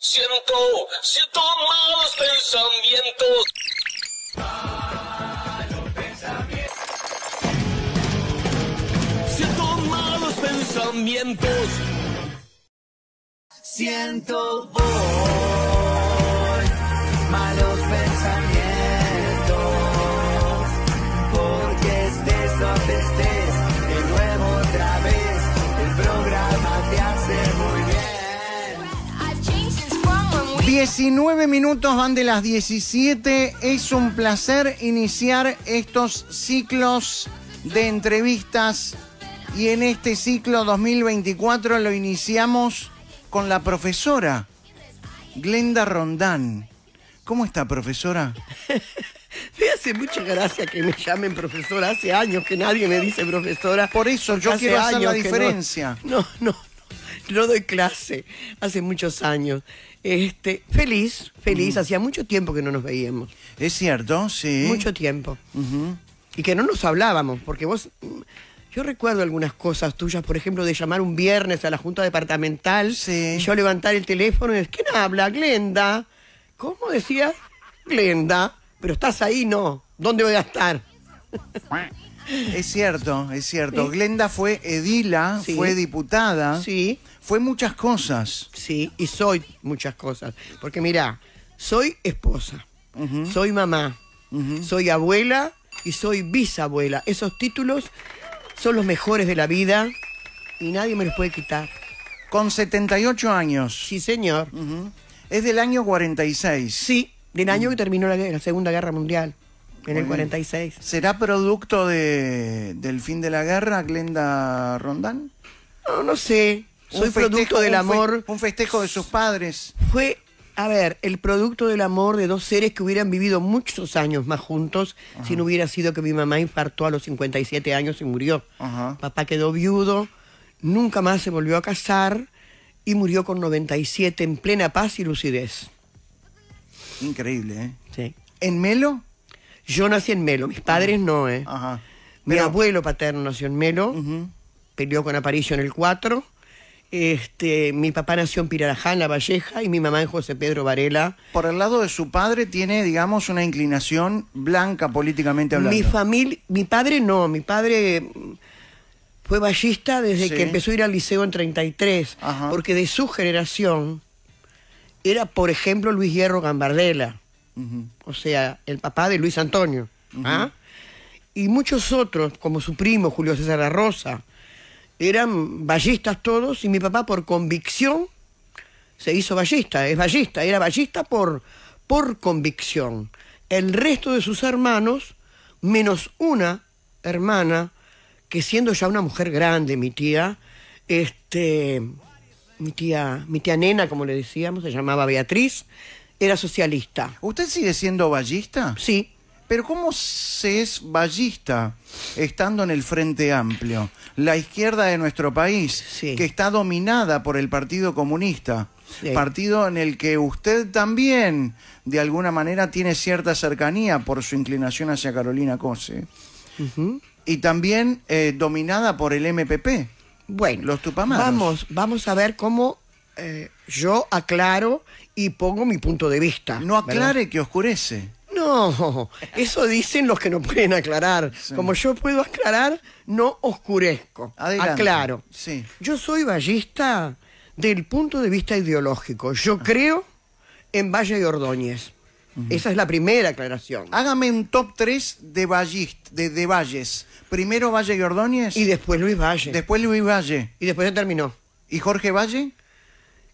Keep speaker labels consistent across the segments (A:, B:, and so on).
A: Siento, siento malos pensamientos. Malos pensamientos. Siento malos pensamientos. Siento hoy malos pensamientos. 19 minutos van de las 17. Es un placer iniciar estos ciclos de entrevistas y en este ciclo 2024 lo iniciamos con la profesora Glenda Rondán. ¿Cómo está, profesora? Me hace mucha gracia que me llamen profesora. Hace años que nadie me dice profesora. Por eso yo quiero hacer la diferencia. No, no, no, no, doy clase. Hace muchos años. Este, feliz, feliz. Mm. Hacía mucho tiempo que no nos veíamos. Es cierto, sí. Mucho tiempo. Y que no nos hablábamos, porque vos. Mm, yo recuerdo algunas cosas tuyas, por ejemplo, de llamar un viernes a la junta departamental sí. y yo levantar el teléfono y decir, ¿quién habla? Glenda. ¿Cómo decía? Glenda. Pero estás ahí, no. ¿Dónde voy a estar? Es cierto, es cierto. Glenda fue edila, fue diputada. Sí. Fue muchas cosas. Sí, y soy muchas cosas. Porque mira, soy esposa, soy mamá, soy abuela y soy bisabuela. Esos títulos son los mejores de la vida y nadie me los puede quitar. Con 78 años. Sí, señor. Es del año 46. Sí, del año que terminó la, la Segunda Guerra Mundial en el 46. ¿Será producto del fin de la guerra, Glenda Rondán? No, no sé. Soy producto del amor. Un festejo de sus padres. Fue, a ver, el producto del amor de dos seres que hubieran vivido muchos años más juntos si no hubiera sido que mi mamá infartó a los 57 años y murió. Papá quedó viudo, nunca más se volvió a casar y murió con 97 en plena paz y lucidez. Increíble, ¿eh? Sí. ¿En Melo? Yo nací en Melo, mis padres no, ¿eh? Ajá. Mi abuelo paterno nació en Melo, peleó con Aparicio en el 4. Este, mi papá nació en en La Valleja, y mi mamá en José Pedro Varela. Por el lado de su padre tiene, digamos, una inclinación blanca políticamente hablando. Mi familia, mi padre no, mi padre fue ballista desde que empezó a ir al liceo en 33, porque de su generación era, por ejemplo, Luis Hierro Gambardella. Ajá o sea, el papá de Luis Antonio, ¿ah? y muchos otros, como su primo Julio César La Rosa, eran ballistas todos y mi papá por convicción se hizo ballista, es ballista, era ballista por, por convicción. El resto de sus hermanos, menos una hermana, que siendo ya una mujer grande, mi tía, este, mi tía, mi tía nena, como le decíamos, se llamaba Beatriz, era socialista. ¿Usted sigue siendo ballista? Sí. Pero ¿cómo se es ballista estando en el Frente Amplio? La izquierda de nuestro país, que está dominada por el Partido Comunista, partido en el que usted también, de alguna manera, tiene cierta cercanía por su inclinación hacia Carolina Cose, y también eh, dominada por el MPP. Bueno, los tupamaros. Vamos, vamos a ver cómo eh, yo aclaro y pongo mi punto de vista. No aclare que oscurece. No, eso dicen los que no pueden aclarar. Como yo puedo aclarar, no oscurezco. Aclaro. Sí. Yo soy ballista del punto de vista ideológico. Yo ah. creo en Valle de Ordóñez. Esa es la primera aclaración. Hágame un top 3 de, ballist, de, Valles. Primero Valle de Ordóñez. Y después Luis Valle. Después Luis Valle. Y después ya terminó. ¿Y Jorge Valle?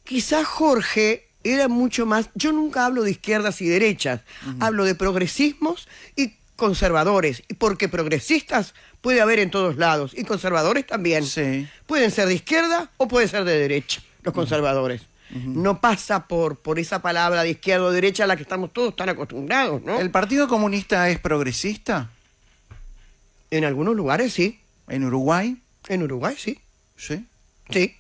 A: Quizás Jorge era mucho más, yo nunca hablo de izquierdas y derechas, hablo de progresismos y conservadores, porque progresistas puede haber en todos lados y conservadores también. Sí. Pueden ser de izquierda o pueden ser de derecha, los conservadores. No pasa por, por esa palabra de izquierda o derecha a la que estamos todos tan acostumbrados, ¿no? ¿El Partido Comunista es progresista? En algunos lugares sí. ¿En Uruguay? En Uruguay sí. ¿Sí? Sí.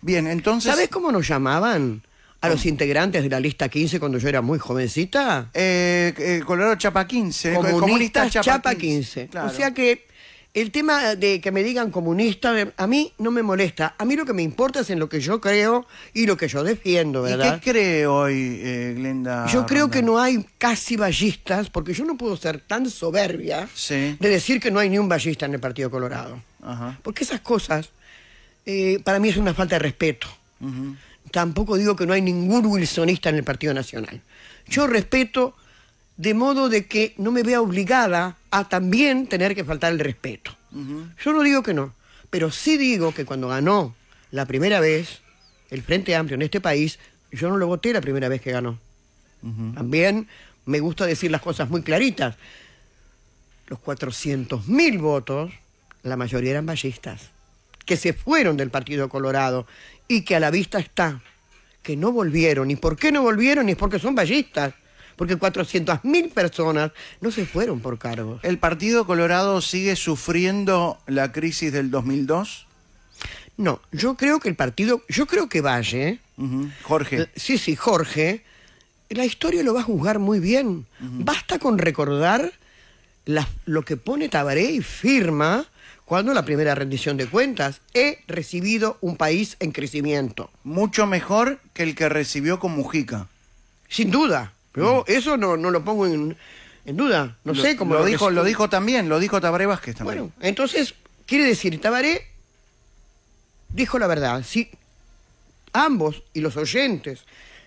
A: Bien, entonces. ¿Sabes cómo nos llamaban? a los integrantes de la lista 15 cuando yo era muy jovencita. Eh, Colorado Chapa 15. Comunista Chapa, 15. O sea que el tema de que me digan comunista a mí no me molesta. A mí lo que me importa es en lo que yo creo y lo que yo defiendo, ¿verdad? ¿Y qué cree hoy, eh, Glenda? Yo creo que no hay casi ballistas, porque yo no puedo ser tan soberbia de decir que no hay ni un ballista en el Partido Colorado. Porque esas cosas, eh, para mí es una falta de respeto tampoco digo que no hay ningún wilsonista en el Partido Nacional. Yo respeto de modo de que no me vea obligada a también tener que faltar el respeto. Yo no digo que no, pero sí digo que cuando ganó la primera vez el Frente Amplio en este país, yo no lo voté la primera vez que ganó. También me gusta decir las cosas muy claritas. Los 400.000 votos, la mayoría eran ballistas, que se fueron del Partido Colorado y que a la vista está que no volvieron. ¿Y por qué no volvieron? Y es porque son ballistas. Porque 400.000 personas no se fueron por cargo. ¿El Partido Colorado sigue sufriendo la crisis del 2002? No, yo creo que el partido, yo creo que Valle, ¿eh? Jorge. Eh, sí, sí, Jorge, la historia lo va a juzgar muy bien. Basta con recordar lo que pone Tabaré y firma cuando la primera rendición de cuentas he recibido un país en crecimiento. Mucho mejor que el que recibió con Mujica. Sin duda. Pero mm. eso no, no, lo pongo en, duda. No sé cómo lo, dijo. Lo dijo también, lo dijo Tabaré Vázquez también. Bueno, entonces, quiere decir, Tabaré dijo la verdad. Si ambos y los oyentes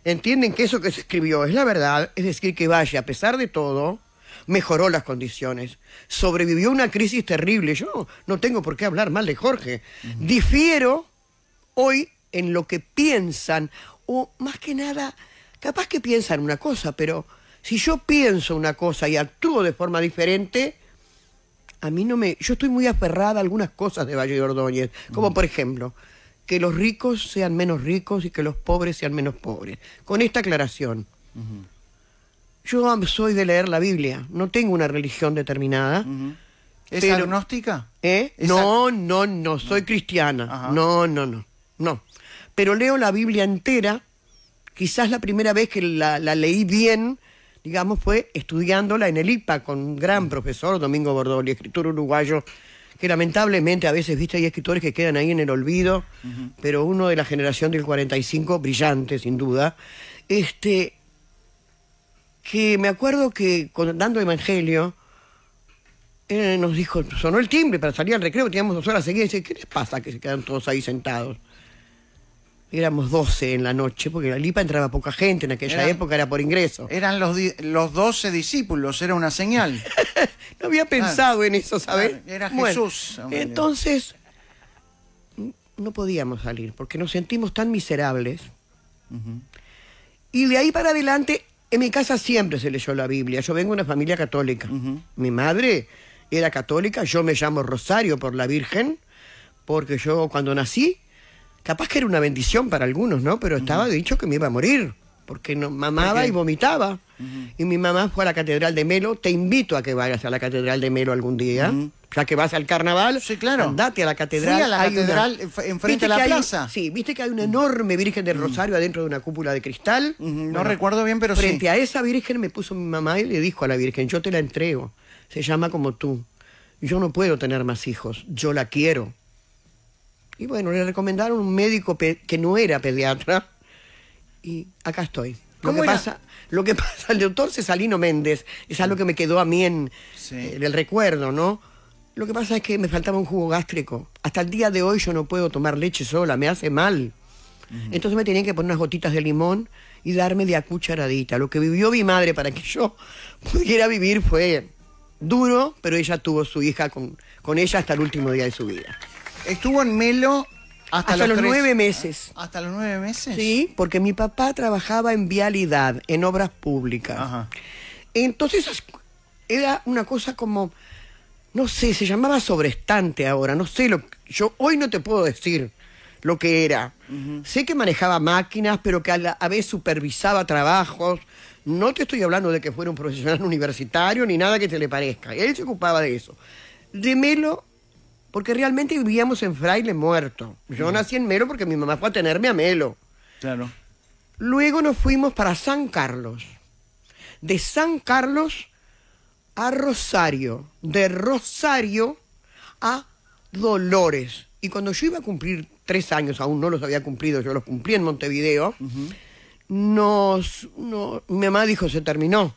A: entienden que eso que se escribió es la verdad, es decir, que vaya, a pesar de todo, mejoró las condiciones, sobrevivió una crisis terrible. Yo no tengo por qué hablar mal de Jorge. Difiero hoy en lo que piensan, o más que nada, capaz que piensan una cosa, pero si yo pienso una cosa y actúo de forma diferente, a mí no me... Yo estoy muy aferrada a algunas cosas de Valle de Ordóñez, como mm. por ejemplo, que los ricos sean menos ricos y que los pobres sean menos pobres. Con esta aclaración. Yo soy de leer la Biblia, no tengo una religión determinada. ¿Es agnóstica? ¿Eh? no, no, no, soy cristiana. No, no, no, no. Pero leo la Biblia entera. Quizás la primera vez que la, leí bien, digamos, fue estudiándola en el IPA con un gran profesor, Domingo Bordoli, escritor uruguayo, que lamentablemente a veces, viste, hay escritores que quedan ahí en el olvido, pero uno de la generación del 45, brillante, sin duda. Este, que me acuerdo que dando evangelio, nos dijo, sonó el timbre para salir al recreo, teníamos dos horas seguidas, y dice, ¿qué les pasa que se quedan todos ahí sentados? Éramos 12 en la noche, porque la Lipa entraba poca gente, en aquella época era por ingreso. Eran los, los 12 discípulos, era una señal. no había pensado ah, en eso, ¿sabes? Era Jesús. entonces, no podíamos salir, porque nos sentimos tan miserables. Y de ahí para adelante en mi casa siempre se leyó la Biblia. Yo vengo de una familia católica. Mi madre era católica. Yo me llamo Rosario por la Virgen, porque yo cuando nací, capaz que era una bendición para algunos, ¿no? Pero estaba dicho que me iba a morir, porque no, mamaba y vomitaba. Y mi mamá fue a la Catedral de Melo. Te invito a que vayas a la Catedral de Melo algún día ya que vas al carnaval, sí, a la catedral. a la catedral enfrente a la plaza. sí, viste que hay una enorme Virgen del Rosario adentro de una cúpula de cristal. no recuerdo bien, pero frente sí. Frente a esa Virgen me puso mi mamá y le dijo a la Virgen, yo te la entrego, se llama como tú. Yo no puedo tener más hijos, yo la quiero. Y bueno, le recomendaron un médico que no era pediatra. Y acá estoy. Lo que, pasa, lo que pasa, el doctor Cesalino Méndez, es algo que me quedó a mí en eh, el recuerdo, ¿no? Lo que pasa es que me faltaba un jugo gástrico. Hasta el día de hoy yo no puedo tomar leche sola, me hace mal. Entonces me tenían que poner unas gotitas de limón y darme de acucharadita. Lo que vivió mi madre para que yo pudiera vivir fue duro, pero ella tuvo su hija con, ella hasta el último día de su vida. Estuvo en Melo hasta, los, nueve meses. ¿Hasta los nueve meses? Sí, porque mi papá trabajaba en vialidad, en obras públicas. Entonces era una cosa como no sé, se llamaba sobrestante ahora, no sé, lo, yo hoy no te puedo decir lo que era. Sé que manejaba máquinas, pero que a la vez supervisaba trabajos. No te estoy hablando de que fuera un profesional universitario ni nada que te le parezca. Él se ocupaba de eso. De Melo, porque realmente vivíamos en Fraile muerto. Yo nací en Melo porque mi mamá fue a tenerme a Melo. Claro. Luego nos fuimos para San Carlos. De San Carlos a Rosario, de Rosario a Dolores. Y cuando yo iba a cumplir tres años, aún no los había cumplido, yo los cumplí en Montevideo, nos, no, mi mamá dijo, se terminó.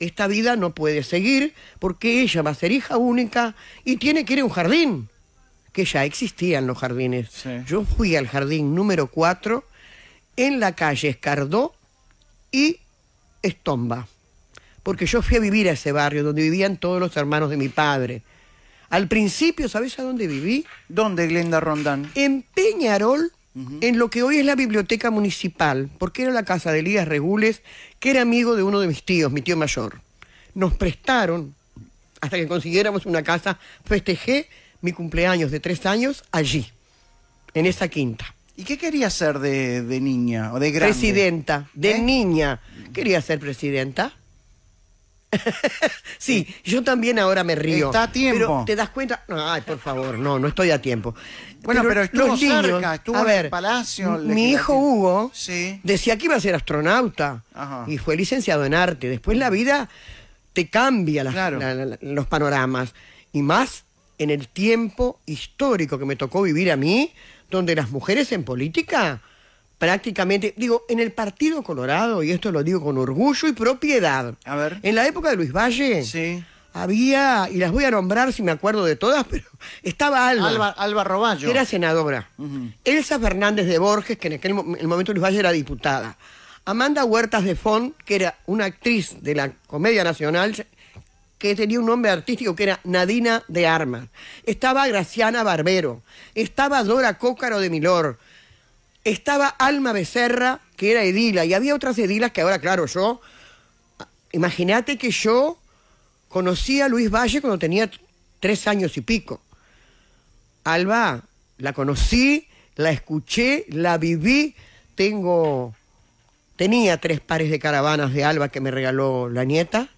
A: Esta vida no puede seguir porque ella va a ser hija única y tiene que ir a un jardín, que ya existían los jardines. Yo fui al jardín número 4 en la calle Escardó y Estomba porque yo fui a vivir a ese barrio donde vivían todos los hermanos de mi padre. Al principio, ¿sabes a dónde viví? ¿Dónde, Glenda Rondán? En Peñarol, en lo que hoy es la biblioteca municipal, porque era la casa de Elías Regules, que era amigo de uno de mis tíos, mi tío mayor. Nos prestaron, hasta que consiguiéramos una casa, festejé mi cumpleaños de tres años allí, en esa quinta. ¿Y qué quería ser de, niña o de grande? Presidenta, de ¿Eh? niña. Quería ser presidenta. sí, yo también ahora me río. Está a tiempo. Pero te das cuenta. No, ay, por favor, no, no estoy a tiempo. Bueno, pero, estuvo cerca, estuvo en el palacio. mi hijo Hugo sí. decía que iba a ser astronauta y fue licenciado en arte. Después la vida te cambia los panoramas y más en el tiempo histórico que me tocó vivir a mí, donde las mujeres en política prácticamente, digo, en el Partido Colorado, y esto lo digo con orgullo y propiedad. En la época de Luis Valle. Había, y las voy a nombrar si me acuerdo de todas, pero estaba Alba. Alba, Que era senadora. Elsa Fernández de Borges, que en aquel el momento Luis Valle era diputada. Amanda Huertas de Font, que era una actriz de la Comedia Nacional, que tenía un nombre artístico que era Nadina de Armas. Estaba Graciana Barbero. Estaba Dora Cócaro de Milor estaba Alma Becerra, que era Edila, y había otras Edilas que ahora, claro, yo. Imagínate que yo conocí a Luis Valle cuando tenía tres años y pico. Alba, la conocí, la escuché, la viví. Tengo. Tenía tres pares de caravanas de Alba que me regaló la nieta.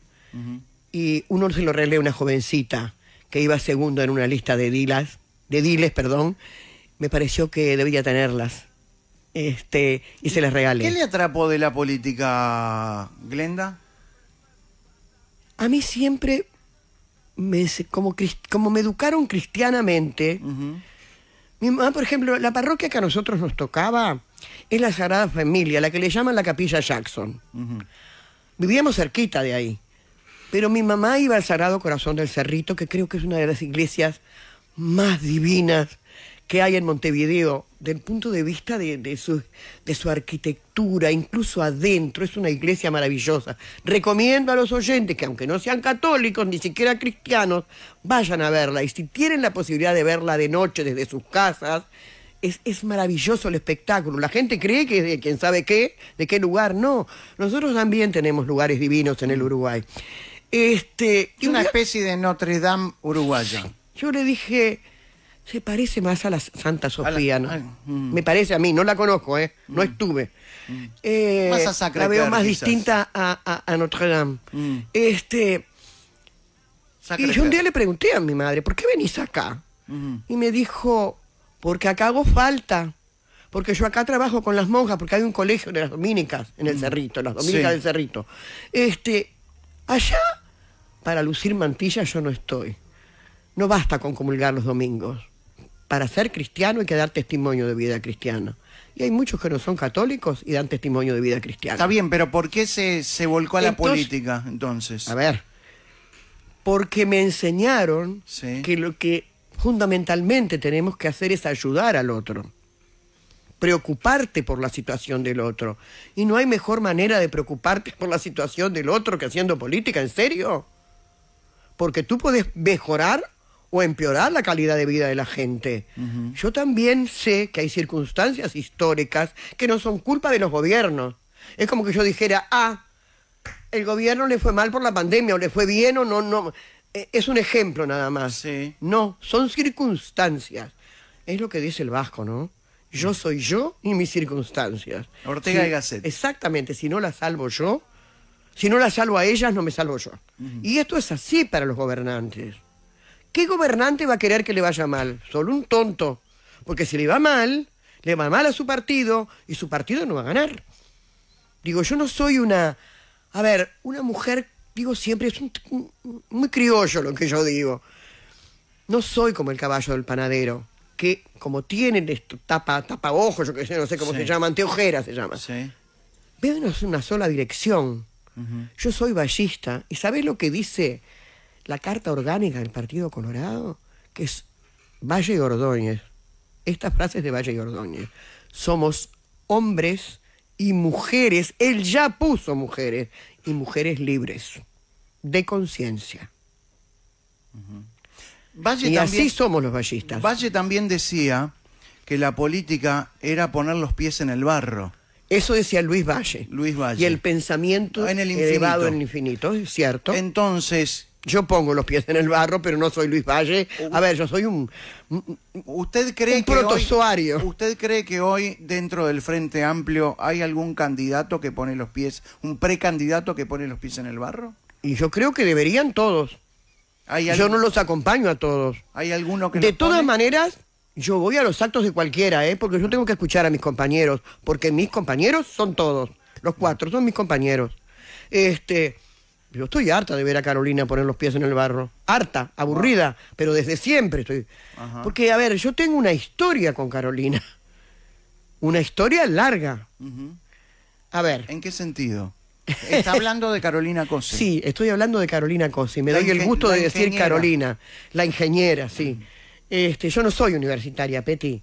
A: Y uno se lo regalé a una jovencita que iba segundo en una lista de Edilas, de diles, perdón. Me pareció que debía tenerlas este, y se les regale ¿Qué le atrapó de la política, Glenda? A mí siempre, me, como, como me educaron cristianamente, mi mamá, por ejemplo, la parroquia que a nosotros nos tocaba es la Sagrada Familia, la que le llaman la Capilla Jackson. Vivíamos cerquita de ahí. Pero mi mamá iba al Sagrado Corazón del Cerrito, que creo que es una de las iglesias más divinas que hay en Montevideo, del punto de vista de, su, de su arquitectura, incluso adentro, es una iglesia maravillosa. Recomiendo a los oyentes que aunque no sean católicos, ni siquiera cristianos, vayan a verla. Y si tienen la posibilidad de verla de noche desde sus casas, es, maravilloso el espectáculo. La gente cree que es de quién sabe qué, de qué lugar. No, nosotros también tenemos lugares divinos en el Uruguay. Este, una especie de Notre Dame uruguaya. Yo le dije se parece más a la Santa Sofía, ¿no? Mm. Me parece a mí, no la conozco, ¿eh? Mm. No estuve. Mm. Eh, más a La veo más distinta a, Notre Dame. Este, y yo un día le pregunté a mi madre, ¿por qué venís acá? Y me dijo, porque acá hago falta. Porque yo acá trabajo con las monjas, porque hay un colegio de las dominicas en el Cerrito, las dominicas del Cerrito. Este, allá, para lucir mantillas yo no estoy. No basta con comulgar los domingos para ser cristiano hay que dar testimonio de vida cristiana. Y hay muchos que no son católicos y dan testimonio de vida cristiana. Está bien, pero ¿por qué se, volcó a la política entonces? A ver, porque me enseñaron que lo que fundamentalmente tenemos que hacer es ayudar al otro, preocuparte por la situación del otro. Y no hay mejor manera de preocuparte por la situación del otro que haciendo política, ¿en serio? Porque tú puedes mejorar o empeorar la calidad de vida de la gente. Yo también sé que hay circunstancias históricas que no son culpa de los gobiernos. Es como que yo dijera, ah, el gobierno le fue mal por la pandemia, o le fue bien, o no, no. Eh, es un ejemplo nada más. No, son circunstancias. Es lo que dice el vasco, ¿no? Yo mm. soy yo y mis circunstancias. Ortega y Gasset. Exactamente, si no la salvo yo, si no la salvo a ellas, no me salvo yo. Y esto es así para los gobernantes. ¿Qué gobernante va a querer que le vaya mal? Solo un tonto. Porque si le va mal, le va mal a su partido y su partido no va a ganar. Digo, yo no soy una... A ver, una mujer, digo siempre, es un, muy criollo lo que yo digo. No soy como el caballo del panadero, que como tiene esto, tapa, tapa ojo, yo que sé, no sé cómo se llama, anteojera se llama. Sí. Veo en una sola dirección. Yo soy ballista y sabes lo que dice la carta orgánica del Partido Colorado, que es Valle y Ordóñez. Estas frases de Valle y Ordóñez. Somos hombres y mujeres, él ya puso mujeres, y mujeres libres, de conciencia. Y así somos los vallistas. Valle también decía que la política era poner los pies en el barro. Eso decía Luis Valle. Luis Valle. Y el pensamiento ah, en el elevado en infinito, es cierto. Entonces, yo pongo los pies en el barro, pero no soy Luis Valle. Uh. A ver, yo soy un, ¿Usted cree un que protozoario. ¿Usted cree que hoy dentro del Frente Amplio hay algún candidato que pone los pies, un precandidato que pone los pies en el barro? Y yo creo que deberían todos. yo no los acompaño a todos. ¿Hay alguno que De todas maneras, yo voy a los actos de cualquiera, ¿eh? porque yo tengo que escuchar a mis compañeros, porque mis compañeros son todos. Los cuatro son mis compañeros. Este yo estoy harta de ver a Carolina poner los pies en el barro. Harta, aburrida, pero desde siempre estoy. Porque, a ver, yo tengo una historia con Carolina. Una historia larga. A ver. ¿En qué sentido? Está hablando de Carolina Cosi. Sí, estoy hablando de Carolina Cosi. Me doy el gusto de decir Carolina, la ingeniera, sí. Este, yo no soy universitaria, Peti.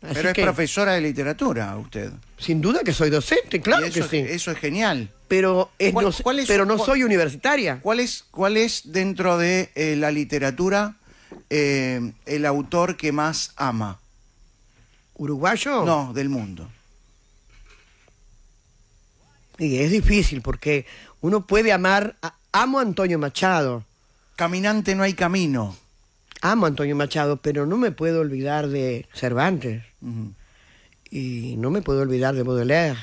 A: Pero es profesora de literatura, usted. Sin duda que soy docente, claro que sí. Eso es genial pero, no, pero no soy universitaria. ¿Cuál es, cuál es dentro de eh, la literatura eh, el autor que más ama? ¿Uruguayo? No, del mundo. Y es difícil porque uno puede amar, amo a Antonio Machado. Caminante no hay camino. Amo a Antonio Machado, pero no me puedo olvidar de Cervantes. Y no me puedo olvidar de Baudelaire.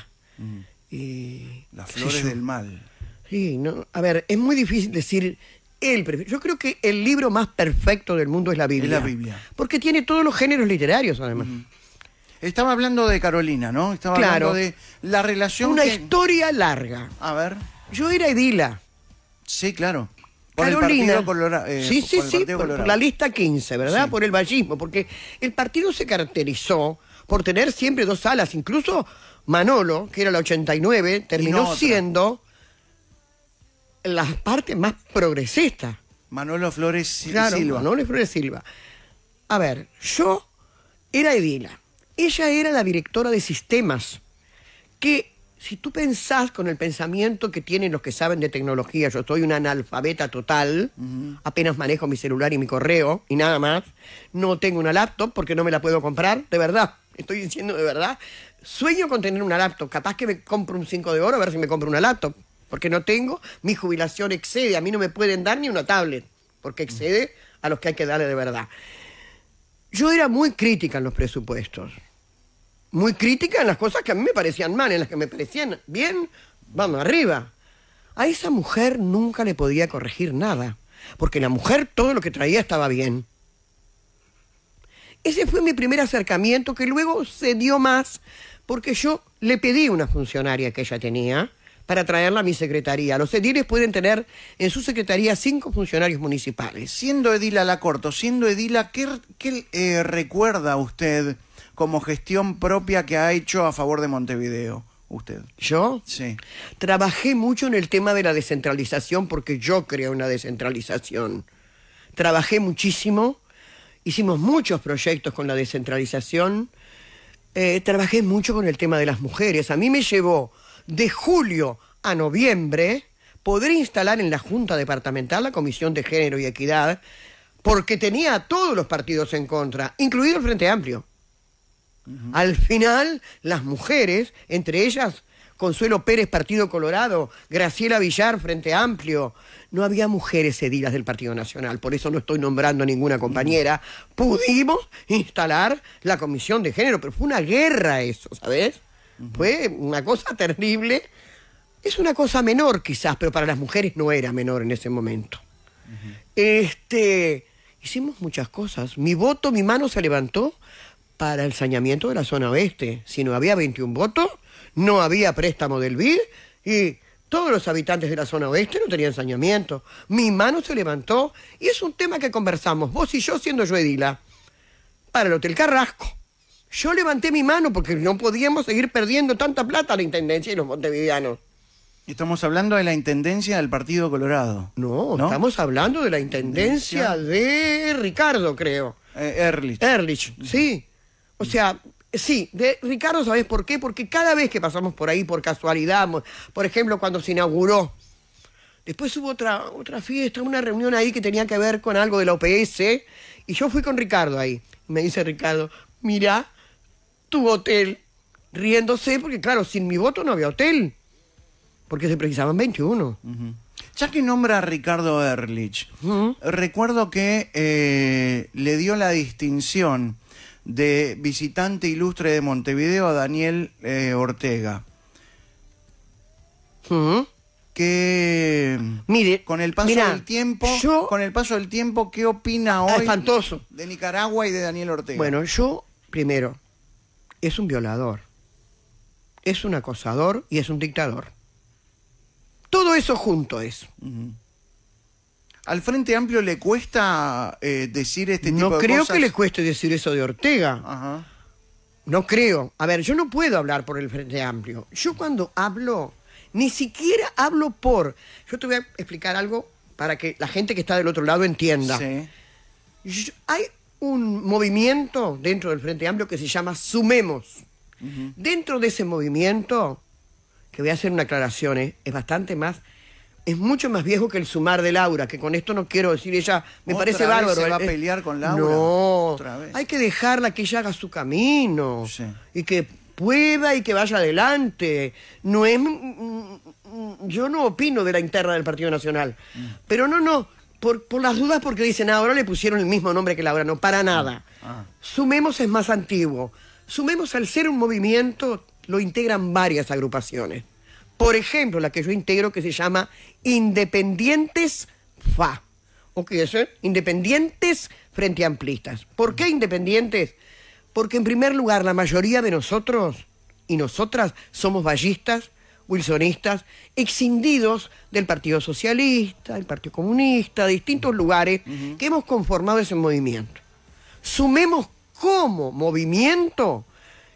A: Y. Las flores del mal. Sí, no, a ver, es muy difícil decir el Yo creo que el libro más perfecto del mundo es la Biblia. la Biblia. Porque tiene todos los géneros literarios, además. Estaba hablando de Carolina, ¿no? Estaba hablando de la relación. Una historia larga. A ver. Yo era Edila. Sí, claro. Carolina. Eh, sí, sí, sí, por, la lista 15, ¿verdad? Por el vallismo, porque el partido se caracterizó por tener siempre dos alas, incluso Manolo, que era la 89, terminó siendo la parte más progresista. Manolo Flores Silva. Manolo Flores Silva. A ver, yo era Edila. Ella era la directora de sistemas, que si tú pensás con el pensamiento que tienen los que saben de tecnología, yo soy una analfabeta total, apenas manejo mi celular y mi correo y nada más, no tengo una laptop porque no me la puedo comprar, de verdad, estoy diciendo de verdad, sueño con tener una laptop. Capaz que me compro un 5 de oro a ver si me compro una laptop. Porque no tengo, mi jubilación excede. A mí no me pueden dar ni una tablet. Porque excede a los que hay que darle de verdad. Yo era muy crítica en los presupuestos. Muy crítica en las cosas que a mí me parecían mal, en las que me parecían bien, vamos arriba. A esa mujer nunca le podía corregir nada, porque la mujer todo lo que traía estaba bien. Ese fue mi primer acercamiento que luego se dio más porque yo le pedí una funcionaria que ella tenía para traerla a mi secretaría. Los ediles pueden tener en su secretaría cinco funcionarios municipales. Siendo edila la corto, siendo edila, ¿qué, eh, recuerda usted como gestión propia que ha hecho a favor de Montevideo? usted. ¿Yo? Sí. Trabajé mucho en el tema de la descentralización porque yo creo una descentralización. Trabajé muchísimo, hicimos muchos proyectos con la descentralización, eh, trabajé mucho con el tema de las mujeres. A mí me llevó de julio a noviembre poder instalar en la Junta Departamental la Comisión de Género y Equidad, porque tenía a todos los partidos en contra, incluido el Frente Amplio. Al final, las mujeres, entre ellas Consuelo Pérez, Partido Colorado, Graciela Villar, Frente Amplio. No había mujeres cedidas del Partido Nacional, por eso no estoy nombrando a ninguna compañera. Pudimos instalar la Comisión de Género, pero fue una guerra eso, ¿sabes? Fue una cosa terrible. Es una cosa menor quizás, pero para las mujeres no era menor en ese momento. Este, hicimos muchas cosas. Mi voto, mi mano se levantó para el saneamiento de la zona oeste. Si no había 21 votos, no había préstamo del BID y todos los habitantes de la zona oeste no tenían saneamiento. Mi mano se levantó y es un tema que conversamos, vos y yo siendo yo Edila, para el Hotel Carrasco. Yo levanté mi mano porque no podíamos seguir perdiendo tanta plata a la Intendencia y los montevideanos. Estamos hablando de la Intendencia del Partido Colorado. No, estamos hablando de la Intendencia de Ricardo, creo. Eh, Erlich. sí. O sea, Sí, de Ricardo, ¿sabes por qué? Porque cada vez que pasamos por ahí por casualidad, por ejemplo, cuando se inauguró, después hubo otra, otra fiesta, una reunión ahí que tenía que ver con algo de la OPS, y yo fui con Ricardo ahí. Me dice Ricardo, mira, tu hotel, riéndose, porque claro, sin mi voto no había hotel, porque se precisaban 21. Ya que nombra a Ricardo Erlich, recuerdo que eh, le dio la distinción de visitante ilustre de Montevideo a Daniel eh, Ortega. que mire con el paso del tiempo con el paso del tiempo qué opina ah, hoy de Nicaragua y de Daniel Ortega bueno yo primero es un violador es un acosador y es un dictador todo eso junto es ¿Al Frente Amplio le cuesta eh, decir este tipo de cosas? No creo que le cueste decir eso de Ortega. No creo. A ver, yo no puedo hablar por el Frente Amplio. Yo cuando hablo, ni siquiera hablo por. Yo te voy a explicar algo para que la gente que está del otro lado entienda. hay un movimiento dentro del Frente Amplio que se llama Sumemos. Dentro de ese movimiento, que voy a hacer una aclaración, eh, es bastante más es mucho más viejo que el sumar de Laura, que con esto no quiero decir ella, me parece vez bárbaro. se va a ¿eh? pelear con Laura? No, ¿Otra vez? hay que dejarla que ella haga su camino y que pueda y que vaya adelante. No es mm, mm, yo no opino de la interna del Partido Nacional, mm. pero no, no, por, las dudas porque dicen, ah, ahora le pusieron el mismo nombre que Laura, no, para nada. Ah. Sumemos es más antiguo. Sumemos al ser un movimiento, lo integran varias agrupaciones. Por ejemplo, la que yo integro que se llama Independientes FA. ¿O qué es? Independientes frente amplistas. ¿Por qué independientes? Porque en primer lugar, la mayoría de nosotros y nosotras somos vallistas, wilsonistas, excindidos del Partido Socialista, del Partido Comunista, de distintos lugares que hemos conformado ese movimiento. Sumemos como movimiento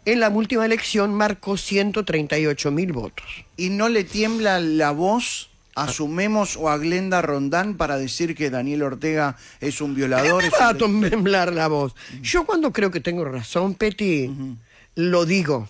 A: en la última elección marcó 138 mil votos. ¿Y no le tiembla la voz a Sumemos o a Glenda Rondán para decir que Daniel Ortega es un violador? Me temblar la voz. Yo cuando creo que tengo razón, Peti, lo digo.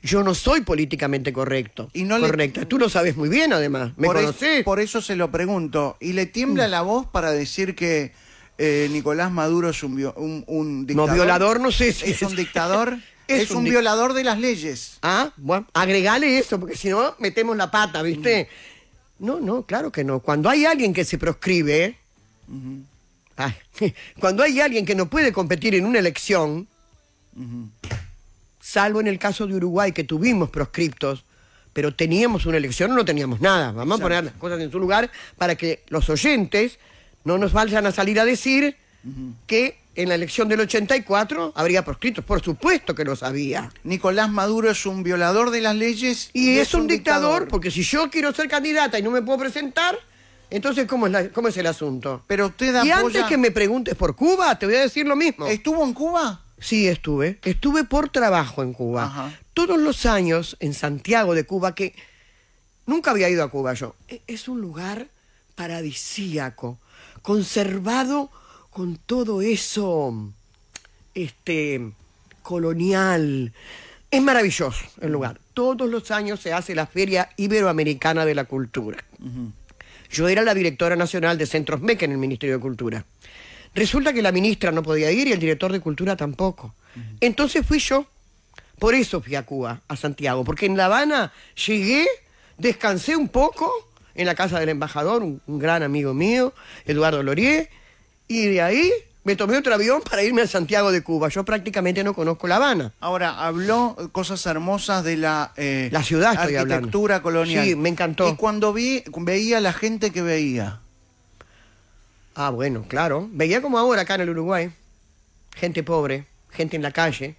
A: Yo no soy políticamente correcto. Y no correcta. Tú lo sabes muy bien, además. por, eso se lo pregunto. ¿Y le tiembla mm. la voz para decir que eh, Nicolás Maduro es un, un dictador? No, violador no sé si es, es un dictador. Es, un, violador de las leyes. Ah, bueno, agregale eso, porque si no, metemos la pata, ¿viste? Mm. No, no, claro que no. Cuando hay alguien que se proscribe, cuando hay alguien que no puede competir en una elección, salvo en el caso de Uruguay, que tuvimos proscriptos, pero teníamos una elección no teníamos nada. Vamos a poner las cosas en su lugar para que los oyentes no nos vayan a salir a decir que en la elección del 84 habría proscritos. Por supuesto que lo sabía. Nicolás Maduro es un violador de las leyes. Y, es, un, dictador, porque si yo quiero ser candidata y no me puedo presentar, entonces, ¿cómo es, cómo es el asunto? Pero usted Y antes que me preguntes por Cuba, te voy a decir lo mismo. ¿Estuvo en Cuba? Sí, estuve. Estuve por trabajo en Cuba. Todos los años en Santiago de Cuba, que nunca había ido a Cuba yo. E, es un lugar paradisíaco, conservado con todo eso este, colonial. Es maravilloso el lugar. Todos los años se hace la Feria Iberoamericana de la Cultura. Yo era la directora nacional de Centros MEC en el Ministerio de Cultura. Resulta que la ministra no podía ir y el director de Cultura tampoco. Entonces fui yo. Por eso fui a Cuba, a Santiago, porque en La Habana llegué, descansé un poco en la casa del embajador, un, gran amigo mío, Eduardo Lorier, y de ahí me tomé otro avión para irme a Santiago de Cuba. Yo prácticamente no conozco La Habana. Ahora, habló cosas hermosas de la, eh, la ciudad estoy arquitectura colonial. Sí, me encantó. Y cuando vi, veía la gente que veía. Ah, bueno, claro. Veía como ahora acá en el Uruguay. Gente pobre, gente en la calle,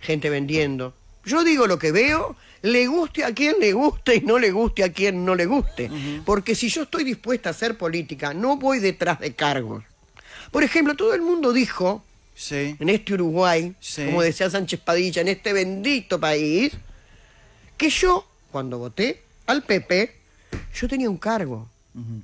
A: gente vendiendo. Yo digo lo que veo le guste a quien le guste y no le guste a quien no le guste. Porque si yo estoy dispuesta a hacer política, no voy detrás de cargos. Por ejemplo, todo el mundo dijo, en este Uruguay, como decía Sánchez Padilla, en este bendito país, que yo, cuando voté al PP, yo tenía un cargo.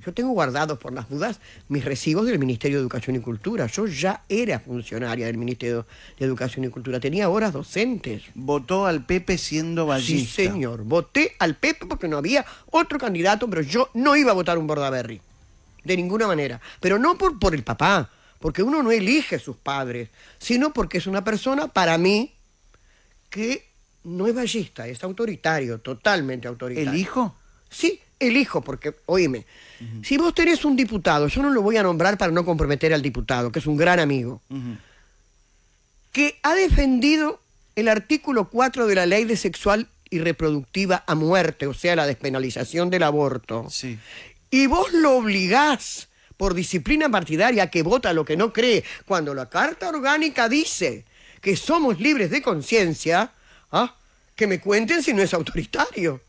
A: Yo tengo guardados por las dudas mis recibos del Ministerio de Educación y Cultura. Yo ya era funcionaria del Ministerio de Educación y Cultura. Tenía horas docentes. ¿Votó al Pepe siendo ballista? Sí, señor. Voté al Pepe porque no había otro candidato, pero yo no iba a votar un Bordaberry. De ninguna manera. Pero no por, por el papá, porque uno no elige sus padres, sino porque es una persona, para mí, que no es ballista, es autoritario, totalmente autoritario. ¿El hijo? Sí, elijo, porque, oíme, si vos tenés un diputado, yo no lo voy a nombrar para no comprometer al diputado, que es un gran amigo, que ha defendido el artículo 4 de la ley de sexual y reproductiva a muerte, o sea, la despenalización del aborto, y vos lo obligás por disciplina partidaria que vota lo que no cree, cuando la Carta Orgánica dice que somos libres de conciencia, ¿ah? que me cuenten si no es autoritario.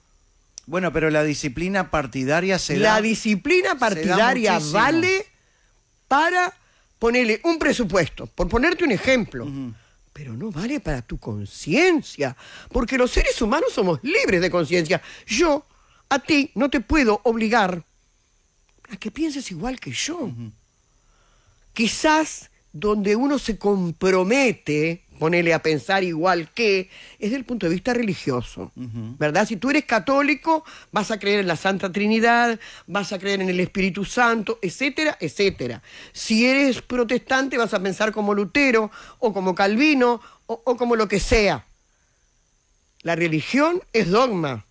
A: Bueno, pero la disciplina partidaria se la La disciplina partidaria vale para ponerle un presupuesto, por ponerte un ejemplo. Pero no vale para tu conciencia, porque los seres humanos somos libres de conciencia. Yo a ti no te puedo obligar a que pienses igual que yo. Quizás donde uno se compromete ponele a pensar igual que, es del punto de vista religioso, ¿verdad? Si tú eres católico, vas a creer en la Santa Trinidad, vas a creer en el Espíritu Santo, etcétera, etcétera. Si eres protestante, vas a pensar como Lutero o como Calvino o, como lo que sea. La religión es dogma.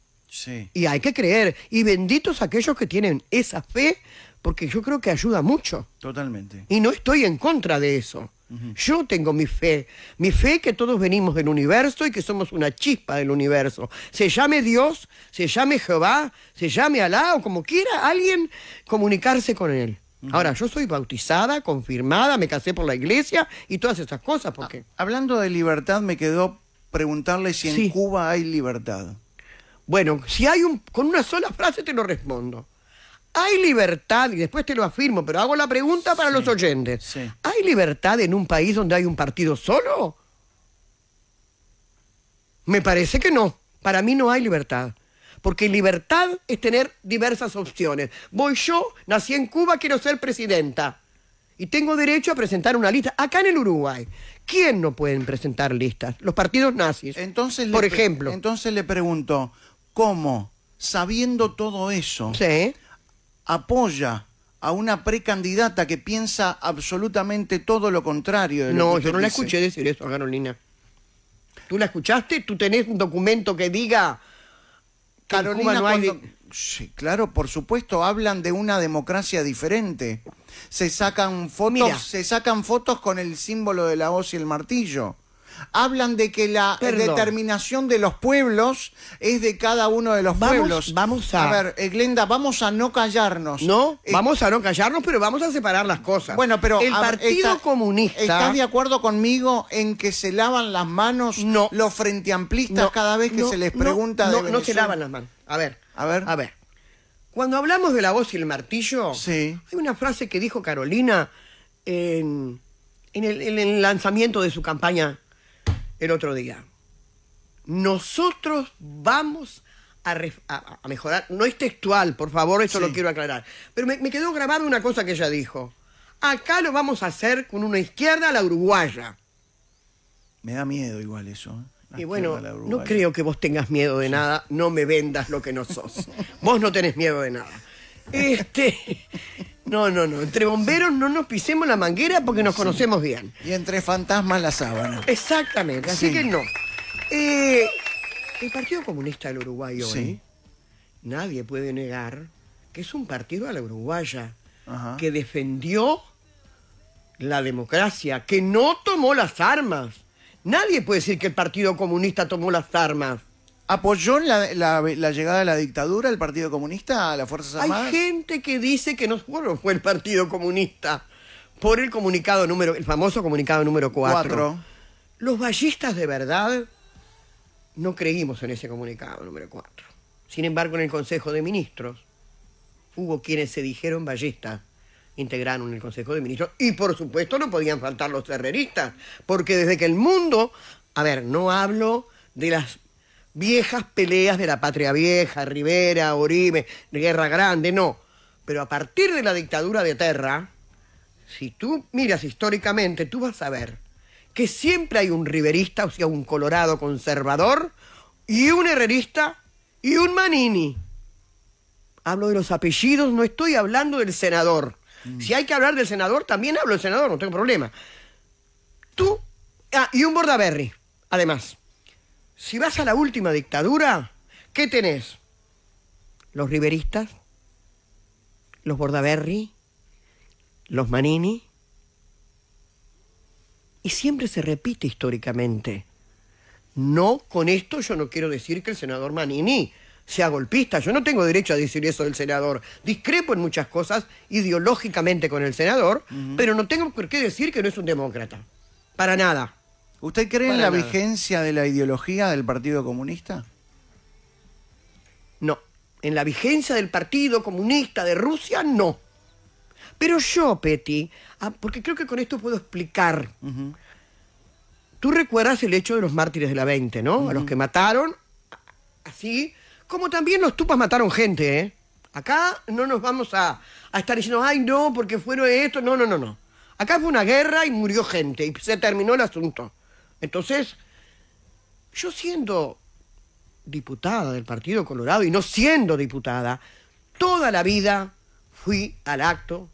A: Y hay que creer. Y benditos aquellos que tienen esa fe, porque yo creo que ayuda mucho. Totalmente. Y no estoy en contra de eso. Yo tengo mi fe, mi fe que todos venimos del universo y que somos una chispa del universo. Se llame Dios, se llame Jehová, se llame Alá o como quiera, alguien comunicarse con él. Ahora, yo soy bautizada, confirmada, me casé por la iglesia y todas esas cosas. Ah, porque... hablando de libertad, me quedó preguntarle si en Cuba hay libertad. Bueno, si hay un, con una sola frase te lo respondo. ¿Hay libertad? Y después te lo afirmo, pero hago la pregunta para los oyentes. ¿Hay libertad en un país donde hay un partido solo? Me parece que no. Para mí no hay libertad. Porque libertad es tener diversas opciones. Voy yo, nací en Cuba, quiero ser presidenta. Y tengo derecho a presentar una lista acá en el Uruguay. ¿Quién no puede presentar listas? Los partidos nazis. Entonces, por ejemplo. Entonces le pregunto, ¿cómo? Sabiendo todo eso. Sí apoya a una precandidata que piensa absolutamente todo lo contrario. De lo no, yo no la escuché decir eso, Carolina. ¿Tú la escuchaste? ¿Tú tenés un documento que diga... Carolina, no hay... sí, claro, por supuesto, hablan de una democracia diferente. Se sacan fotos, se sacan fotos con el símbolo de la hoz y el martillo hablan de que la determinación de los pueblos es de cada uno de los pueblos. Vamos a... ver, eh, Glenda, vamos a no callarnos. No, eh, vamos a no callarnos, pero vamos a separar las cosas. Bueno, pero... El Partido Comunista... ¿Estás de acuerdo conmigo en que se lavan las manos los frenteamplistas cada vez que se les pregunta de No se lavan las manos. A ver, a ver. A ver. Cuando hablamos de la voz y el martillo, hay una frase que dijo Carolina en, en, el, lanzamiento de su campaña el otro día. Nosotros vamos a, mejorar. No es textual, por favor, eso lo quiero aclarar. Pero me, quedó grabada una cosa que ella dijo. Acá lo vamos a hacer con una izquierda a la uruguaya. Me da miedo igual eso. ¿eh? Y bueno, no creo que vos tengas miedo de nada, no me vendas lo que no sos. vos no tenés miedo de nada. Este, no, no, no. Entre bomberos no nos pisemos la manguera porque nos conocemos bien. Y entre fantasmas la sábana. Exactamente, así que no. Eh, el Partido Comunista del Uruguay hoy, nadie puede negar que es un partido a la uruguaya que defendió la democracia, que no tomó las armas. Nadie puede decir que el Partido Comunista tomó las armas. ¿Apoyó la, llegada de la dictadura el Partido Comunista a las Fuerzas Armadas? Hay gente que dice que no fue el Partido Comunista, por el comunicado número, el famoso comunicado número 4. Los ballistas de verdad no creímos en ese comunicado número 4. Sin embargo, en el Consejo de Ministros hubo quienes se dijeron ballistas, integraron el Consejo de Ministros y por supuesto no podían faltar los terreristas, porque desde que el mundo, a ver, no hablo de las viejas peleas de la patria vieja, Rivera, Oribe, Guerra Grande, no. Pero a partir de la dictadura de Terra, si tú miras históricamente, tú vas a ver que siempre hay un riverista, o sea, un colorado conservador, y un herrerista, y un manini. Hablo de los apellidos, no estoy hablando del senador. Mm. Si hay que hablar del senador, también hablo del senador, no tengo problema. Tú, ah, y un Bordaberry, además si vas a la última dictadura, ¿qué tenés? Los riveristas, los Bordaberry, los Manini. Y siempre se repite históricamente. No, con esto yo no quiero decir que el senador Manini sea golpista. Yo no tengo derecho a decir eso del senador. Discrepo en muchas cosas ideológicamente con el senador, pero no tengo por qué decir que no es un demócrata. Para nada. ¿Usted cree en la vigencia de la ideología del Partido Comunista? No. En la vigencia del Partido Comunista de Rusia, no. Pero yo, Peti, ah, porque creo que con esto puedo explicar. Tú recuerdas el hecho de los mártires de la 20, ¿no? A los que mataron, así, como también los tupas mataron gente, ¿eh? Acá no nos vamos a, a estar diciendo, ay, no, porque fueron esto. No, no, no, no. Acá fue una guerra y murió gente y se terminó el asunto. Entonces, yo siendo diputada del Partido Colorado y no siendo diputada, toda la vida fui al acto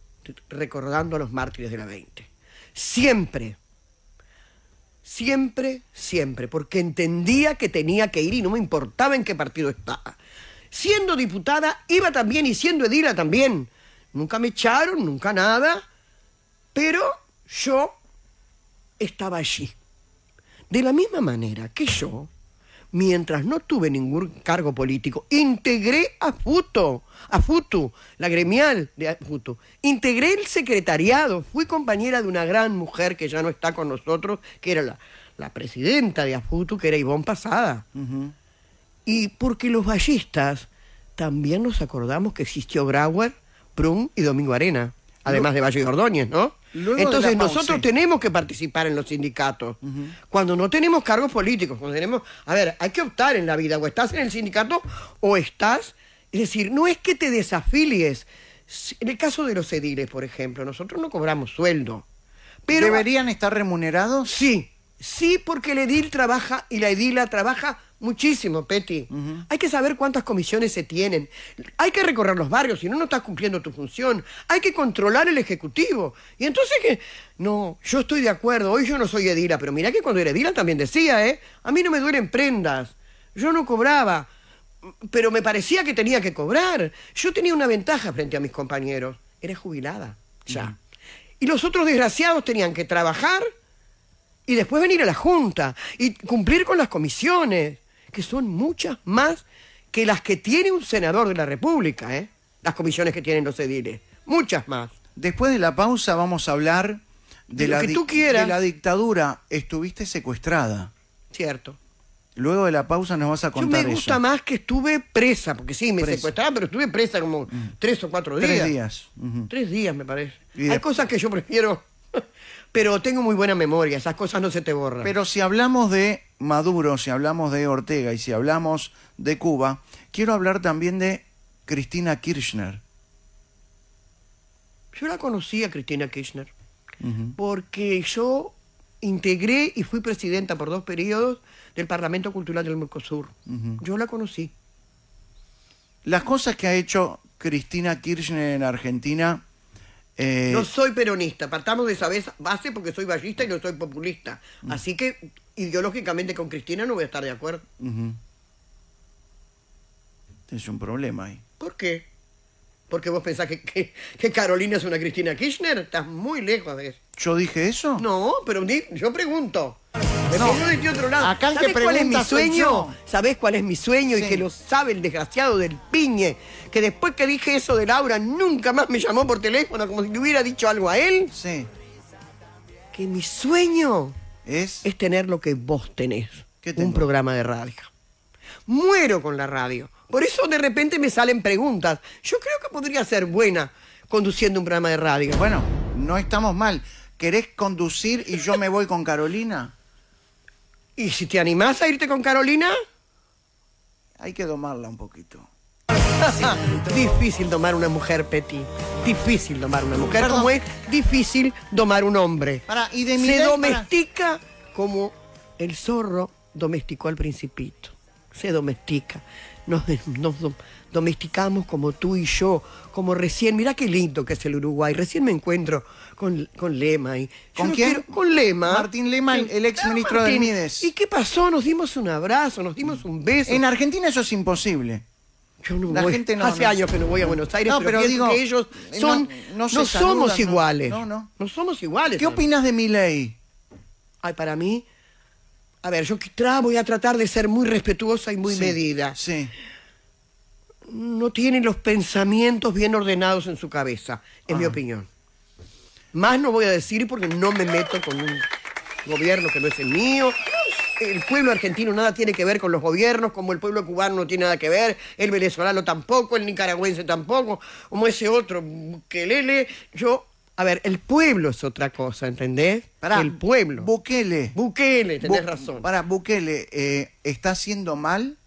A: recordando a los mártires de la 20. Siempre, siempre, siempre, porque entendía que tenía que ir y no me importaba en qué partido estaba. Siendo diputada iba también y siendo edila también. Nunca me echaron, nunca nada, pero yo estaba allí. De la misma manera que yo, mientras no tuve ningún cargo político, integré a FUTO, a FUTU, la gremial de FUTU. Integré el secretariado, fui compañera de una gran mujer que ya no está con nosotros, que era la, presidenta de FUTU, que era Ivonne Pasada. Y porque los ballistas también nos acordamos que existió Grauer, Prum y Domingo Arena, además de Valle y Ordóñez, ¿no? Entonces nosotros tenemos que participar en los sindicatos. Cuando no tenemos cargos políticos, cuando tenemos, a ver, hay que optar en la vida, o estás en el sindicato o estás, es decir, no es que te desafilies. En el caso de los ediles, por ejemplo, nosotros no cobramos sueldo. ¿Deberían estar remunerados? Sí, sí, porque el edil trabaja y la edila trabaja Muchísimo, Peti. Hay que saber cuántas comisiones se tienen. Hay que recorrer los barrios, si no, no estás cumpliendo tu función. Hay que controlar el Ejecutivo. Y entonces que... No, yo estoy de acuerdo. Hoy yo no soy Edila, pero mirá que cuando era Edila también decía, ¿eh? A mí no me duelen prendas. Yo no cobraba. Pero me parecía que tenía que cobrar. Yo tenía una ventaja frente a mis compañeros. Era jubilada. Ya. Y los otros desgraciados tenían que trabajar y después venir a la Junta y cumplir con las comisiones que son muchas más que las que tiene un senador de la República, ¿eh? las comisiones que tienen los ediles, muchas más. Después de la pausa vamos a hablar de, la, que tú de la dictadura. Estuviste secuestrada. Cierto. Luego de la pausa nos vas a contar eso. me gusta más que estuve presa, porque sí, me secuestraban, pero estuve presa como tres o cuatro días. Tres días. Tres días, me parece. Hay cosas que yo prefiero pero tengo muy buena memoria, esas cosas no se te borran. Pero si hablamos de Maduro, si hablamos de Ortega y si hablamos de Cuba, quiero hablar también de Cristina Kirchner. Yo la conocí a Cristina Kirchner porque yo integré y fui presidenta por dos periodos del Parlamento Cultural del Mercosur. Yo la conocí. Las cosas que ha hecho Cristina Kirchner en Argentina eh, no soy peronista, partamos de esa base porque soy ballista y no soy populista. Así que ideológicamente con Cristina no voy a estar de acuerdo. Es un problema ahí. ¿Por qué? Porque vos pensás que, que, Carolina es una Cristina Kirchner. Estás muy lejos de eso. ¿Yo dije eso? No, pero yo pregunto. Acá cuál es mi sueño? ¿Sabés cuál es mi sueño? Y que lo sabe el desgraciado del piñe. Que después que dije eso de Laura, nunca más me llamó por teléfono como si le hubiera dicho algo a él. Sí. Que mi sueño es, tener lo que vos tenés. un programa de radio. Muero con la radio. Por eso de repente me salen preguntas. Yo creo que podría ser buena conduciendo un programa de radio. Bueno, no estamos mal. ¿Querés conducir y yo me voy con Carolina? ¿Y si te animás a irte con Carolina? Hay que domarla un poquito. difícil domar una mujer, Peti. Difícil domar una mujer, como es difícil domar un hombre. Se domestica como el zorro domesticó al principito. Se domestica domesticamos como tú y yo, como recién, mirá qué lindo que es el Uruguay, recién me encuentro con, Lema. Y ¿Con quién? con Lema. Martín Lema, el, ex ministro de Mides. ¿Y qué pasó? Nos dimos un abrazo, nos dimos un beso. En Argentina eso es imposible. Yo no voy. Hace años que no voy a Buenos Aires, no, pero, digo, que ellos son, no, somos iguales. No, no. No somos iguales. ¿Qué opinas de mi ley? Ay, para mí, a ver, yo voy a tratar de ser muy respetuosa y muy medida. Sí no tienen los pensamientos bien ordenados en su cabeza, en mi ah. opinión. Más no voy a decir porque no me meto con un gobierno que no es el mío. El pueblo argentino nada tiene que ver con los gobiernos, como el pueblo cubano no tiene nada que ver, el venezolano tampoco, el nicaragüense tampoco, como ese otro Bukelele. Yo, a ver, el pueblo es otra cosa, ¿entendés? el pueblo. Bukele. Bukele, tenés razón. Para Bukele, eh, ¿está haciendo mal?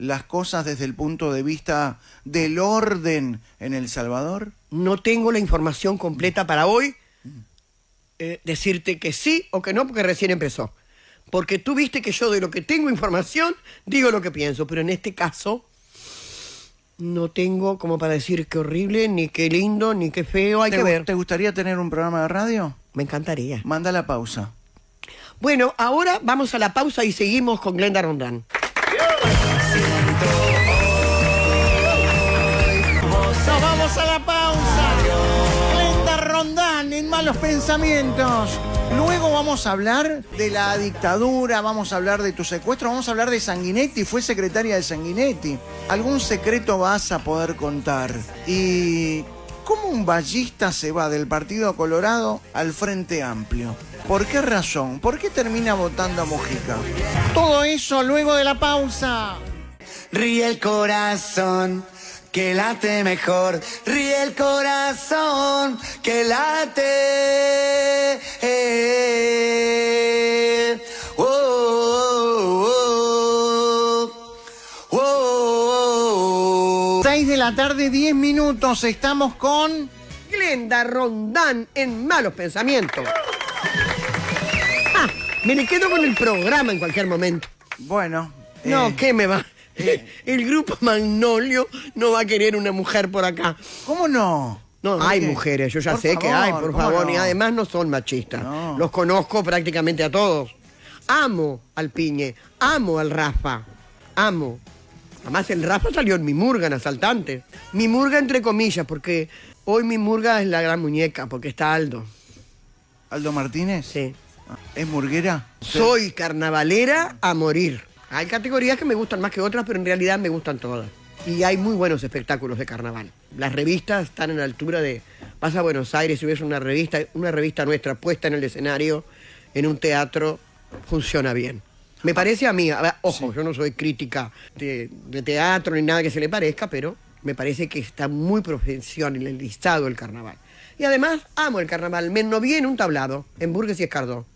A: las cosas desde el punto de vista del orden en El Salvador? No tengo la información completa para hoy eh, decirte que sí o que no, porque recién empezó. Porque tú viste que yo de lo que tengo información digo lo que pienso, pero en este caso no tengo como para decir qué horrible, ni qué lindo, ni qué feo, hay que ver. ¿Te gustaría tener un programa de radio? Me encantaría. Manda la pausa. Bueno, ahora vamos a la pausa y seguimos con Glenda Rondán. malos pensamientos. Luego vamos a hablar de la dictadura, vamos a hablar de tu secuestro, vamos a hablar de Sanguinetti, fue secretaria de Sanguinetti. Algún secreto vas a poder contar. Y ¿Cómo un ballista se va del Partido Colorado al Frente Amplio? ¿Por qué razón? ¿Por qué termina votando a Mujica? Todo eso luego de la pausa. Ríe el corazón que late mejor. Ríe el corazón que late. 6 de la tarde, 10 minutos. Estamos con Glenda Rondán en Malos Pensamientos. Ah, me quedo con el programa en cualquier momento. Bueno. No, eh, ¿qué me va? el grupo Magnolio no va a querer una mujer por acá. ¿Cómo no? No, hay mujeres, yo ya sé que hay, por favor, y además no son machistas. Los conozco prácticamente a todos. Amo al Piñe, amo al Rafa, amo. Además el Rafa salió en mi murga, en asaltante. Mi murga entre comillas, porque hoy mi murga es la gran muñeca, porque está Aldo. ¿Aldo Martínez? Sí. ¿Es murguera? Soy carnavalera a morir. Hay categorías que me gustan más que otras, pero en realidad me gustan todas. Y hay muy buenos espectáculos de carnaval. Las revistas están en la altura de. Vas a Buenos Aires Si ves una revista, una revista nuestra puesta en el escenario, en un teatro, funciona bien. Me parece a mí, ojo, yo no soy crítica de, teatro ni nada que se le parezca, pero me parece que está muy profesionalizado el listado carnaval. Y además amo el carnaval. menos bien en un tablado, en Burgues y Escardó.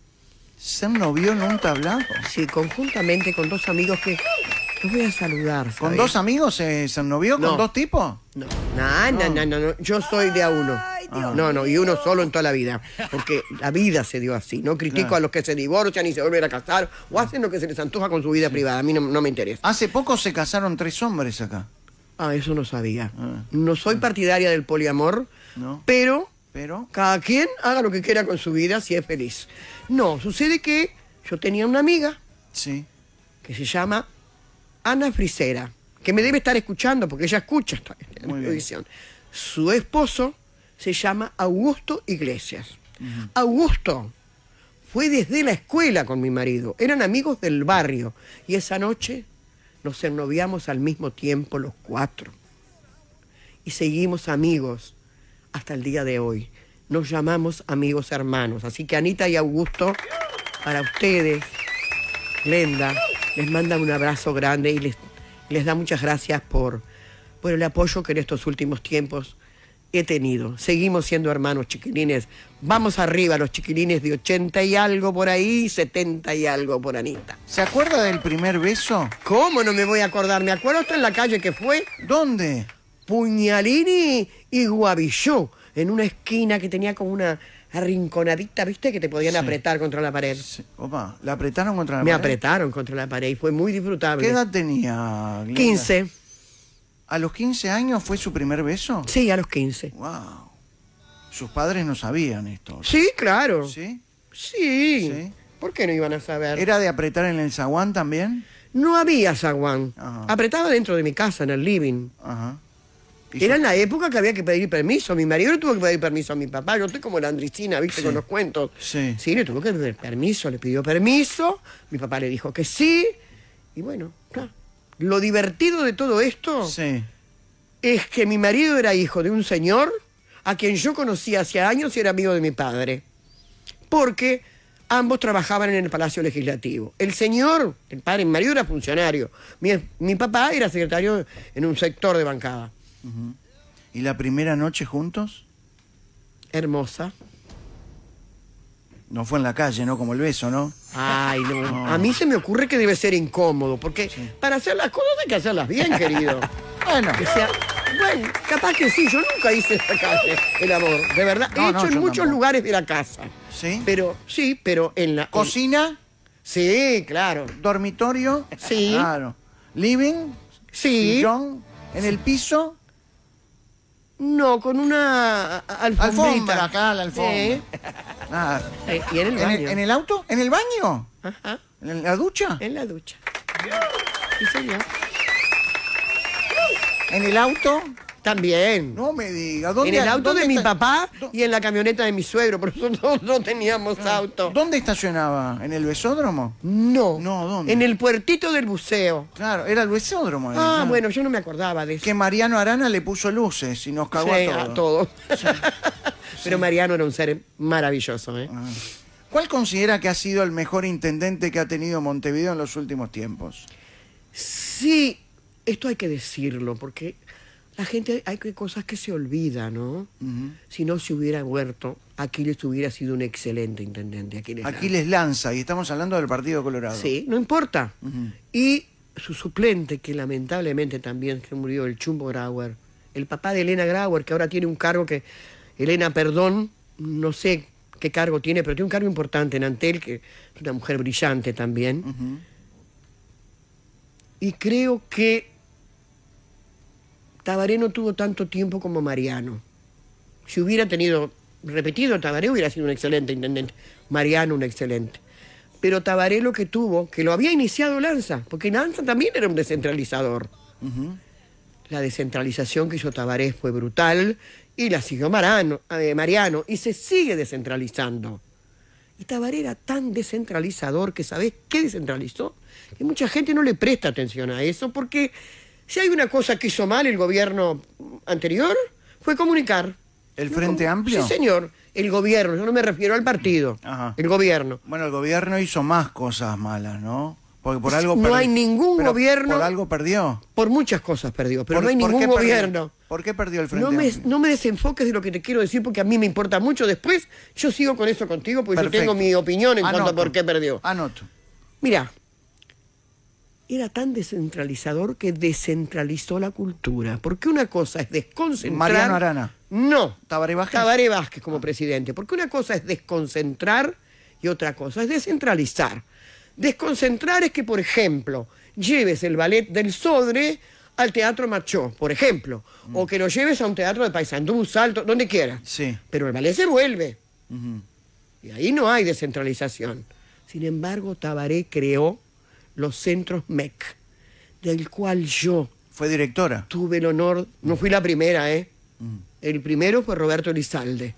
A: Ser novio nunca tablado? Sí, conjuntamente con dos amigos que los voy a saludar. ¿Con dos amigos se, eh, se novió? ¿Con dos tipos? No. No, no, no, no, Yo soy de a uno. Ay, no, no, y uno solo en toda la vida. Porque la vida se dio así. No critico a los que se divorcian y se vuelven a casar o hacen lo que se les antoja con su vida privada. A mí no, me interesa. Hace poco se casaron tres hombres acá. Ah, eso no sabía. Ah. no soy ah. partidaria del poliamor, no, pero, pero cada quien haga lo que quiera con su vida si es feliz. No, sucede que yo tenía una amiga que se llama Ana Frisera, que me debe estar escuchando porque ella escucha esta, televisión. Su esposo se llama Augusto Iglesias. Augusto fue desde la escuela con mi marido, eran amigos del barrio y esa noche nos ennoviamos al mismo tiempo los cuatro y seguimos amigos hasta el día de hoy nos llamamos amigos hermanos. Así que Anita y Augusto, para ustedes, Lenda, les manda un abrazo grande y les, les da muchas gracias por, por el apoyo que en estos últimos tiempos he tenido. Seguimos siendo hermanos chiquilines. Vamos arriba, los chiquilines de 80 y algo por ahí, 70 y algo por Anita. ¿Se acuerda del primer beso? ¿Cómo no me voy a acordar? Me acuerdo hasta en la calle que fue. ¿Dónde? Puñalini y Guavilló en una esquina que tenía como una arrinconadita, ¿viste? Que te podían apretar contra la pared. Opa, ¿la apretaron contra la pared? Me apretaron contra la pared y fue muy disfrutable. ¿Qué edad tenía? 15. ¿A los 15 años fue su primer beso? Sí, a los 15. Wow. Sus padres no sabían esto. Sí, claro. ¿Sí? Sí. sí por qué no iban a saber? ¿Era de apretar en el zaguán también? No había zaguán. Ajá. Apretaba dentro de mi casa, en el living. Ajá. Era en la época que había que pedir permiso. Mi marido le tuvo que pedir permiso a mi papá. Yo estoy como la Andricina, ¿viste? Con los cuentos. Sí. Sí, le tuvo que pedir permiso. Le pidió permiso. Mi papá le dijo que sí. Y bueno, claro. Lo divertido de todo esto es que mi marido era hijo de un señor a quien yo conocí hace años y era amigo de mi padre. Porque ambos trabajaban en el Palacio Legislativo. El señor, el padre, mi marido era funcionario. Mi, mi papá era secretario en un sector de bancada. ¿Y la primera noche juntos? Hermosa. No fue en la calle, ¿no? Como el beso, ¿no? Ay, no. A mí se me ocurre que debe ser incómodo, porque para hacer las cosas hay que hacerlas bien, querido. bueno. Bueno, capaz que sí, yo nunca hice en la calle el amor, de verdad. He hecho en muchos lugares de la casa. ¿Sí? Pero, sí, pero en la... ¿Cocina? Sí, claro. ¿Dormitorio? Sí. Claro. ¿Living? Sí. ¿Sillón? ¿En el piso? No, con una alfombra. Alfombra acá, la alfombra. Ah. Eh, ¿Y en el baño? ¿En el, auto? ¿En el baño? Ajá. ¿En la ducha? En la ducha. Sí, señor. ¿En el auto? También. No me diga En el auto de mi papá y en la camioneta de mi suegro, pero nosotros no teníamos ah, auto. ¿Dónde estacionaba? ¿En el besódromo? No. No, ¿dónde? En el puertito del buceo. Claro, era el besódromo. ah, bueno, yo no me acordaba de eso. Que Mariano Arana le puso luces y nos cagó a todos. Pero Mariano era un ser maravilloso, ¿eh? Ah. ¿Cuál considera que ha sido el mejor intendente que ha tenido Montevideo en los últimos tiempos? Sí, esto hay que decirlo, porque la gente, hay cosas que se olvidan, ¿no? Si no se hubiera muerto, Aquiles hubiera sido un excelente intendente. Aquiles, lanza. y estamos hablando del Partido Colorado. Sí, no importa. Y su suplente, que lamentablemente también se murió, el Chumbo Grauer, el papá de Elena Grauer, que ahora tiene un cargo que, Elena, perdón, no sé qué cargo tiene, pero tiene un cargo importante en Antel, que es una mujer brillante también. Y creo que Tabaré no tuvo tanto tiempo como Mariano. Si hubiera tenido repetido, Tabaré hubiera sido un excelente intendente, Mariano un excelente. Pero Tabaré lo que tuvo, que lo había iniciado Lanza, porque Lanza también era un descentralizador. La descentralización que hizo Tabaré fue brutal y la siguió eh, Mariano y se sigue descentralizando. Y Tabaré era tan descentralizador que, sabes qué descentralizó? Que mucha gente no le presta atención a eso porque si hay una cosa que hizo mal el gobierno anterior, fue comunicar. ¿El Frente Amplio? Sí, señor. El gobierno, yo no me refiero al partido. Mm, el gobierno. Bueno, el gobierno hizo más cosas malas, ¿no? Porque por algo No hay ningún gobierno. Por algo perdió. Por muchas cosas perdió, pero no hay ningún gobierno. ¿Por qué perdió el Frente no me, Amplio? No me desenfoques de lo que te quiero decir porque a mí me importa mucho. Después yo sigo con eso contigo porque yo tengo mi opinión en cuanto a por qué perdió. Anoto. Mira, era tan descentralizador que descentralizó la cultura. Porque una cosa es desconcentrar. Mariano Arana. No. Tabaré Vázquez. Tabaré Vázquez como presidente. Porque una cosa es desconcentrar y otra cosa es descentralizar. Desconcentrar es que, por ejemplo, lleves el ballet del Sodre al Teatro Machó, por ejemplo. O mm. que lo lleves a un teatro de Paysandú, Salto, donde quiera. Sí. Pero el ballet se vuelve. Y ahí no hay descentralización. Sin embargo, Tabaré creó los centros MEC, del cual yo... ¿Fue directora? Tuve el honor, no fui la primera, ¿eh? Mm. El primero fue Roberto Lizalde.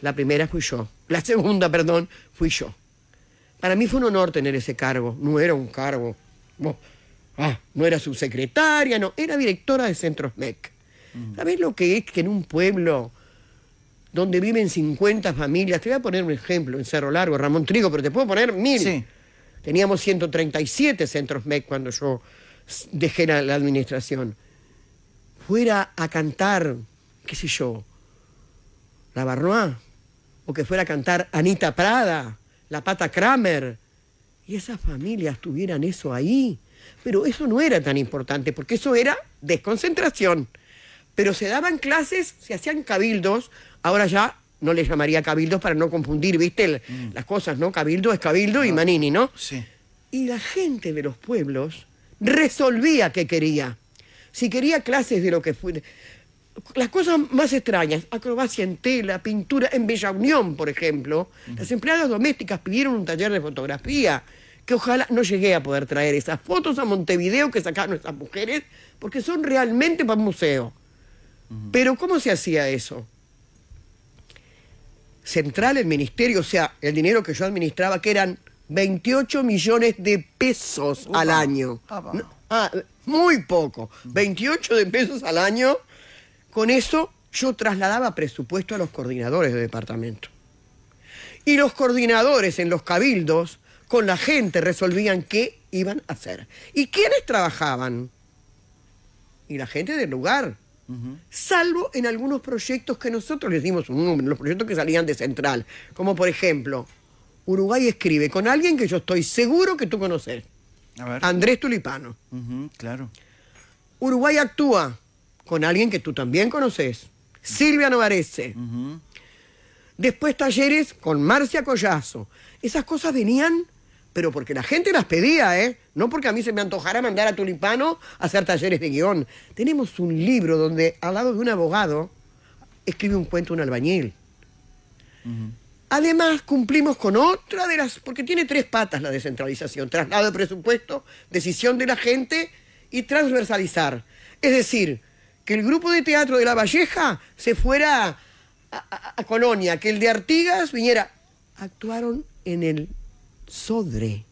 A: la primera fui yo, la segunda, perdón, fui yo. Para mí fue un honor tener ese cargo, no era un cargo, no, ah, no era subsecretaria, no, era directora de centros MEC. Mm. ¿Sabes lo que es que en un pueblo donde viven 50 familias. Te voy a poner un ejemplo en Cerro Largo, Ramón Trigo, pero te puedo poner mil. Teníamos 137 centros MEC cuando yo dejé la, administración. Fuera a cantar, qué sé yo, la Barnois, o que fuera a cantar Anita Prada, la Pata Kramer, y esas familias tuvieran eso ahí. Pero eso no era tan importante, porque eso era desconcentración. Pero se daban clases, se hacían cabildos, ahora ya no le llamaría cabildos para no confundir, ¿viste? Mm. Las cosas, ¿no? Cabildo es cabildo y ah, manini, ¿no? Sí. Y la gente de los pueblos resolvía qué quería. Si quería clases de lo que fue. Las cosas más extrañas, acrobacia en tela, pintura, en Bella Unión, por ejemplo, mm. las empleadas domésticas pidieron un taller de fotografía, que ojalá no llegué a poder traer esas fotos a Montevideo que sacaron esas mujeres, porque son realmente para un museo. Mm. Pero ¿cómo se hacía eso? central, el ministerio, o sea, el dinero que yo administraba, que eran 28 millones de pesos al año. Ah, muy poco. 28 de pesos al año. Con eso yo trasladaba presupuesto a los coordinadores de departamento. Y los coordinadores en los cabildos, con la gente, resolvían qué iban a hacer. ¿Y quiénes trabajaban? Y la gente del lugar. Salvo en algunos proyectos que nosotros les dimos un número, los proyectos que salían de central. Como por ejemplo, Uruguay escribe con alguien que yo estoy seguro que tú conoces. Andrés Tulipano. claro. Uruguay actúa con alguien que tú también conoces. Silvia Novarese. Después talleres con Marcia Collazo. Esas cosas venían pero porque la gente las pedía, ¿eh? No porque a mí se me antojara mandar a Tulipano a hacer talleres de guión. Tenemos un libro donde, al lado de un abogado, escribe un cuento un albañil. Además, cumplimos con otra de las. porque tiene tres patas la descentralización: traslado de presupuesto, decisión de la gente y transversalizar. Es decir, que el grupo de teatro de La Valleja se fuera a Colonia, que el de Artigas viniera. Actuaron en el Sodre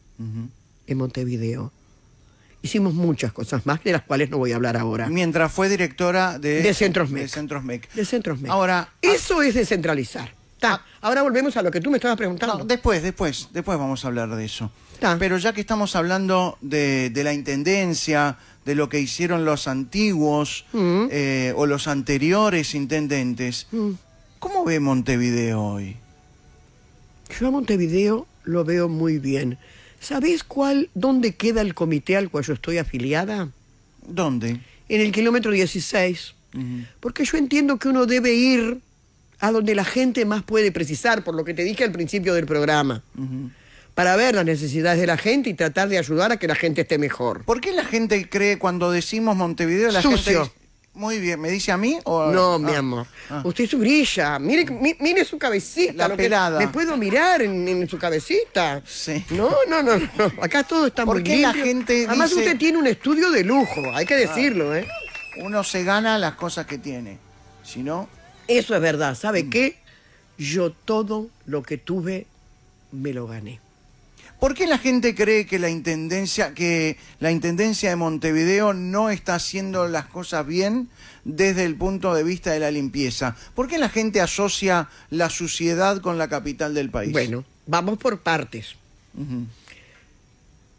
A: en Montevideo. Hicimos muchas cosas más, de las cuales no voy a hablar ahora. Mientras fue directora de, Centros MEC. Centros Ahora, ah, Eso es descentralizar. Ah. Ahora volvemos a lo que tú me estabas preguntando. después, después, después vamos a hablar de eso. Pero ya que estamos hablando de, la intendencia, de lo que hicieron los antiguos mm. eh, o los anteriores intendentes, mm. ¿cómo ve Montevideo hoy? Yo a Montevideo lo veo muy bien. sabéis cuál, dónde queda el comité al cual yo estoy afiliada? ¿Dónde? En el kilómetro 16. Porque yo entiendo que uno debe ir a donde la gente más puede precisar, por lo que te dije al principio del programa. Para ver las necesidades de la gente y tratar de ayudar a que la gente esté mejor. ¿Por qué la gente cree cuando decimos Montevideo la gente muy bien, ¿me dice a mí? O... No, mi ah, amor. Ah. Usted su brilla. Mire, mire su cabecita. La pelada. Me puedo mirar en, su cabecita. Sí. No, no, no, Acá todo está muy qué la gente Además usted tiene un estudio de lujo, hay que ah. decirlo, ¿eh? Uno se gana las cosas que tiene. Si no... Eso es verdad. ¿Sabe mm. qué? Yo todo lo que tuve me lo gané. ¿Por qué la gente cree que la intendencia, que la intendencia de Montevideo no está haciendo las cosas bien desde el punto de vista de la limpieza? ¿Por qué la gente asocia la suciedad con la capital del país? Bueno, vamos por partes.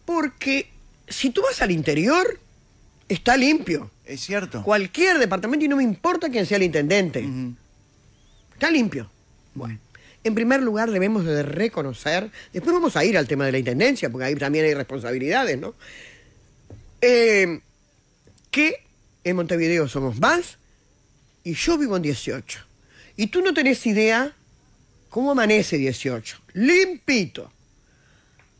A: Porque si tú vas al interior, está limpio. Es cierto. Cualquier departamento, y no me importa quién sea el intendente, está limpio. Bueno. En primer lugar, debemos de reconocer, después vamos a ir al tema de la Intendencia, porque ahí también hay responsabilidades, ¿no? Eh, que en Montevideo somos más y yo vivo en 18. Y tú no tenés idea cómo amanece 18. Limpito.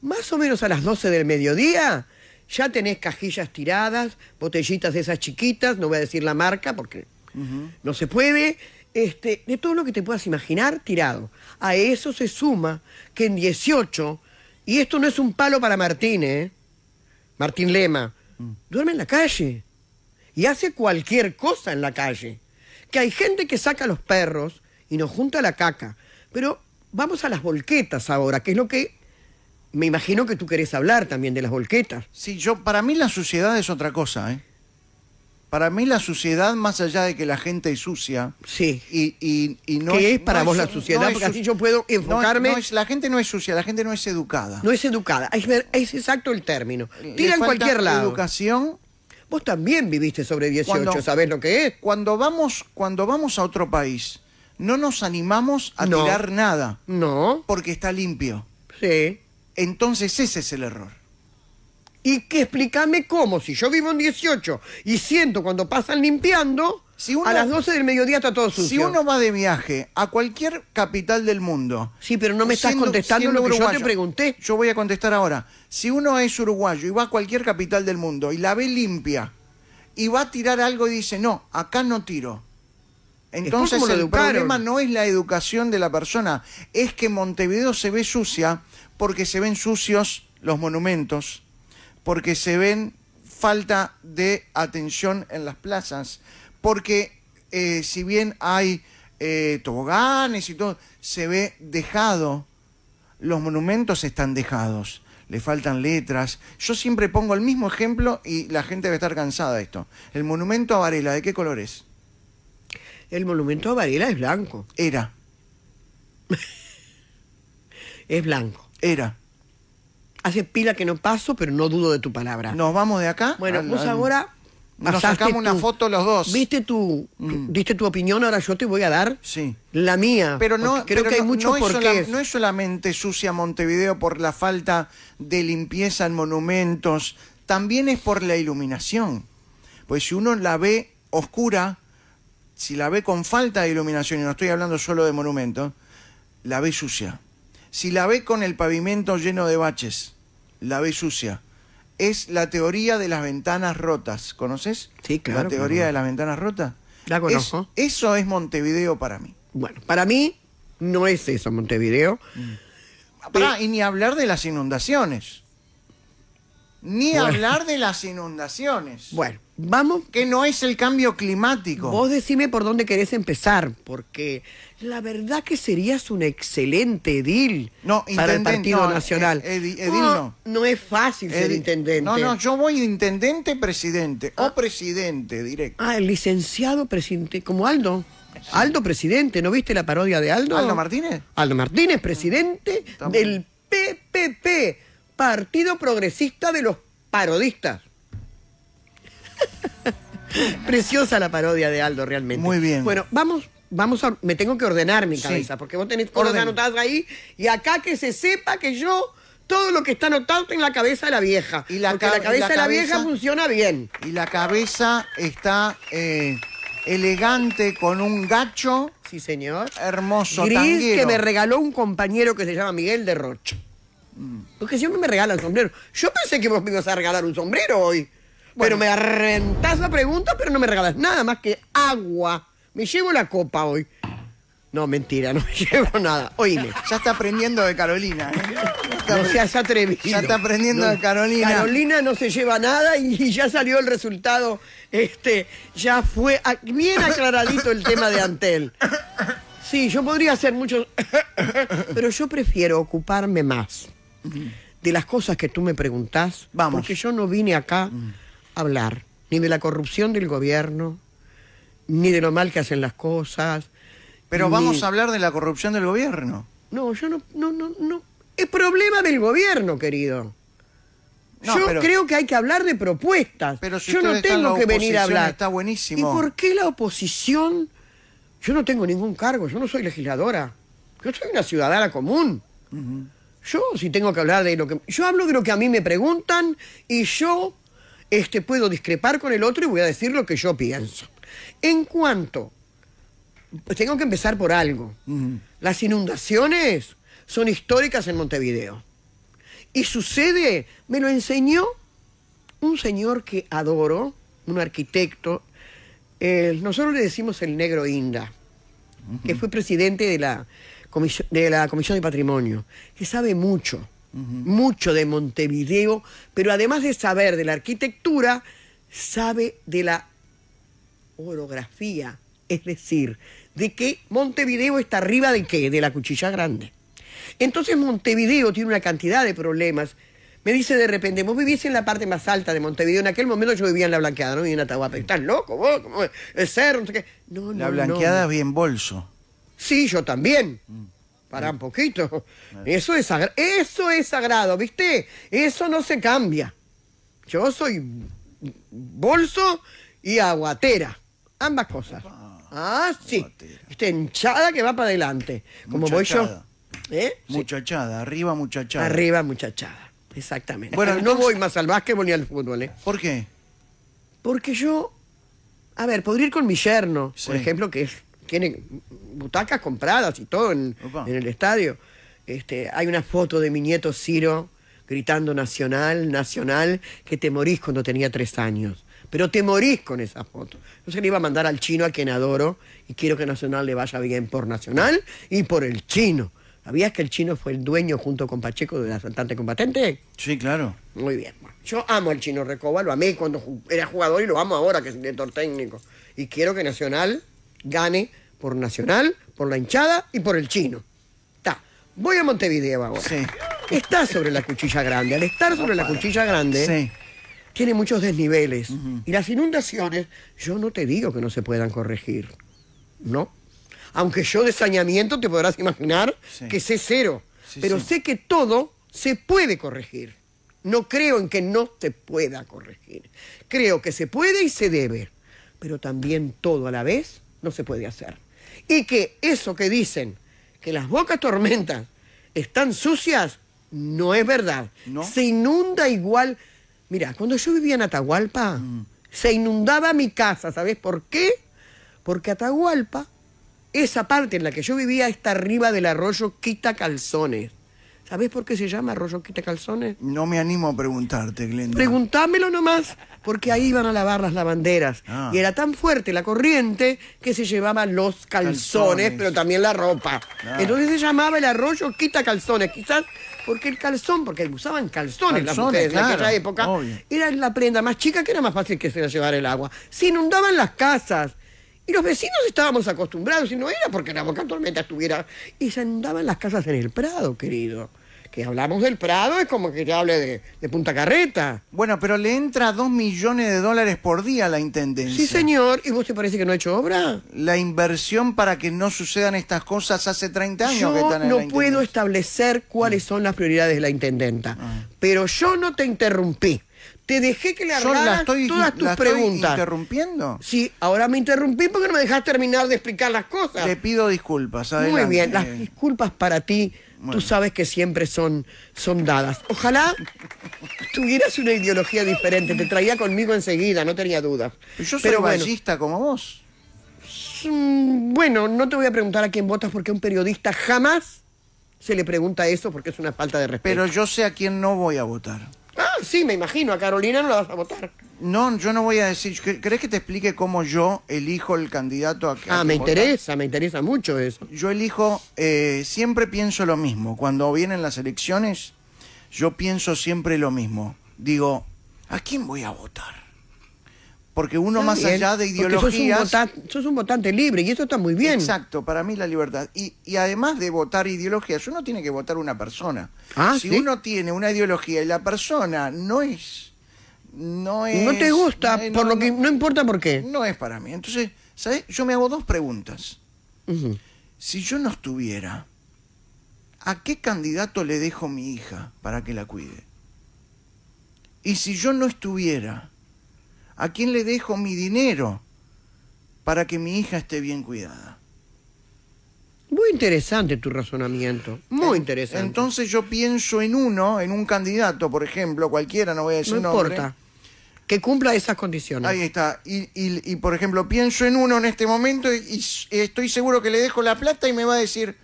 A: Más o menos a las 12 del mediodía ya tenés cajillas tiradas, botellitas de esas chiquitas, no voy a decir la marca porque no se puede este, de todo lo que te puedas imaginar tirado. A eso se suma que en 18, y esto no es un palo para Martín, ¿eh? Martín Lema, mm. duerme en la calle y hace cualquier cosa en la calle. Que hay gente que saca los perros y nos junta la caca, pero vamos a las volquetas ahora, que es lo que me imagino que tú querés hablar también de las volquetas. Sí, yo, para mí la suciedad es otra cosa, ¿eh? Para mí la suciedad, más allá de que la gente es sucia, sí. y, no ¿Qué es, para vos la suciedad? porque así yo puedo enfocarme. la gente no es sucia, la gente no es educada. No es educada, es, exacto el término. Tira en cualquier lado. Educación. Vos también viviste sobre 18, ¿sabés lo que es? Cuando vamos, cuando vamos a otro país, no nos animamos a tirar nada. No. Porque está limpio. Sí. Entonces ese es el error. Y que explícame cómo, si yo vivo en 18 y siento cuando pasan limpiando, si a las 12 del mediodía está todo sucio. Si uno va de viaje a cualquier capital del mundo. Sí, pero no me estás contestando lo que yo te pregunté. Yo voy a contestar ahora. Si uno es uruguayo y va a cualquier capital del mundo y la ve limpia y va a tirar algo y dice, no, acá no tiro. Entonces el problema no es la educación de la persona, es que Montevideo se ve sucia porque se ven sucios los monumentos, porque se ven falta de atención en las plazas, porque eh, si bien hay eh, toboganes y todo, se ve dejado, los monumentos están dejados, le faltan letras. Yo siempre pongo el mismo ejemplo y la gente debe estar cansada de esto. El monumento a Varela, ¿de qué color es? El monumento a Varela es blanco. Era. es blanco. Era. Hace pila que no paso, pero no dudo de tu palabra. Nos vamos de acá. Bueno, pues ahora nos sacamos una foto los dos. Viste tu, diste mm. tu opinión, ahora yo te voy a dar sí. la mía. Pero no, creo que hay mucho no No es solamente sucia Montevideo por la falta de limpieza en monumentos, también es por la iluminación. Pues si uno la ve oscura, si la ve con falta de iluminación, y no estoy hablando solo de monumentos, la ve sucia. Si la ve con el pavimento lleno de baches, la ve sucia. Es la teoría de las ventanas rotas. ¿Conoces? Sí, claro. La teoría de las ventanas rotas. La conozco. eso es Montevideo para mí. Bueno, para mí no es eso Montevideo. Mm. y ni hablar de las inundaciones. Ni hablar de las inundaciones. Bueno, Vamos. Que no es el cambio climático. Vos decime por dónde querés empezar, porque la verdad que serías un excelente edil para el Partido Nacional. Eh, no, no, es fácil ser intendente. No, no, yo voy intendente, presidente o ah. presidente directo. Ah, el licenciado presidente, como Aldo. Aldo presidente, ¿no viste la parodia de Aldo? Aldo Martínez. Aldo Martínez, presidente del PPP, Partido Progresista de los Parodistas. Preciosa la parodia de Aldo, realmente. Muy bien. Bueno, vamos, vamos a. Me tengo que ordenar mi cabeza, porque vos tenés cosas anotadas ahí y acá que se sepa que yo. Todo lo que está anotado está en la cabeza de la vieja. Y la, porque la cabeza de la vieja funciona bien. Y la cabeza está eh, elegante con un gacho. Sí, señor. Hermoso. Gris que me regaló un compañero que se llama Miguel de Rocha. Mm. Porque siempre me regalan sombrero. Yo pensé que vos me ibas a regalar un sombrero hoy. Pero me arrentás la pregunta, pero no me regalas nada más que agua. Me llevo la copa hoy. No, mentira, no me llevo nada. Oíme. Ya está aprendiendo de Carolina. ¿eh? no atrevido. Ya está aprendiendo de Carolina. Carolina no se lleva nada y ya salió el resultado. Este, ya fue bien aclaradito el tema de Antel. Sí, yo podría hacer muchos, pero yo prefiero ocuparme más de las cosas que tú me preguntás, Vamos. porque yo no vine acá mm hablar ni de la corrupción del gobierno, ni de lo mal que hacen las cosas. Pero vamos a hablar de la corrupción del gobierno. No, yo no, no, no, no. Es problema del gobierno, querido. yo creo que hay que hablar de propuestas. Pero si yo no tengo que venir a hablar. Está buenísimo. ¿Y por qué la oposición? Yo no tengo ningún cargo, yo no soy legisladora. Yo soy una ciudadana común. Yo, si tengo que hablar de lo que. Yo hablo de lo que a mí me preguntan y yo este, puedo discrepar con el otro y voy a decir lo que yo pienso. En cuanto, pues tengo que empezar por algo. Las inundaciones son históricas en Montevideo. Y sucede, me lo enseñó un señor que adoro, un arquitecto. nosotros le decimos el negro Inda, que fue presidente de la Comisión de Patrimonio, que sabe mucho mucho de Montevideo, pero además de saber de la arquitectura, sabe de la orografía, es decir, de que Montevideo está arriba de qué, de la cuchilla grande. Entonces Montevideo tiene una cantidad de problemas. Me dice de repente, vos vivís en la parte más alta de Montevideo. En aquel momento yo vivía en La Blanqueada, no vivía en Atahualpa. ¿Estás loco vos? es? El cerro, no sé qué. No, la Blanqueada bien bolso. Sí, yo también. Mm. Para un poquito. Eso es, eso es sagrado, ¿viste? Eso no se cambia. Yo soy bolso y aguatera. Ambas cosas. Ah, sí. Esta hinchada que va para adelante. Como voy yo. ¿Eh? Muchachada, arriba muchachada. Arriba muchachada, exactamente. Bueno, no voy más al básquetbol ni al fútbol. ¿eh? ¿Por qué? Porque yo. A ver, podría ir con mi yerno, por ejemplo, que es tiene butacas compradas y todo en, el estadio. Este, hay una foto de mi nieto Ciro gritando nacional, nacional, que te morís cuando tenía tres años. Pero te morís con esa foto. Entonces le iba a mandar al chino a quien adoro y quiero que Nacional le vaya bien por Nacional y por el chino. ¿Sabías que el chino fue el dueño junto con Pacheco del asaltante combatente? Sí, claro. Muy bien. Yo amo al chino Recoba, lo amé cuando era jugador y lo amo ahora que es director técnico. Y quiero que Nacional gane por Nacional, por la hinchada y por el chino. Está. Voy a Montevideo ahora. Está sobre la cuchilla grande. Al estar sobre la cuchilla grande, tiene muchos desniveles. Y las inundaciones, yo no te digo que no se puedan corregir. ¿No? Aunque yo de saneamiento te podrás imaginar que sé cero. pero sé que todo se puede corregir. No creo en que no se pueda corregir. Creo que se puede y se debe. Pero también todo a la vez no se puede hacer. Y que eso que dicen, que las bocas tormentas están sucias, no es verdad. Se inunda igual. Mira, cuando yo vivía en Atahualpa, mm. se inundaba mi casa. ¿Sabes por qué? Porque Atahualpa, esa parte en la que yo vivía, está arriba del arroyo Quita Calzones. Sabes por qué se llama Arroyo quita calzones? No me animo a preguntarte, Glenda. Preguntámelo nomás, porque ahí iban a lavar las lavanderas. Ah. Y era tan fuerte la corriente que se llevaban los calzones, pero también la ropa. Entonces se llamaba el arroyo quita calzones. Quizás porque el calzón, porque usaban calzones, las en aquella época, era la prenda más chica que era más fácil que se la llevara el agua. Se inundaban las casas. Y los vecinos estábamos acostumbrados, y no era porque la boca tormenta estuviera. Y se inundaban las casas en el prado, querido que hablamos del Prado es como que ya hable de, Punta Carreta. Bueno, pero le entra dos millones de dólares por día a la Intendencia. Sí, señor. ¿Y vos te parece que no ha hecho obra? La inversión para que no sucedan estas cosas hace 30 años que están en no puedo establecer cuáles son las prioridades de la Intendenta. Ah. Pero yo no te interrumpí. Te dejé que le hagas todas tus preguntas. interrumpiendo? Sí, ahora me interrumpí porque no me dejas terminar de explicar las cosas. Te pido disculpas. Adelante. Muy bien, las disculpas para ti tú sabes que siempre son, son dadas. Ojalá tuvieras una ideología diferente, te traía conmigo enseguida, no tenía duda. Yo soy Pero ballista como vos. Mm, bueno, no te voy a preguntar a quién votas porque a un periodista jamás se le pregunta eso porque es una falta de respeto. Pero yo sé a quién no voy a votar. Ah, sí, me imagino, a Carolina no la vas a votar. No, yo no voy a decir. ¿Crees que te explique cómo yo elijo el candidato a, que? Ah, me interesa, me interesa mucho eso. Yo elijo, eh, siempre pienso lo mismo. Cuando vienen las elecciones, yo pienso siempre lo mismo. Digo, ¿a quién voy a votar? porque uno más allá de ideologías... Sos un, votante, un, votante, libre y eso está muy bien. Exacto, para mí la libertad. Y, además de votar ideologías, uno tiene que votar una persona. Ah, si uno tiene una ideología y la persona no es... No, no te gusta, eh, no por lo que no, importa por qué. No es para mí. Entonces, ¿sabes? Yo me hago dos preguntas. Si yo no estuviera, ¿a qué candidato le dejo mi hija para que la cuide? Y si yo no estuviera, ¿A quién le dejo mi dinero para que mi hija esté bien cuidada? Muy interesante tu razonamiento. Muy interesante. Entonces yo pienso en uno, en un candidato, por ejemplo, cualquiera, no voy a decir no importa. Que cumpla esas condiciones. Ahí está. Y, por ejemplo, pienso en uno en este momento y, estoy seguro que le dejo la plata y me va a decir,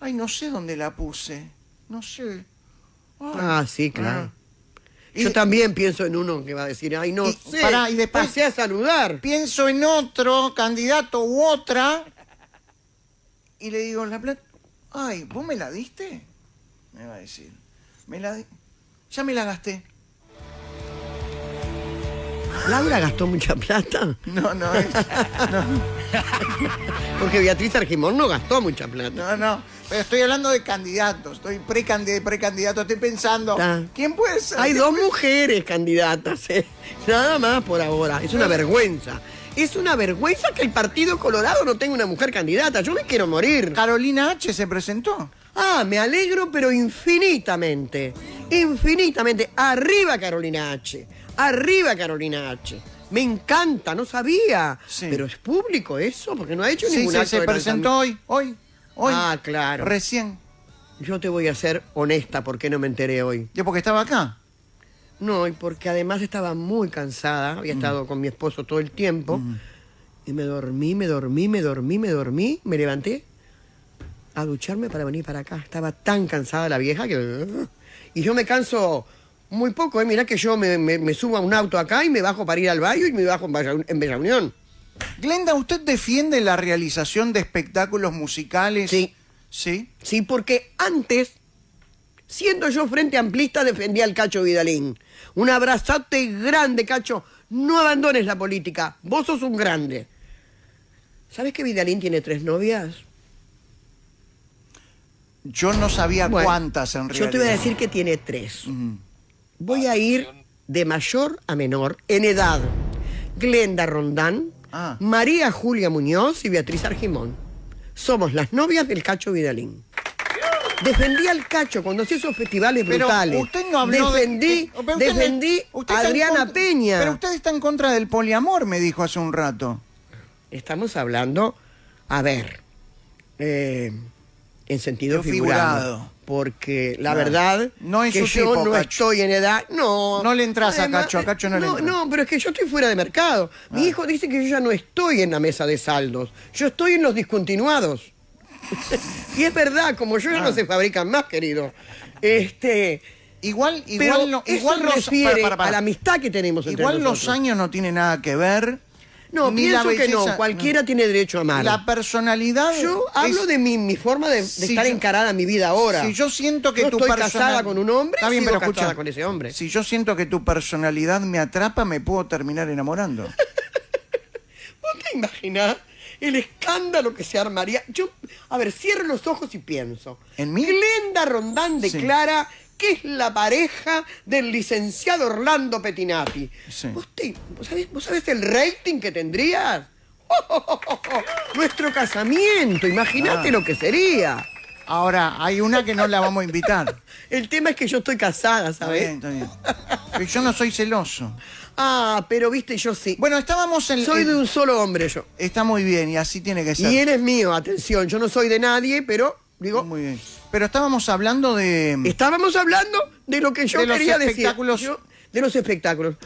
A: ay, no sé dónde la puse. No sé. ah, sí, ah, claro. Yo también pienso en uno que va a decir, ay, no, pará, y después pasé a saludar. Pienso en otro candidato u otra y le digo, la plata, ay, ¿vos me la diste? Me va a decir, me la ya me la gasté. ¿Laura gastó mucha plata? No, no. no. Porque Beatriz Argimón no gastó mucha plata. No, no estoy hablando de candidatos, estoy precandidato, estoy pensando, ah. ¿quién puede ser? Hay dos mujeres candidatas, eh. nada más por ahora, es una ah. vergüenza. Es una vergüenza que el Partido Colorado no tenga una mujer candidata, yo me quiero morir. Carolina H. se presentó. Ah, me alegro, pero infinitamente, infinitamente. Arriba Carolina H, arriba Carolina H. Me encanta, no sabía. Pero es público eso, porque no ha hecho ninguna ningún sí, se presentó hoy, hoy. Ah, claro. Recién. Yo te voy a ser honesta porque no me enteré hoy. ¿Yo porque estaba acá? No, y porque además estaba muy cansada. Había mm. estado con mi esposo todo el tiempo. Mm. Y me dormí, me dormí, me dormí, me dormí. Me levanté a ducharme para venir para acá. Estaba tan cansada la vieja que... Y yo me canso muy poco, ¿eh? Mirá que yo me, me, subo a un auto acá y me bajo para ir al baño y me bajo en, en Bella Unión. Glenda, ¿usted defiende la realización de espectáculos musicales? Sí. ¿Sí? Sí, porque antes, siendo yo frente amplista, defendía al Cacho Vidalín. Un abrazate grande, Cacho. No abandones la política. Vos sos un grande. ¿Sabes que Vidalín tiene tres novias? Yo no sabía cuántas en realidad. Yo te voy a decir que tiene tres. Voy a ir de mayor a menor en edad. Glenda Rondán, Ah. María Julia Muñoz y Beatriz Argimón. Somos las novias del Cacho Vidalín. Defendí al Cacho cuando hacía sus festivales brutales. defendí, defendí a Adriana Peña. Pero usted está en contra del poliamor, me dijo hace un rato. Estamos hablando, a ver, eh, en sentido figurado porque la verdad que yo no estoy en edad. No. No le entras a Cacho, Cacho no, le No, pero es que yo estoy fuera de mercado. Mi ah. hijo dice que yo ya no estoy en la mesa de saldos, yo estoy en los discontinuados. y es verdad, como yo ya no ah. se fabrican más, querido. Este. Igual, igual, igual refiere a la amistad que tenemos entre Igual los años no tiene nada que ver no, pienso que no. Cualquiera tiene derecho a amar. La personalidad. Yo hablo de mi, mi forma de, estar encarada mi vida ahora. Si yo siento que tu casada con un hombre, con ese hombre. Si yo siento que tu personalidad me atrapa, me puedo terminar enamorando. ¿Vos te imaginás? el escándalo que se armaría. Yo, a ver, cierro los ojos y pienso. ¿En mí? Glenda Rondán declara que es la pareja del licenciado Orlando Petinati. ¿vos sabés, el rating que tendrías? Nuestro casamiento, imagínate ah. lo que sería. Ahora, hay una que no la vamos a invitar. el tema es que yo estoy casada, ¿sabes? Está bien, está bien. yo no soy celoso. Ah, pero viste, yo sí. Bueno, estábamos en... Soy de un solo hombre yo. Está muy bien, y así tiene que ser. Y él es mío, atención. Yo no soy de nadie, pero digo... Muy bien. Pero estábamos hablando de. Mm, estábamos hablando de lo que yo de los espectáculos. de los espectáculos.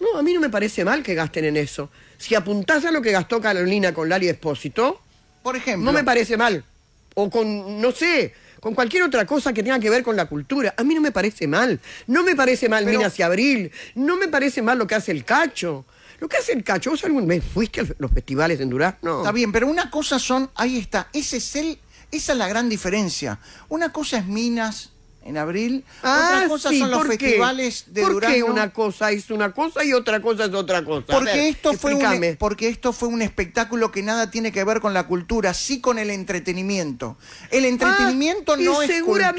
A: No, a mí no me parece mal que gasten en eso. Si apuntás a lo que gastó Carolina con Lali Espósito, por ejemplo. No me parece mal. O con, no sé, con cualquier otra cosa que tenga que ver con la cultura. A mí no me parece mal. No me parece mal Pero... hacia Abril. No me parece mal lo que hace el Cacho. Lo que hace el cacho, ¿vos algún mes fuiste a los festivales en no Está bien, pero una cosa son, ahí está, ese es el esa es la gran diferencia. Una cosa es Minas en abril, ah, otra cosa son los festivales de ¿Por una cosa es una cosa y otra cosa es otra cosa? Porque, esto fue un, porque esto fue un espectáculo que nada tiene que ver con la cultura, sí con el entretenimiento. El ah, entretenimiento no es cultura.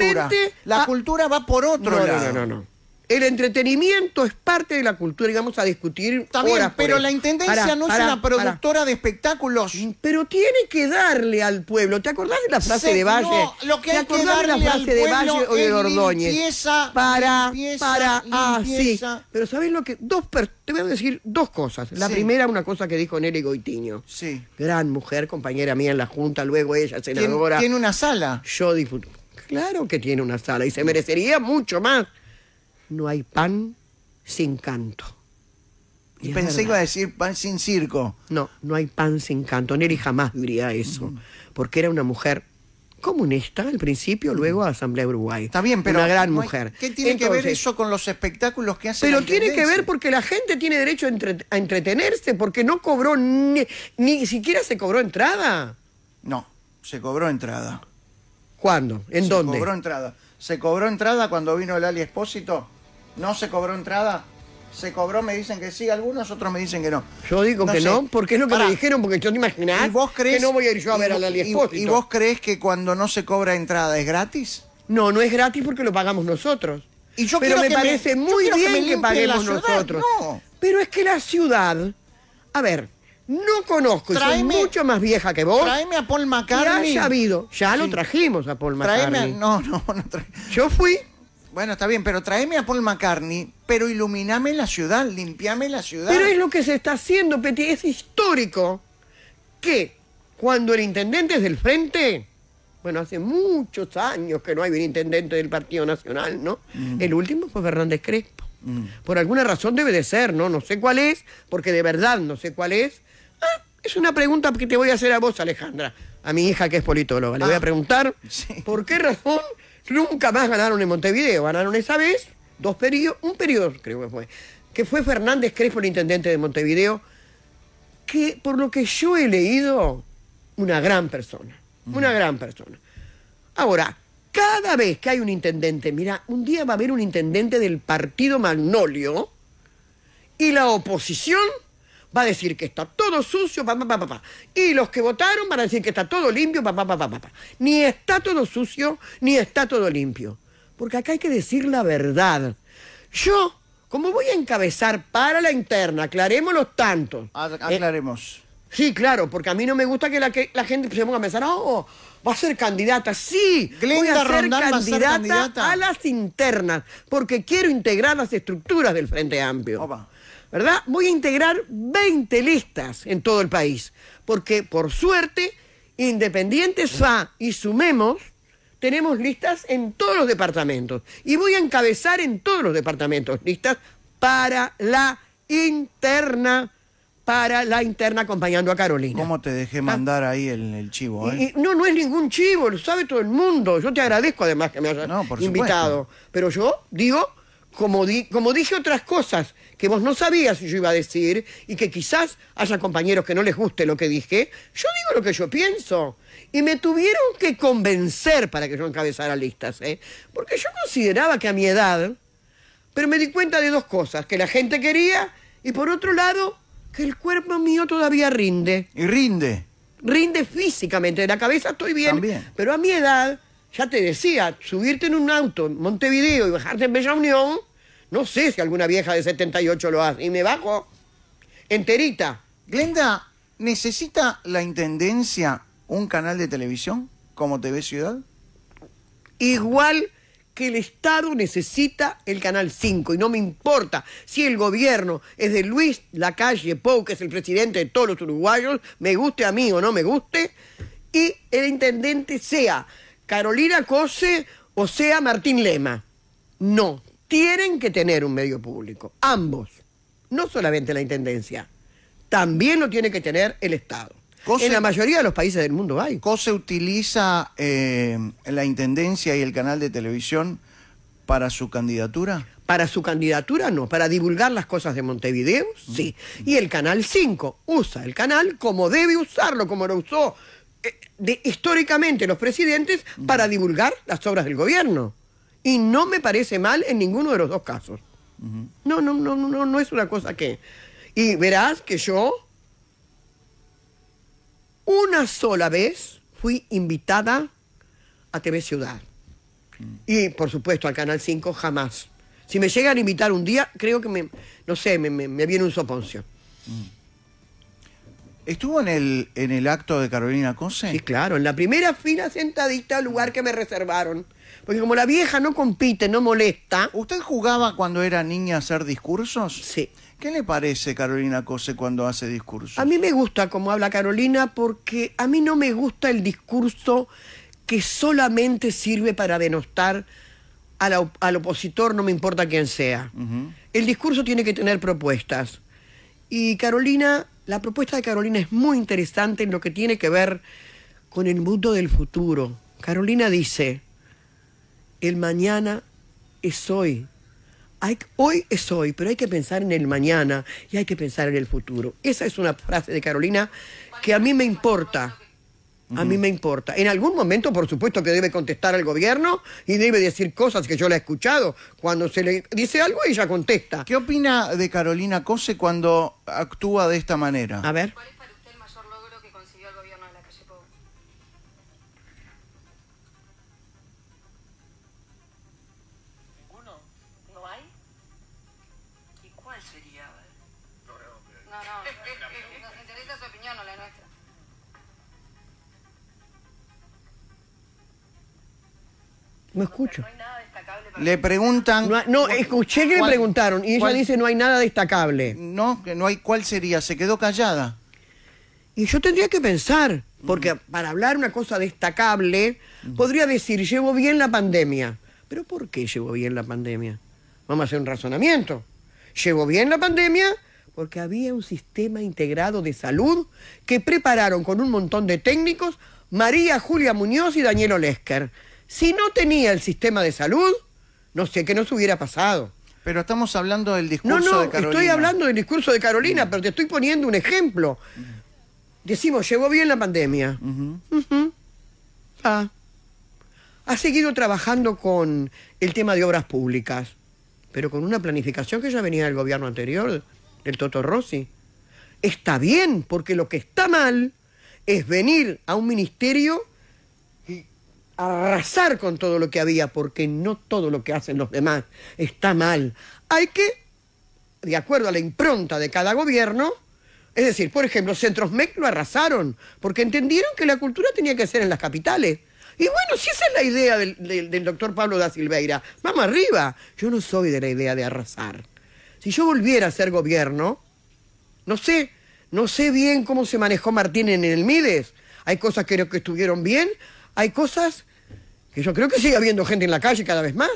A: La cultura va por otro lado el entretenimiento es parte de la cultura y vamos a discutir. También, pero la intendencia no es una productora de espectáculos. Pero tiene que darle al pueblo. ¿Te acordás de la frase de Valle? No, lo que ¿Te la frase de Valle o de Ordóñez? para, para, ah, Pero ¿sabés lo que? Dos te voy a decir dos cosas. La primera, una cosa que dijo Nelly Goitiño. Sí. Gran mujer, compañera mía en la Junta, luego ella, senadora. Tiene, una sala. Yo Claro que tiene una sala y se merecería mucho más no hay pan sin canto. Y Pensé que iba a decir pan sin circo. No, no hay pan sin canto. Neri jamás diría eso, mm. porque era una mujer comunista al principio, mm. luego a Asamblea Uruguay. Está bien, pero. Una gran mujer. ¿Qué tiene que ver eso con los espectáculos que hace Pero tiene que ver porque la gente tiene derecho a, entretenerse, porque no cobró ni, siquiera se cobró entrada. No, se cobró entrada. ¿Cuándo? ¿En dónde? Se cobró entrada. Se cobró entrada cuando vino el Ali Expósito? no se cobró entrada. Se cobró, me dicen que sí, algunos otros me dicen que no. Yo digo que no, porque es lo que me dijeron, porque yo no imaginás ¿Y vos crees, que no voy a ir yo a ver a vos crees que cuando no se cobra entrada es gratis? No, no es gratis porque lo pagamos nosotros. Y yo Pero me parece muy bien que, paguemos nosotros. Pero es que la ciudad, a ver, no conozco, y soy mucho más vieja que vos. Tráeme a Paul McCartney. Ya sabido, ya lo trajimos a Paul McCartney. Tráeme... no, no, no Yo fui bueno, está bien, pero tráeme a Paul McCartney, pero iluminame la ciudad, limpiame la ciudad. Pero es lo que se está haciendo, Peti, es histórico que cuando el intendente es del frente, bueno, hace muchos años que no hay un intendente del Partido Nacional, ¿no? Mm. El último fue Fernández Crespo. Mm. Por alguna razón debe de ser, ¿no? No sé cuál es, porque de verdad no sé cuál es. Ah, es una pregunta que te voy a hacer a vos, Alejandra, a mi hija que es politóloga. Le voy a ah. preguntar por qué razón Nunca más ganaron en Montevideo, ganaron esa vez, dos periodos, un periodo creo que fue, que fue Fernández Crespo el intendente de Montevideo, que por lo que yo he leído, una gran persona, una gran persona. Ahora, cada vez que hay un intendente, mira, un día va a haber un intendente del partido Magnolio y la oposición va a decir que está todo sucio, papá, papá, papá. Y los que votaron van a decir que está todo limpio, papá, papá, papá. Ni está todo sucio, ni está todo limpio. Porque acá hay que decir la verdad. Yo, como voy a encabezar para la interna, aclaremos los tantos. Eh, aclaremos. sí, claro, porque a mí no me gusta que la, gente se ponga a pensar, oh, va a ser candidata. Sí, voy a ser, candidata, a las internas, porque quiero integrar las estructuras del Frente Amplio. ¿verdad? Voy a integrar 20 listas en todo el país, porque por suerte, independientes va y sumemos, tenemos listas en todos los departamentos. Y voy a encabezar en todos los departamentos listas para la interna para la interna acompañando a Carolina. ¿Cómo te dejé mandar ahí el, chivo? Eh? no, no es ningún chivo, lo sabe todo el mundo. Yo te agradezco además que me hayas invitado. Pero yo digo, como, como dije otras cosas que vos no sabías si yo iba a decir y que quizás haya compañeros que no les guste lo que dije, yo digo lo que yo pienso. Y me tuvieron que convencer para que yo encabezara listas, ¿eh? porque yo consideraba que a mi edad, pero me di cuenta de dos cosas, que la gente quería y por otro lado, que el cuerpo mío todavía rinde. Y rinde. Rinde físicamente, de la cabeza estoy bien, pero a mi edad, ya te decía, subirte en un auto en Montevideo y bajarte en Bella Unión, no sé si alguna vieja de 78 lo hace. Y me bajo enterita. Glenda, ¿necesita la Intendencia un canal de televisión como TV Ciudad? Igual que el Estado necesita el Canal 5 y no me importa si el gobierno es de Luis Lacalle Pou, que es el presidente de todos los uruguayos, me guste a mí o no me guste, y el intendente sea Carolina Cose o sea Martín Lema. No, tienen que tener un medio público, ambos, no solamente la Intendencia, también lo tiene que tener el Estado. en la mayoría de los países del mundo hay. ¿Cose utiliza eh, la Intendencia y el canal de televisión para su candidatura? Para su candidatura no, para divulgar las cosas de Montevideo, sí. Y el Canal 5 usa el canal como debe usarlo, como lo usó eh, de, históricamente los presidentes, para divulgar las obras del gobierno. Y no me parece mal en ninguno de los dos casos. No, no, no, no, no es una cosa que... Y verás que yo una sola vez fui invitada a TV Ciudad. Mm. Y por supuesto al Canal 5 jamás. Si me llegan a invitar un día, creo que me, no sé, me, viene un soponcio. Mm. ¿Estuvo en el, en el acto de Carolina Conce? Sí, claro, en la primera fila sentadita, lugar que me reservaron. Porque como la vieja no compite, no molesta. ¿Usted jugaba cuando era niña a hacer discursos? Sí. ¿Qué le parece Carolina Cose cuando hace discursos? A mí me gusta como habla Carolina porque a mí no me gusta el discurso que solamente sirve para denostar al, opositor, no me importa quién sea. El discurso tiene que tener propuestas. Y Carolina, la propuesta de Carolina es muy interesante en lo que tiene que ver con el mundo del futuro. Carolina dice, el mañana es hoy. hoy es hoy, pero hay que pensar en el mañana y hay que pensar en el futuro. Esa es una frase de Carolina que a mí me importa. A mí me importa. En algún momento, por supuesto, que debe contestar al gobierno y debe decir cosas que yo la he escuchado. Cuando se le dice algo, ella contesta. ¿Qué opina de Carolina Cose cuando actúa de esta manera? A ver. No escucho. Le preguntan. No, escuché que le preguntaron y ella dice no hay nada destacable. No, que no hay cuál sería, se quedó callada. Y yo tendría que pensar, porque para hablar una cosa destacable, podría decir, llevo bien la pandemia. ¿Pero por qué llevo bien la pandemia? Vamos a hacer un razonamiento. Llevo bien la pandemia porque había un sistema integrado de salud que prepararon con un montón de técnicos María Julia Muñoz y Daniel Olesker si no tenía el sistema de salud, no sé qué se hubiera pasado. Pero estamos hablando del discurso no, no, de Carolina. Estoy hablando del discurso de Carolina, pero te estoy poniendo un ejemplo. Decimos, llevó bien la pandemia. Ah. Ha seguido trabajando con el tema de obras públicas, pero con una planificación que ya venía del gobierno anterior, del Toto Rossi. Está bien, porque lo que está mal es venir a un ministerio arrasar con todo lo que había, porque no todo lo que hacen los demás está mal. Hay que, de acuerdo a la impronta de cada gobierno, es decir, por ejemplo, Centros MEC lo arrasaron, porque entendieron que la cultura tenía que ser en las capitales. Y bueno, si esa es la idea del, doctor Pablo da Silveira, vamos arriba. Yo no soy de la idea de arrasar. Si yo volviera a ser gobierno, no sé, no sé bien cómo se manejó Martín en el Mides. Hay cosas creo que estuvieron bien, hay cosas que yo creo que sigue habiendo gente en la calle cada vez más.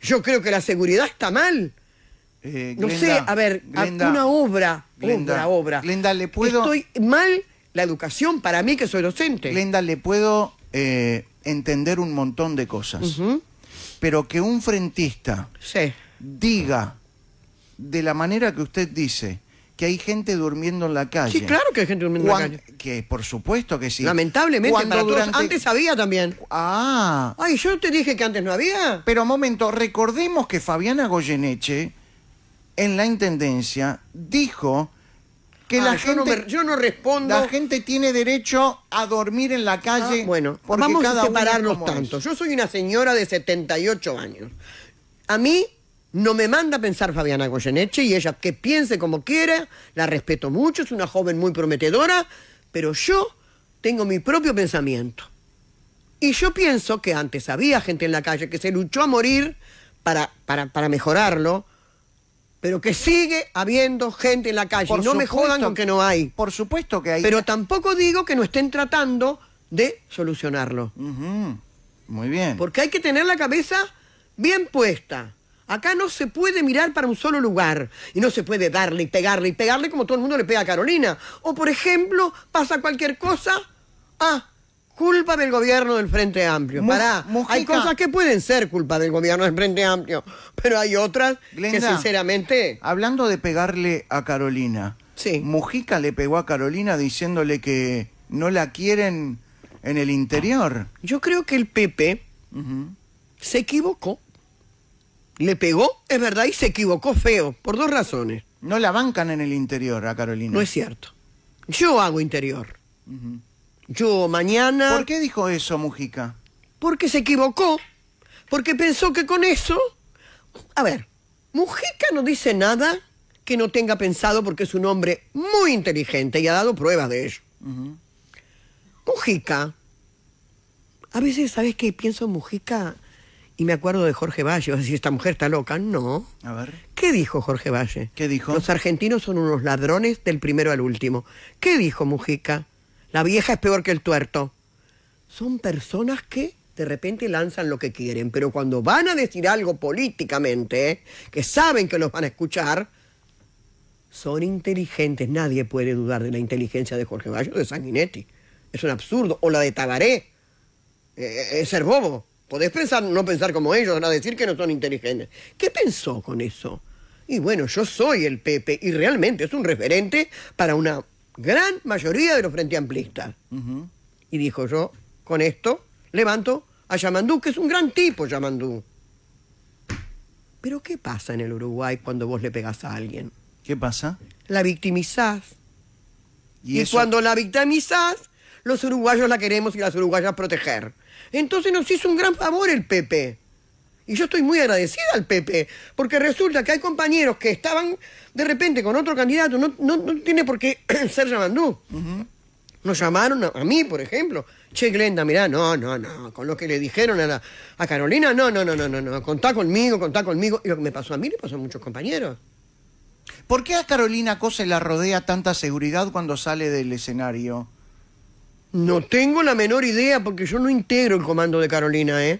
A: Yo creo que la seguridad está mal. Eh, no sé, a ver, una obra, Glenda, obra, obra. Glenda, le puedo. Estoy mal la educación para mí que soy docente. Glenda, le puedo eh, entender un montón de cosas. Pero que un frentista diga de la manera que usted dice que hay gente durmiendo en la calle. Sí, claro que hay gente durmiendo en la calle. Que por supuesto que sí. Lamentablemente, antes había también. Ah. Ay, yo te dije que antes no había. Pero momento, recordemos que Fabiana Goyeneche, en la Intendencia, dijo que ah, la gente... No yo no respondo... La gente tiene derecho a dormir en la ah, calle. bueno, vamos a separarnos tanto. Yo soy una señora de 78 años. A mí no me manda a pensar Fabiana Goyeneche y ella que piense como quiera, la respeto mucho, es una joven muy prometedora, pero yo tengo mi propio pensamiento. Y yo pienso que antes había gente en la calle que se luchó a morir para, para, mejorarlo, pero que sigue habiendo gente en la calle. y no me jodan con que no hay. Por supuesto que hay. Pero tampoco digo que no estén tratando de solucionarlo. Muy bien. Porque hay que tener la cabeza bien puesta. Acá no se puede mirar para un solo lugar y no se puede darle y pegarle y pegarle como todo el mundo le pega a Carolina. O, por ejemplo, pasa cualquier cosa, ah, culpa del gobierno del Frente Amplio. Pará, hay cosas que pueden ser culpa del gobierno del Frente Amplio, pero hay otras que sinceramente... Hablando de pegarle a Carolina, Mujica le pegó a Carolina diciéndole que no la quieren en el interior. Yo creo que el PP se equivocó le pegó, es verdad, y se equivocó feo, por dos razones. No la bancan en el interior a Carolina. No es cierto. Yo hago interior. Yo mañana... ¿Por qué dijo eso Mujica? Porque se equivocó, porque pensó que con eso... A ver, Mujica no dice nada que no tenga pensado porque es un hombre muy inteligente y ha dado pruebas de ello. Mujica, a veces, ¿sabes qué? Pienso Mujica y me acuerdo de Jorge Valle, Si esta mujer está loca. No. A ver. ¿Qué dijo Jorge Valle? ¿Qué dijo? Los argentinos son unos ladrones del primero al último. ¿Qué dijo Mujica? La vieja es peor que el tuerto. Son personas que de repente lanzan lo que quieren, pero cuando van a decir algo políticamente, que saben que los van a escuchar, son inteligentes. Nadie puede dudar de la inteligencia de Jorge Valle o de Sanguinetti. Es un absurdo. O la de Tabaré. Eh, eh, es ser bobo. Podés pensar, no pensar como ellos, a decir que no son inteligentes. ¿Qué pensó con eso? Y bueno, yo soy el Pepe y realmente es un referente para una gran mayoría de los frente amplistas. Y dijo yo, con esto levanto a Yamandú, que es un gran tipo Yamandú. Pero ¿qué pasa en el Uruguay cuando vos le pegás a alguien? ¿Qué pasa? La victimizás. y cuando la victimizás, los uruguayos la queremos y las uruguayas proteger. Entonces nos hizo un gran favor el Pepe. Y yo estoy muy agradecida al Pepe, porque resulta que hay compañeros que estaban de repente con otro candidato, no, no, tiene por qué ser Yamandú. Nos llamaron a, mí, por ejemplo. Che, Glenda, mirá, no, no, no. Con lo que le dijeron a, Carolina, no, no, no, no, no, no. Contá conmigo, contá conmigo. Y lo que me pasó a mí le pasó a muchos compañeros. ¿Por qué a Carolina Cosa la rodea tanta seguridad cuando sale del escenario? No tengo la menor idea porque yo no integro el comando de Carolina, ¿eh?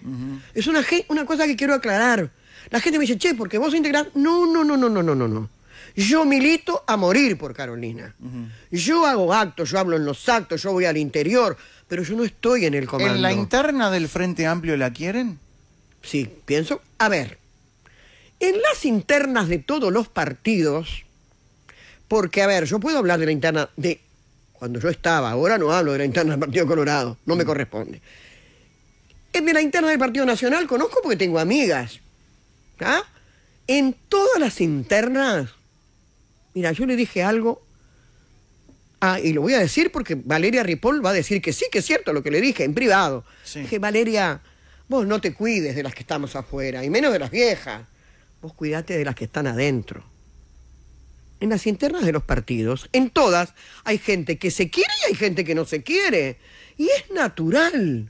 A: Es una, una cosa que quiero aclarar. La gente me dice, che, porque vos integrás. No, no, no, no, no, no, no, no. Yo milito a morir por Carolina. Yo hago actos, yo hablo en los actos, yo voy al interior, pero yo no estoy en el comando. ¿En la interna del Frente Amplio la quieren? Sí, pienso. A ver, en las internas de todos los partidos, porque, a ver, yo puedo hablar de la interna de cuando yo estaba, ahora no hablo de la interna del Partido Colorado, no me mm. corresponde. En la interna del Partido Nacional conozco porque tengo amigas. ¿Ah? En todas las internas, mira, yo le dije algo, ah, y lo voy a decir porque Valeria Ripoll va a decir que sí, que es cierto lo que le dije en privado. Dije, Valeria, vos no te cuides de las que estamos afuera, y menos de las viejas. Vos cuídate de las que están adentro en las internas de los partidos, en todas, hay gente que se quiere y hay gente que no se quiere. Y es natural.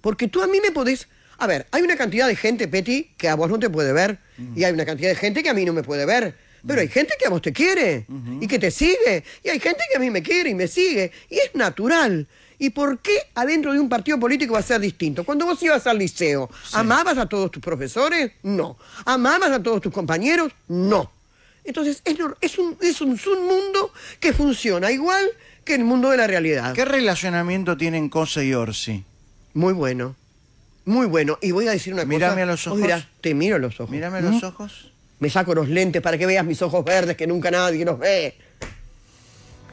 A: Porque tú a mí me podés... A ver, hay una cantidad de gente, Peti, que a vos no te puede ver. Y hay una cantidad de gente que a mí no me puede ver. Pero hay gente que a vos te quiere y que te sigue. Y hay gente que a mí me quiere y me sigue. Y es natural. ¿Y por qué adentro de un partido político va a ser distinto? Cuando vos ibas al liceo, ¿amabas a todos tus profesores? No. ¿Amabas a todos tus compañeros? No. Entonces es, es, un, es un mundo que funciona igual que el mundo de la realidad. ¿Qué relacionamiento tienen Cosa y Orsi? Muy bueno, muy bueno. Y voy a decir una cosa. Mírame a los ojos. te miro a los ojos. Mírame a ¿Mm? los ojos. Me saco los lentes para que veas mis ojos verdes que nunca nadie los ve.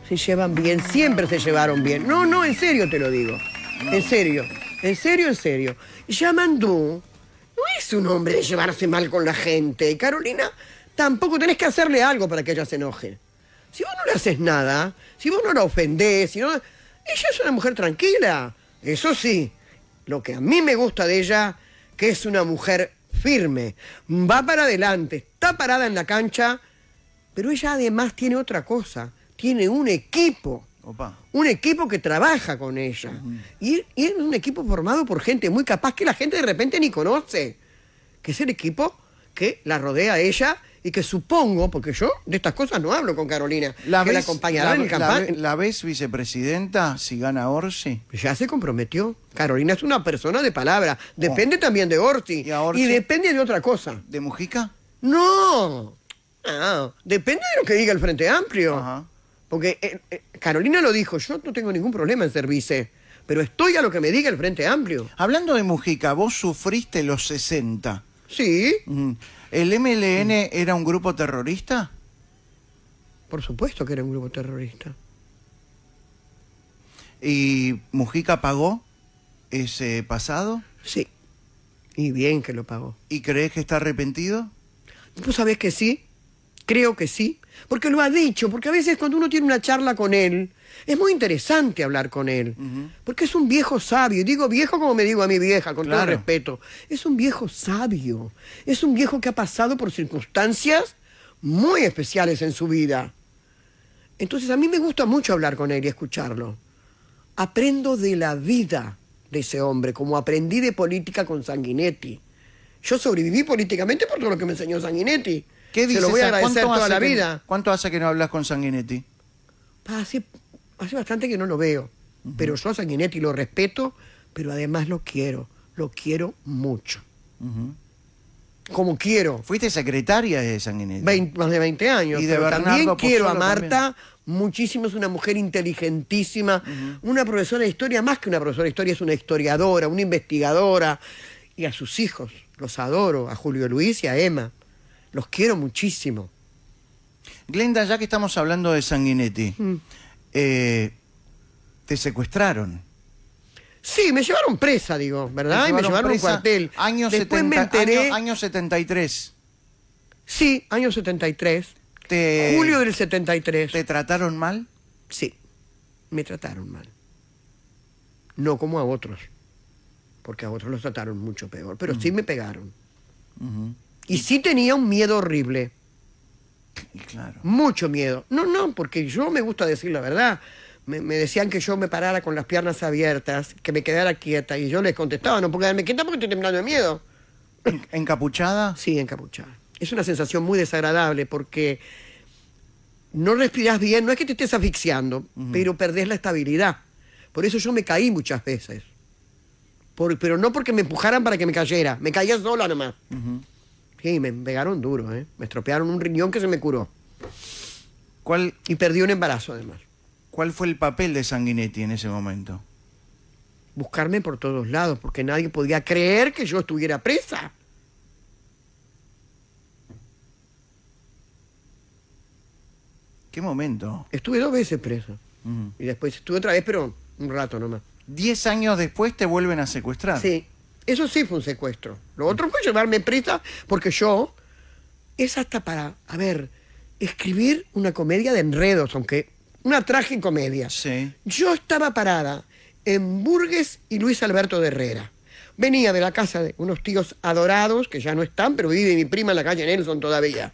A: Se llevan bien, siempre se llevaron bien. No, no, en serio te lo digo. En serio, en serio, en serio. Yamandú no es un hombre de llevarse mal con la gente. Carolina tampoco tenés que hacerle algo para que ella se enoje. Si vos no le haces nada, si vos no la ofendés, si no... ella es una mujer tranquila. Eso sí, lo que a mí me gusta de ella, que es una mujer firme, va para adelante, está parada en la cancha, pero ella además tiene otra cosa, tiene un equipo. Un equipo que trabaja con ella. y, y, es un equipo formado por gente muy capaz que la gente de repente ni conoce. Que es el equipo que la rodea a ella y que supongo, porque yo de estas cosas no hablo con Carolina, la la acompañará en ¿La ves vicepresidenta si gana Orsi? Ya se comprometió. Carolina es una persona de palabra. Oh. Depende también de Orsi. ¿Y, depende de otra cosa. ¿De Mujica? No. Ah, depende de lo que diga el Frente Amplio. Porque eh, eh, Carolina lo dijo, yo no tengo ningún problema en ser vice. Pero estoy a lo que me diga el Frente Amplio. Hablando de Mujica, vos sufriste los 60. Sí. ¿El MLN era un grupo terrorista? Por supuesto que era un grupo terrorista. ¿Y Mujica pagó ese pasado? Sí, y bien que lo pagó. ¿Y crees que está arrepentido? ¿Tú sabes que sí? Creo que sí, porque lo ha dicho, porque a veces cuando uno tiene una charla con él, es muy interesante hablar con él, porque es un viejo sabio, digo viejo como me digo a mi vieja, con todo respeto, es un viejo sabio, es un viejo que ha pasado por circunstancias muy especiales en su vida. Entonces a mí me gusta mucho hablar con él y escucharlo. Aprendo de la vida de ese hombre, como aprendí de política con Sanguinetti. Yo sobreviví políticamente por todo lo que me enseñó Sanguinetti. ¿Qué dices? lo voy a agradecer toda la vida. ¿Cuánto hace que no hablas con Sanguinetti? Hace, bastante que no lo veo. Pero yo a Sanguinetti lo respeto, pero además lo quiero. Lo quiero mucho. Como quiero. Fuiste secretaria de Sanguinetti. más de 20 años. Y también quiero a Marta muchísimo. Es una mujer inteligentísima. Una profesora de historia, más que una profesora de historia, es una historiadora, una investigadora. Y a sus hijos. Los adoro. A Julio Luis y a Emma. Los quiero muchísimo. Glenda, ya que estamos hablando de Sanguinetti, mm. eh, te secuestraron. Sí, me llevaron presa, digo, ¿verdad? Me llevaron y me llevaron un cuartel. Año Año, 73. Sí, año 73. Julio del 73. ¿Te trataron mal? Sí, me trataron mal. No como a otros, porque a otros los trataron mucho peor, pero sí me pegaron. Y sí tenía un miedo horrible. Claro. Mucho miedo. No, no, porque yo me gusta decir la verdad. Me, decían que yo me parara con las piernas abiertas, que me quedara quieta. Y yo les contestaba, no puedo quedarme quieta porque estoy temblando de miedo. ¿Encapuchada? Sí, encapuchada. Es una sensación muy desagradable porque no respiras bien, no es que te estés asfixiando, pero perdés la estabilidad. Por eso yo me caí muchas veces. pero no porque me empujaran para que me cayera, me caía sola nomás. Sí, me pegaron duro, ¿eh? Me estropearon un riñón que se me curó. ¿Cuál, Y perdí un embarazo, además. ¿Cuál fue el papel de Sanguinetti en ese momento? Buscarme por todos lados, porque nadie podía creer que yo estuviera presa. ¿Qué momento? Estuve dos veces presa. Y después estuve otra vez, pero un rato nomás. Diez años después te vuelven a secuestrar. Sí. Eso sí fue un secuestro. Lo otro fue llevarme prisa porque yo es hasta para, a ver, escribir una comedia de enredos, aunque una tragicomedia. Sí. Yo estaba parada en Burgues y Luis Alberto de Herrera. Venía de la casa de unos tíos adorados, que ya no están, pero vive mi prima en la calle Nelson todavía.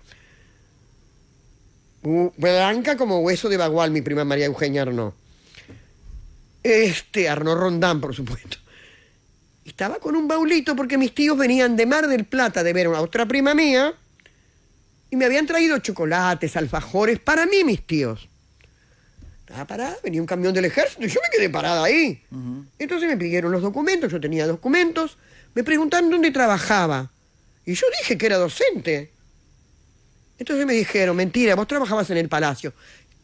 A: Blanca como hueso de bagual, mi prima María Eugenia Arnaud. Este, Arnaud Rondán, por supuesto. Estaba con un baulito porque mis tíos venían de Mar del Plata de ver a otra prima mía y me habían traído chocolates, alfajores, para mí mis tíos. Estaba parada, venía un camión del ejército y yo me quedé parada ahí. Entonces me pidieron los documentos, yo tenía documentos, me preguntaron dónde trabajaba y yo dije que era docente. Entonces me dijeron, mentira, vos trabajabas en el palacio.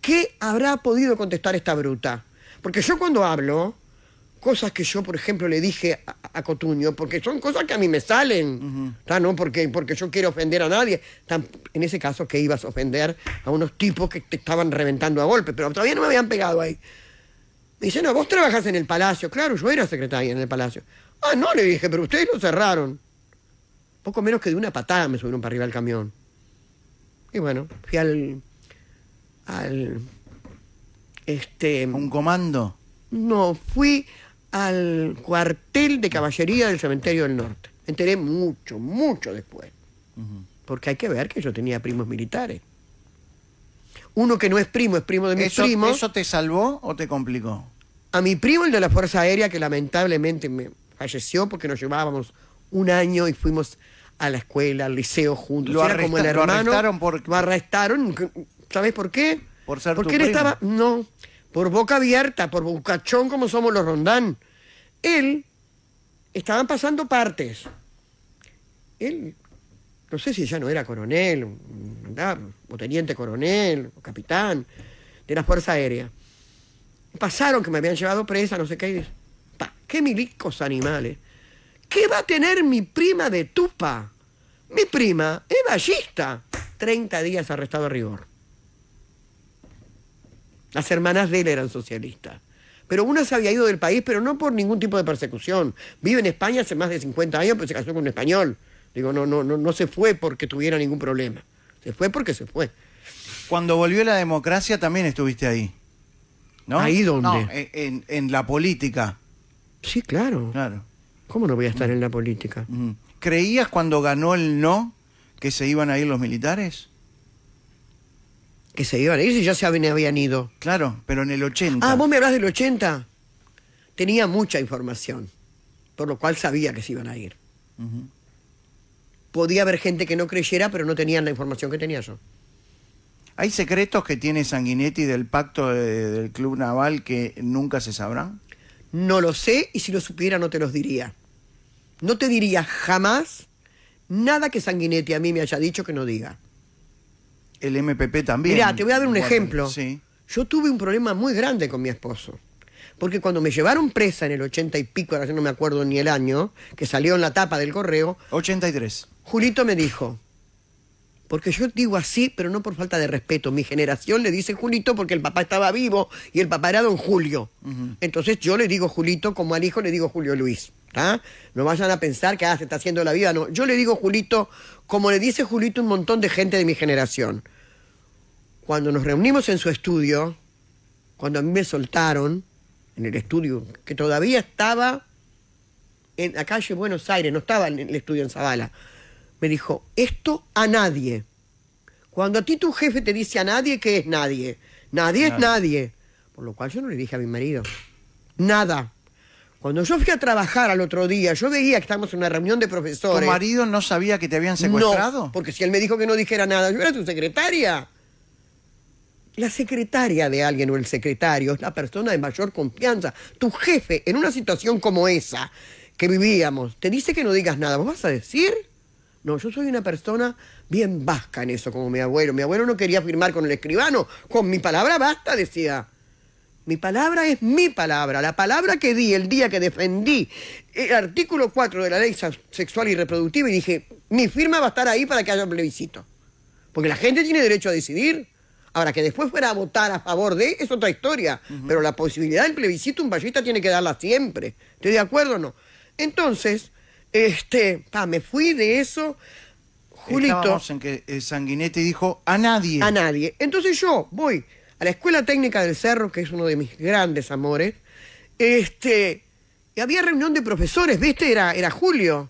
A: ¿Qué habrá podido contestar esta bruta? Porque yo cuando hablo, cosas que yo, por ejemplo, le dije a, Cotuño, porque son cosas que a mí me salen, ¿no? Porque, porque yo quiero ofender a nadie. en ese caso, que ibas a ofender a unos tipos que te estaban reventando a golpe, pero todavía no me habían pegado ahí. Me dicen, no, vos trabajás en el Palacio. Claro, yo era secretaria en el Palacio. Ah, no, le dije, pero ustedes lo cerraron. Poco menos que de una patada me subieron para arriba el camión. Y bueno, fui al... al este... ¿Un comando? No, fui al cuartel de caballería del cementerio del norte. Me enteré mucho, mucho después. Porque hay que ver que yo tenía primos militares. Uno que no es primo, es primo de mis primos. ¿Eso te salvó o te complicó? A mi primo, el de la Fuerza Aérea, que lamentablemente me falleció porque nos llevábamos un año y fuimos a la escuela, al liceo juntos. Lo, como el hermano, arrestaron por... Lo arrestaron. ¿Sabes por qué? Por ser Porque él estaba... No, por boca abierta, por bucachón como somos los rondán. Él, estaban pasando partes. Él, no sé si ya no era coronel, o teniente coronel, o capitán de la Fuerza Aérea. Pasaron que me habían llevado presa, no sé qué. Pa, ¡Qué milicos animales! ¿Qué va a tener mi prima de Tupa? Mi prima es ballista. 30 días arrestado a rigor. Las hermanas de él eran socialistas. Pero una se había ido del país, pero no por ningún tipo de persecución. Vive en España hace más de 50 años, pero se casó con un español. Digo, no, no, no, no se fue porque tuviera ningún problema. Se fue porque se fue. Cuando volvió la democracia también estuviste ahí. ¿No? ¿Ahí dónde? No, en, la política. Sí, claro. Claro. ¿Cómo no voy a estar mm. en la política? Mm. ¿Creías cuando ganó el no que se iban a ir los militares? que se iban a ir si ya se habían ido. Claro, pero en el 80. Ah, vos me hablas del 80. Tenía mucha información, por lo cual sabía que se iban a ir. Podía haber gente que no creyera, pero no tenían la información que tenía yo. ¿Hay secretos que tiene Sanguinetti del pacto del Club Naval que nunca se sabrán? No lo sé y si lo supiera no te los diría. No te diría jamás nada que Sanguinetti a mí me haya dicho que no diga el MPP también. Mira, te voy a dar un ejemplo. Sí. Yo tuve un problema muy grande con mi esposo. Porque cuando me llevaron presa en el ochenta y pico, ahora yo no me acuerdo ni el año, que salió en la tapa del correo. 83. Julito me dijo, porque yo digo así, pero no por falta de respeto. Mi generación le dice Julito porque el papá estaba vivo y el papá era don Julio. Entonces yo le digo Julito, como al hijo le digo Julio Luis. No vayan a pensar que ah, se está haciendo la vida. No, yo le digo Julito, como le dice Julito un montón de gente de mi generación cuando nos reunimos en su estudio, cuando a mí me soltaron, en el estudio, que todavía estaba en la calle Buenos Aires, no estaba en el estudio en Zavala, me dijo, esto a nadie. Cuando a ti tu jefe te dice a nadie, que es nadie? Nadie es nadie. Por lo cual yo no le dije a mi marido, nada. Cuando yo fui a trabajar al otro día, yo veía que estábamos en una reunión de profesores. ¿Tu marido no sabía que te habían secuestrado? porque si él me dijo que no dijera nada, yo era su secretaria la secretaria de alguien o el secretario es la persona de mayor confianza. Tu jefe, en una situación como esa que vivíamos, te dice que no digas nada. ¿Vos vas a decir? No, yo soy una persona bien vasca en eso, como mi abuelo. Mi abuelo no quería firmar con el escribano. Con mi palabra basta, decía. Mi palabra es mi palabra. La palabra que di el día que defendí el artículo 4 de la ley sexual y reproductiva y dije, mi firma va a estar ahí para que haya plebiscito. Porque la gente tiene derecho a decidir. Ahora, que después fuera a votar a favor de, es otra historia, pero la posibilidad del plebiscito un ballista tiene que darla siempre. ¿Estoy de acuerdo o no? Entonces, este, pa, me fui de eso, Julito. Estábamos en que Sanguinete eh, Sanguinetti dijo a nadie. A nadie. Entonces yo voy a la Escuela Técnica del Cerro, que es uno de mis grandes amores, este, y había reunión de profesores, ¿viste? Era, era julio.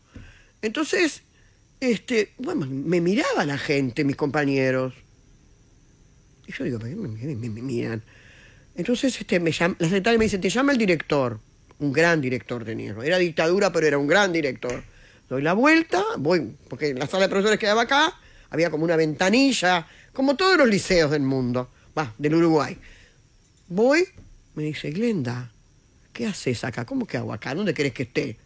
A: Entonces, este, bueno, me miraba la gente, mis compañeros. Y yo digo, qué me, miran? Entonces este, me llama la secretaria me dice, te llama el director. Un gran director de tenía. Era dictadura, pero era un gran director. Doy la vuelta, voy, porque la sala de profesores quedaba acá, había como una ventanilla, como todos los liceos del mundo, va, del Uruguay. Voy, me dice, Glenda, ¿qué haces acá? ¿Cómo que hago acá? ¿Dónde querés que esté?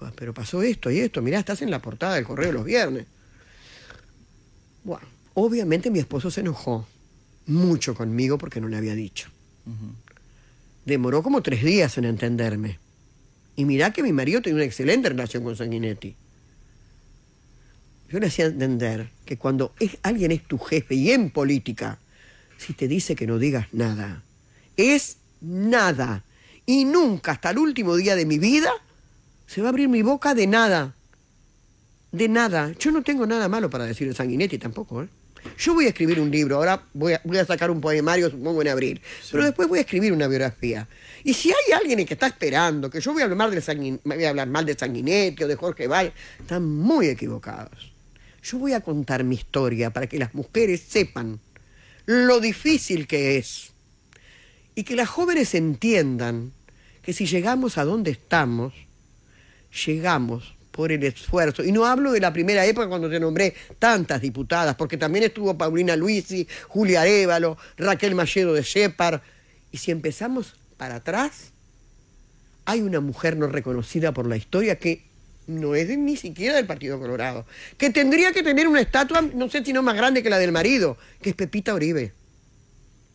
A: Ah, pero pasó esto y esto, mirá, estás en la portada del correo los viernes. Bueno, obviamente mi esposo se enojó mucho conmigo porque no le había dicho. Demoró como tres días en entenderme. Y mirá que mi marido tiene una excelente relación con Sanguinetti. Yo le hacía entender que cuando es, alguien es tu jefe y en política, si te dice que no digas nada, es nada. Y nunca, hasta el último día de mi vida, se va a abrir mi boca de nada. De nada. Yo no tengo nada malo para decir de Sanguinetti tampoco, ¿eh? Yo voy a escribir un libro, ahora voy a, voy a sacar un poemario, supongo, en abril, pero después voy a escribir una biografía. Y si hay alguien que está esperando que yo voy a hablar, de voy a hablar mal de Sanguinetti o de Jorge Valle, están muy equivocados. Yo voy a contar mi historia para que las mujeres sepan lo difícil que es y que las jóvenes entiendan que si llegamos a donde estamos, llegamos por el esfuerzo. Y no hablo de la primera época cuando se nombré tantas diputadas, porque también estuvo Paulina Luisi, Julia Évalo, Raquel Malledo de Shepard. Y si empezamos para atrás, hay una mujer no reconocida por la historia que no es ni siquiera del Partido Colorado, que tendría que tener una estatua, no sé si no más grande que la del marido, que es Pepita Oribe.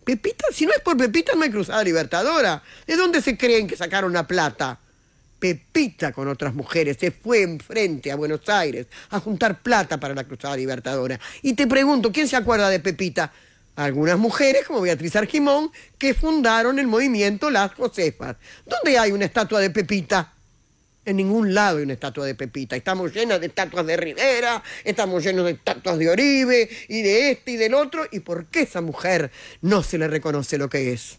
A: Pepita, si no es por Pepita, no hay cruzada libertadora. ¿De dónde se creen que sacaron la plata? Pepita con otras mujeres, se fue enfrente a Buenos Aires a juntar plata para la Cruzada Libertadora. Y te pregunto, ¿quién se acuerda de Pepita? Algunas mujeres, como Beatriz Arjimón, que fundaron el movimiento Las Josefas. ¿Dónde hay una estatua de Pepita? En ningún lado hay una estatua de Pepita. Estamos llenos de estatuas de Rivera, estamos llenos de estatuas de Oribe y de este y del otro. ¿Y por qué esa mujer no se le reconoce lo que es?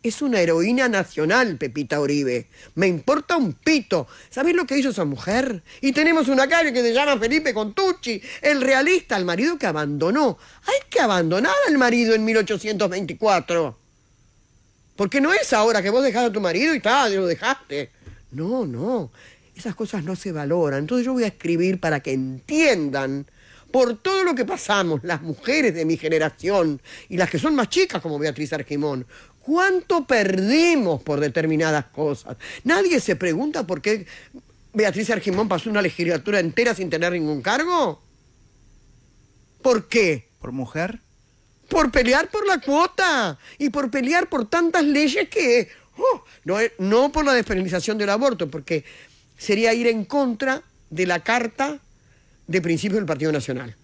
A: Es una heroína nacional, Pepita Uribe. Me importa un pito. ¿Sabés lo que hizo esa mujer? Y tenemos una calle que se llama Felipe Contucci, el realista, el marido que abandonó. Hay que abandonar al marido en 1824. Porque no es ahora que vos dejás a tu marido y está, lo dejaste. No, no. Esas cosas no se valoran. Entonces yo voy a escribir para que entiendan por todo lo que pasamos las mujeres de mi generación y las que son más chicas como Beatriz Argimón, ¿Cuánto perdimos por determinadas cosas? Nadie se pregunta por qué Beatriz Argimón pasó una legislatura entera sin tener ningún cargo. ¿Por qué? ¿Por mujer? Por pelear por la cuota y por pelear por tantas leyes que... Oh, no, no por la despenalización del aborto, porque sería ir en contra de la carta de principios del Partido Nacional.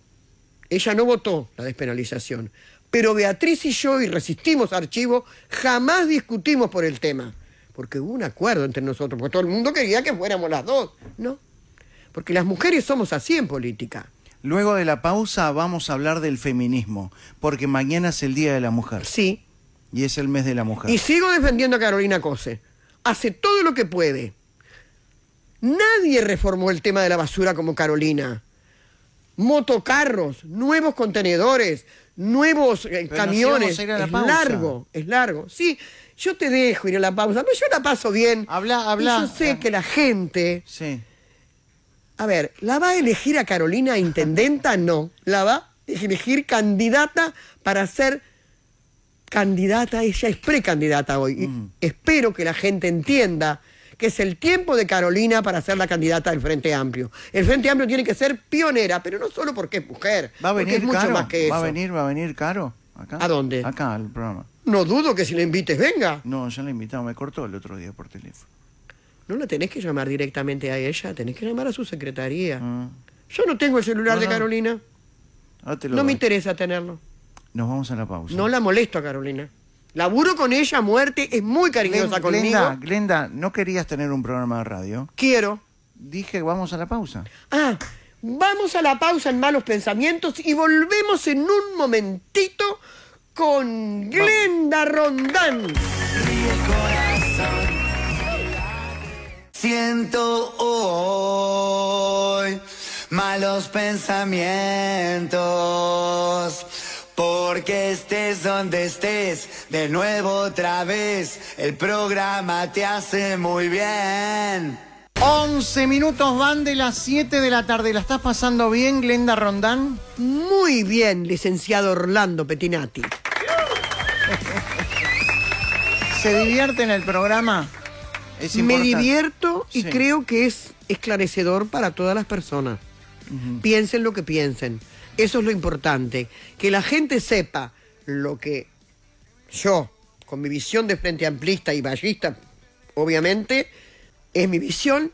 A: Ella no votó la despenalización. Pero Beatriz y yo, y resistimos archivo, jamás discutimos por el tema. Porque hubo un acuerdo entre nosotros, porque todo el mundo quería que fuéramos las dos. No. Porque las mujeres somos así en política. Luego de la pausa vamos a hablar del feminismo, porque mañana es el Día de la Mujer. Sí. Y es el mes de la mujer. Y sigo defendiendo a Carolina Cose. Hace todo lo que puede. Nadie reformó el tema de la basura como Carolina. Motocarros, nuevos contenedores, nuevos eh, camiones. es largo, es largo. Sí, yo te dejo ir a la pausa, yo la paso bien. Habla, habla. yo sé que la gente. Sí. A ver, ¿la va a elegir a Carolina intendenta? No. La va a elegir candidata para ser candidata. Ella es precandidata hoy. Mm. espero que la gente entienda que es el tiempo de Carolina para ser la candidata del Frente Amplio. El Frente Amplio tiene que ser pionera, pero no solo porque es mujer, va a venir, caro, que Va a venir, va a venir caro. Acá, ¿A dónde? Acá, al programa. No dudo que si la invites, venga. No, ya la invitamos, me cortó el otro día por teléfono. No la tenés que llamar directamente a ella, tenés que llamar a su secretaría. Ah. Yo no tengo el celular de Carolina. Ah, no me interesa tenerlo. Nos vamos a la pausa. No la molesto a Carolina. Laburo con ella, muerte, es muy cariñosa conmigo. Glenda, Glenda, ¿no querías tener un programa de radio? Quiero. Dije, vamos a la pausa. Ah, vamos a la pausa en Malos Pensamientos y volvemos en un momentito con Glenda Rondán. Siento hoy malos pensamientos, porque estés donde estés de nuevo otra vez, el programa te hace muy bien. 11 minutos van de las 7 de la tarde. ¿La estás pasando bien, Glenda Rondán? Muy bien, licenciado Orlando Petinati. ¿Se divierte en el programa? Me divierto y creo que es esclarecedor para todas las personas. Piensen lo que piensen. Eso es lo importante. Que la gente sepa lo que yo, con mi visión de frente amplista y ballista, obviamente, es mi visión,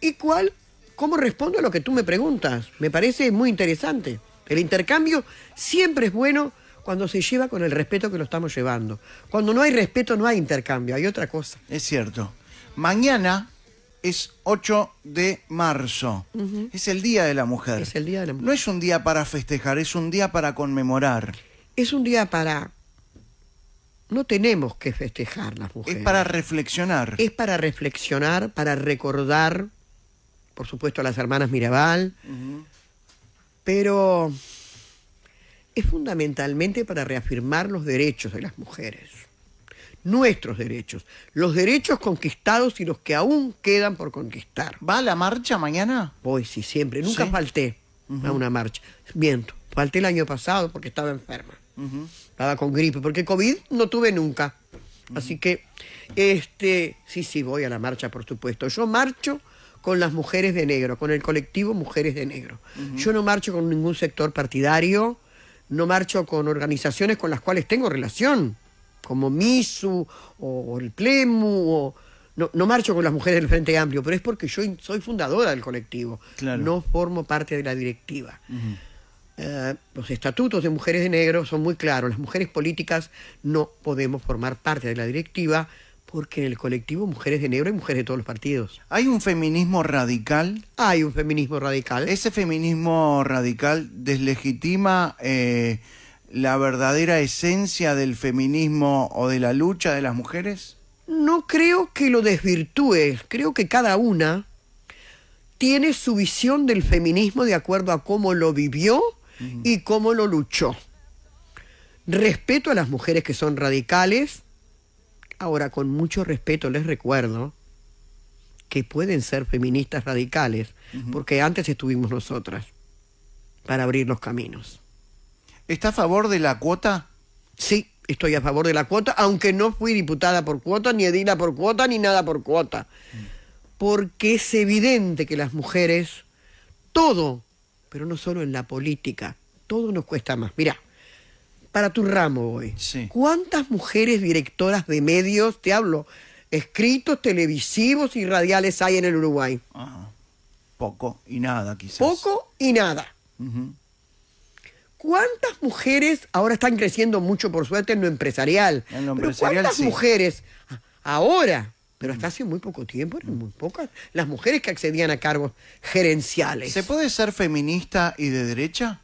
A: y cuál, cómo respondo a lo que tú me preguntas. Me parece muy interesante. El intercambio siempre es bueno cuando se lleva con el respeto que lo estamos llevando. Cuando no hay respeto no hay intercambio, hay otra cosa. Es cierto. Mañana es 8 de marzo. Es el Día de la Mujer. Es el Día de la Mujer. No es un día para festejar, es un día para conmemorar. Es un día para no tenemos que festejar las mujeres. Es para reflexionar. Es para reflexionar, para recordar, por supuesto, a las hermanas Mirabal, pero es fundamentalmente para reafirmar los derechos de las mujeres, nuestros derechos, los derechos conquistados y los que aún quedan por conquistar. ¿Va a la marcha mañana? Voy, sí, siempre. Nunca falté a una marcha. Miento, falté el año pasado porque estaba enferma estaba con gripe, porque COVID no tuve nunca. Así que, este, sí, sí, voy a la marcha, por supuesto. Yo marcho con las mujeres de negro, con el colectivo Mujeres de Negro. Yo no marcho con ningún sector partidario, no marcho con organizaciones con las cuales tengo relación, como MISU o, el PLEMU, o, no, marcho con las mujeres del Frente Amplio, pero es porque yo soy fundadora del colectivo, no formo parte de la directiva. Eh, los estatutos de mujeres de negro son muy claros. Las mujeres políticas no podemos formar parte de la directiva porque en el colectivo Mujeres de Negro hay mujeres de todos los partidos. ¿Hay un feminismo radical? Hay un feminismo radical. ¿Ese feminismo radical deslegitima eh, la verdadera esencia del feminismo o de la lucha de las mujeres? No creo que lo desvirtúe. Creo que cada una tiene su visión del feminismo de acuerdo a cómo lo vivió y cómo lo luchó. Respeto a las mujeres que son radicales. Ahora, con mucho respeto les recuerdo que pueden ser feministas radicales, porque antes estuvimos nosotras para abrir los caminos. ¿Está a favor de la cuota? Sí, estoy a favor de la cuota, aunque no fui diputada por cuota, ni edila por cuota, ni nada por cuota. Mm. Porque es evidente que las mujeres, todo pero no solo en la política. Todo nos cuesta más. mira para tu ramo hoy, ¿cuántas mujeres directoras de medios, te hablo, escritos, televisivos y radiales hay en el Uruguay? Ah, poco y nada, quizás. Poco y nada. ¿Cuántas mujeres ahora están creciendo mucho, por suerte, en lo empresarial? En empresarial pero ¿Cuántas mujeres ahora pero hasta mm. hace muy poco tiempo eran muy pocas las mujeres que accedían a cargos gerenciales. ¿Se puede ser feminista y de derecha?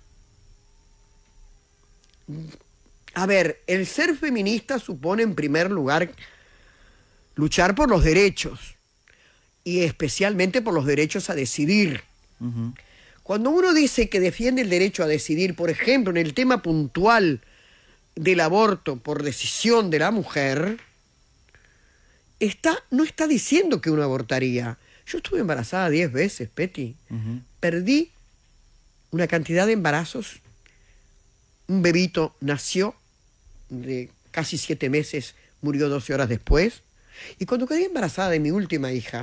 A: A ver, el ser feminista supone en primer lugar luchar por los derechos y especialmente por los derechos a decidir. Cuando uno dice que defiende el derecho a decidir, por ejemplo, en el tema puntual del aborto por decisión de la mujer, no está diciendo que uno abortaría. Yo estuve embarazada 10 veces, Peti Perdí una cantidad de embarazos. Un bebito nació de casi 7 meses, murió 12 horas después. Y cuando quedé embarazada de mi última hija,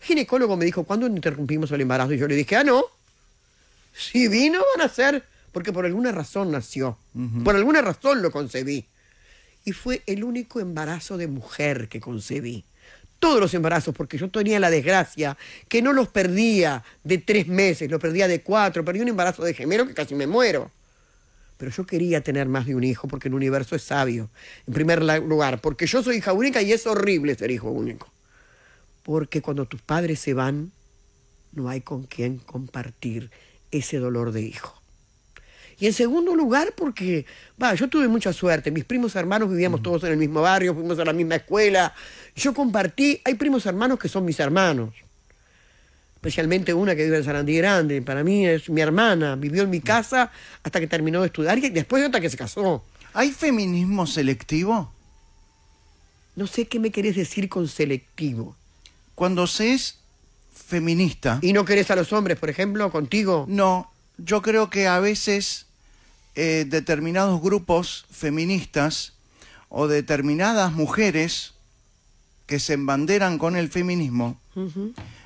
A: el ginecólogo me dijo, ¿cuándo interrumpimos el embarazo? Y yo le dije, ah, no. Si vino, van a ser, porque por alguna razón nació. Por alguna razón lo concebí y fue el único embarazo de mujer que concebí. Todos los embarazos, porque yo tenía la desgracia que no los perdía de tres meses, los perdía de cuatro, perdí un embarazo de gemelo que casi me muero. Pero yo quería tener más de un hijo porque el universo es sabio. En primer lugar, porque yo soy hija única y es horrible ser hijo único. Porque cuando tus padres se van, no hay con quién compartir ese dolor de hijo. Y en segundo lugar, porque, va, yo tuve mucha suerte. Mis primos hermanos vivíamos todos en el mismo barrio, fuimos a la misma escuela. Yo compartí, hay primos hermanos que son mis hermanos. Especialmente una que vive en San Andrés Grande. Para mí es mi hermana. Vivió en mi casa hasta que terminó de estudiar y después hasta que se casó. ¿Hay feminismo selectivo? No sé qué me querés decir con selectivo. Cuando se feminista. ¿Y no querés a los hombres, por ejemplo, contigo? No, yo creo que a veces eh, determinados grupos feministas o determinadas mujeres que se embanderan con el feminismo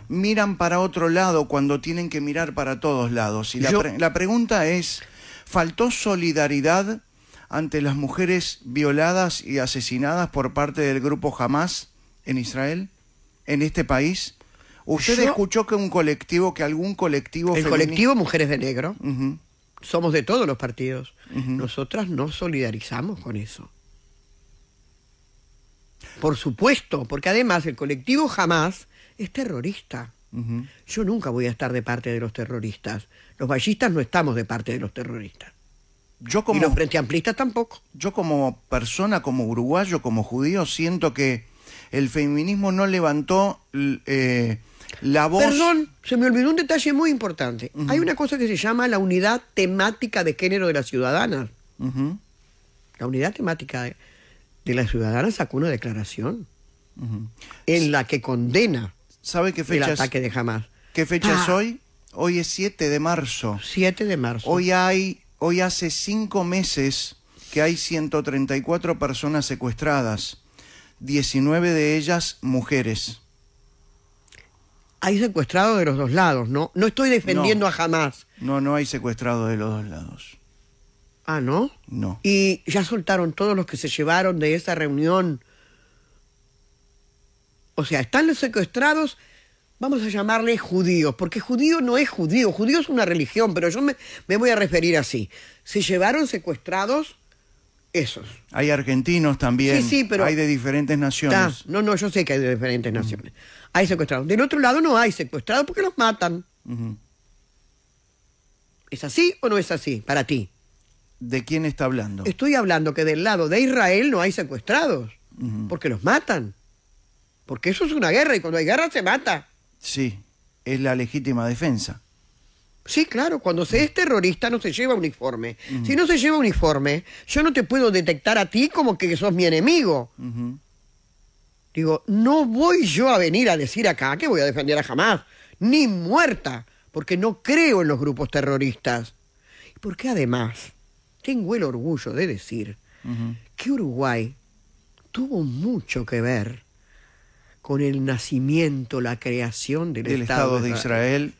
A: miran para otro lado cuando tienen que mirar para todos lados. Y la, pregunta es, ¿faltó solidaridad ante las mujeres violadas y asesinadas por parte del grupo Hamas en Israel, en este país? ¿Usted escuchó que un colectivo, que algún colectivo... El colectivo Mujeres de Negro somos de todos los partidos. Nosotras no solidarizamos con eso. Por supuesto, porque además el colectivo jamás es terrorista. Yo nunca voy a estar de parte de los terroristas. Los ballistas no estamos de parte de los terroristas. Yo como, y los frente amplista tampoco. Yo como persona, como uruguayo, como judío, siento que el feminismo no levantó eh, Perdón, se me olvidó un detalle muy importante. Hay una cosa que se llama la unidad temática de género de la Ciudadana. La unidad temática de, las ciudadanas sacó una declaración en la que condena ¿Sabe qué fecha el ataque de Hamas. ¿Qué fecha es ah. hoy? Hoy es 7 de marzo. 7 de marzo. Hoy hay, hoy hace cinco meses que hay 134 personas secuestradas, 19 de ellas mujeres hay secuestrados de los dos lados, ¿no? No estoy defendiendo a jamás. No, no hay secuestrados de los dos lados. Ah, ¿no? No. ¿Y ya soltaron todos los que se llevaron de esa reunión? O sea, están los secuestrados, vamos a llamarles judíos, porque judío no es judío, judío es una religión, pero yo me, me voy a referir así. Se llevaron secuestrados esos. Hay argentinos también. Sí, pero. Hay de diferentes naciones. no, no, yo sé que hay de diferentes naciones. Hay secuestrados. Del otro lado no hay secuestrados porque los matan. ¿Es así o no es así para ti? ¿De quién está hablando? Estoy hablando que del lado de Israel no hay secuestrados porque los matan. Porque eso es una guerra y cuando hay guerra se mata. Sí, es la legítima defensa. Sí, claro, cuando se mm. es terrorista no se lleva uniforme. Mm. Si no se lleva uniforme, yo no te puedo detectar a ti como que sos mi enemigo. Digo, no voy yo a venir a decir acá que voy a defender a jamás, ni muerta, porque no creo en los grupos terroristas. porque además, tengo el orgullo de decir que Uruguay tuvo mucho que ver con el nacimiento, la creación del, Estado, de Israel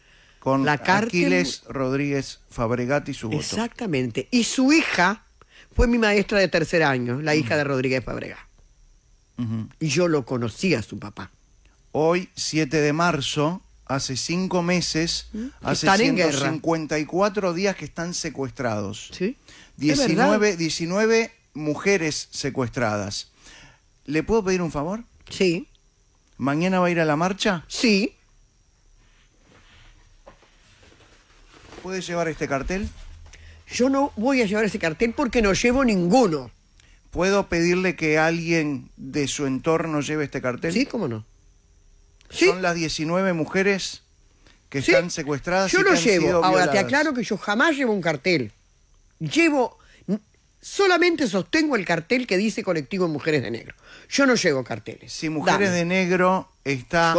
A: con la Aquiles Rodríguez Fabregat y su voto. Exactamente. Y su hija fue mi maestra de tercer año, la hija de Rodríguez Fabregat. Y yo lo conocí a su papá. Hoy, 7 de marzo, hace cinco meses, ¿Mm? hace 154 días que están secuestrados. ¿Sí? 19, 19 mujeres secuestradas. ¿Le puedo pedir un favor? Sí. ¿Mañana va a ir a la marcha? Sí. ¿Puede llevar este cartel? Yo no voy a llevar ese cartel porque no llevo ninguno. ¿Puedo pedirle que alguien de su entorno lleve este cartel? Sí, cómo no. Son las 19 mujeres que están secuestradas. Yo no llevo. Ahora te aclaro que yo jamás llevo un cartel. Llevo solamente sostengo el cartel que dice colectivo Mujeres de Negro. Yo no llevo carteles. Si Mujeres de Negro está.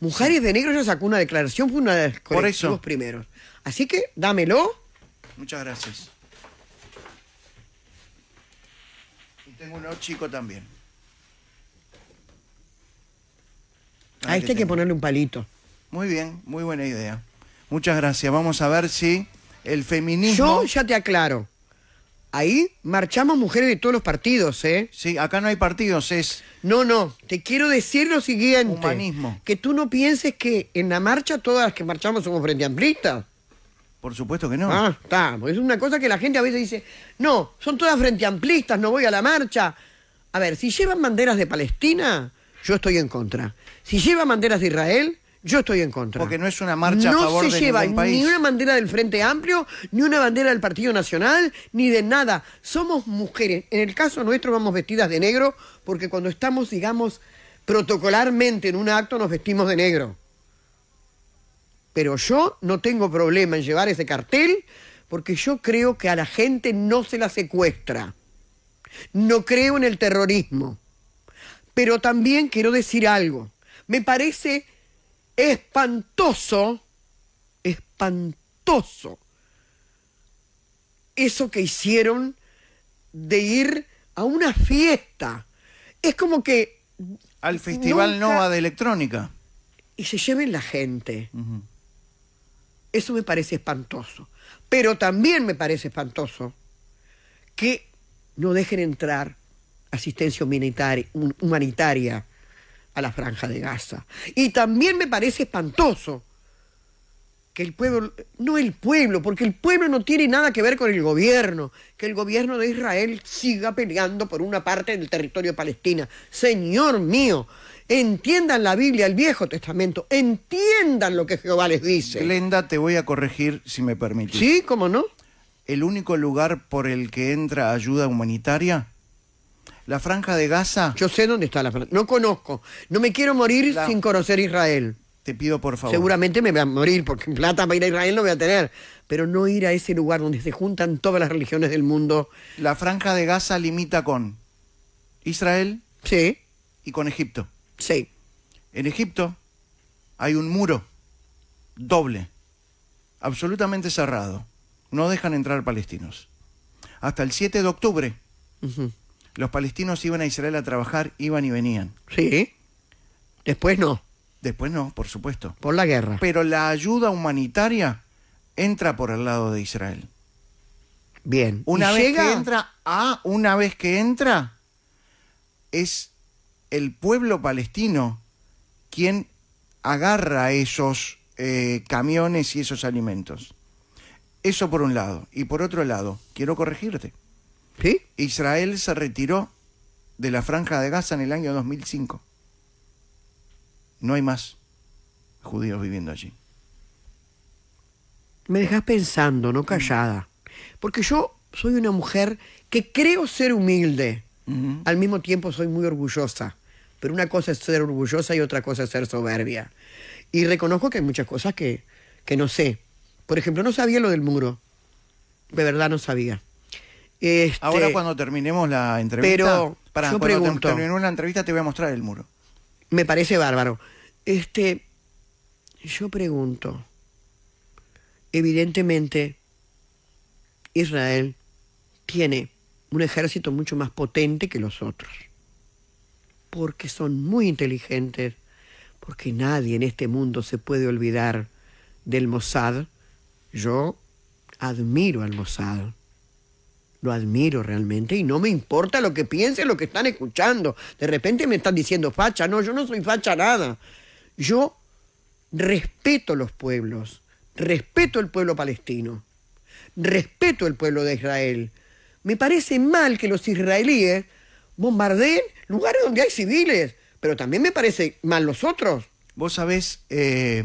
A: Mujeres de Negro ya sacó una declaración, fue una de los colectivos primeros. Así que dámelo. Muchas gracias. Y tengo uno chico también. A, ah, este hay que ponerle un palito. Muy bien, muy buena idea. Muchas gracias. Vamos a ver si el feminismo. Yo ya te aclaro. Ahí marchamos mujeres de todos los partidos, ¿eh? Sí, acá no hay partidos, es. No, no, te quiero decir lo siguiente. Humanismo. Que tú no pienses que en la marcha todas las que marchamos somos frente amplistas. Por supuesto que no. Ah, está. Es una cosa que la gente a veces dice, no, son todas frente amplistas, no voy a la marcha. A ver, si llevan banderas de Palestina, yo estoy en contra. Si llevan banderas de Israel, yo estoy en contra. Porque no es una marcha no a favor se lleva país. ni una bandera del Frente Amplio, ni una bandera del Partido Nacional, ni de nada. Somos mujeres. En el caso nuestro vamos vestidas de negro porque cuando estamos, digamos, protocolarmente en un acto nos vestimos de negro. Pero yo no tengo problema en llevar ese cartel porque yo creo que a la gente no se la secuestra. No creo en el terrorismo. Pero también quiero decir algo. Me parece espantoso, espantoso, eso que hicieron de ir a una fiesta. Es como que... Al Festival Nova de Electrónica. Y se lleven la gente. Eso me parece espantoso. Pero también me parece espantoso que no dejen entrar asistencia humanitaria a la franja de Gaza. Y también me parece espantoso que el pueblo, no el pueblo, porque el pueblo no tiene nada que ver con el gobierno, que el gobierno de Israel siga peleando por una parte del territorio de Palestina. Señor mío, entiendan la Biblia, el Viejo Testamento, entiendan lo que Jehová les dice. Glenda, te voy a corregir si me permites. Sí, cómo no. El único lugar por el que entra ayuda humanitaria la franja de Gaza. Yo sé dónde está la franja. No conozco. No me quiero morir sin conocer Israel. Te pido por favor. Seguramente me voy a morir porque plata para ir a Israel no voy a tener. Pero no ir a ese lugar donde se juntan todas las religiones del mundo. La franja de Gaza limita con Israel. Sí. Y con Egipto. Sí. En Egipto hay un muro doble, absolutamente cerrado. No dejan entrar palestinos. Hasta el 7 de octubre, los palestinos iban a Israel a trabajar, iban y venían. Sí. Después no. Después no, por supuesto. Por la guerra. Pero la ayuda humanitaria entra por el lado de Israel. Bien. Una vez que entra, ah, una vez que entra, es el pueblo palestino quien agarra esos eh, camiones y esos alimentos. Eso por un lado. Y por otro lado, quiero corregirte. ¿Sí? Israel se retiró de la franja de Gaza en el año 2005. No hay más judíos viviendo allí. Me dejas pensando, no callada. Porque yo soy una mujer que creo ser humilde. Al mismo tiempo soy muy orgullosa. Pero una cosa es ser orgullosa y otra cosa es ser soberbia. Y reconozco que hay muchas cosas que, que no sé. Por ejemplo, no sabía lo del muro. De verdad no sabía. Este, Ahora cuando terminemos la entrevista, pero para cuando la entrevista te voy a mostrar el muro. Me parece bárbaro. Este, yo pregunto, evidentemente Israel tiene un ejército mucho más potente que los otros porque son muy inteligentes, porque nadie en este mundo se puede olvidar del Mossad. Yo admiro al Mossad. Lo admiro realmente y no me importa lo que piensen, lo que están escuchando. De repente me están diciendo facha. No, yo no soy facha nada. Yo respeto los pueblos, respeto el pueblo palestino, respeto el pueblo de Israel. Me parece mal que los israelíes bombardeen lugares donde hay civiles, pero también me parece mal los otros. Vos sabés... Eh,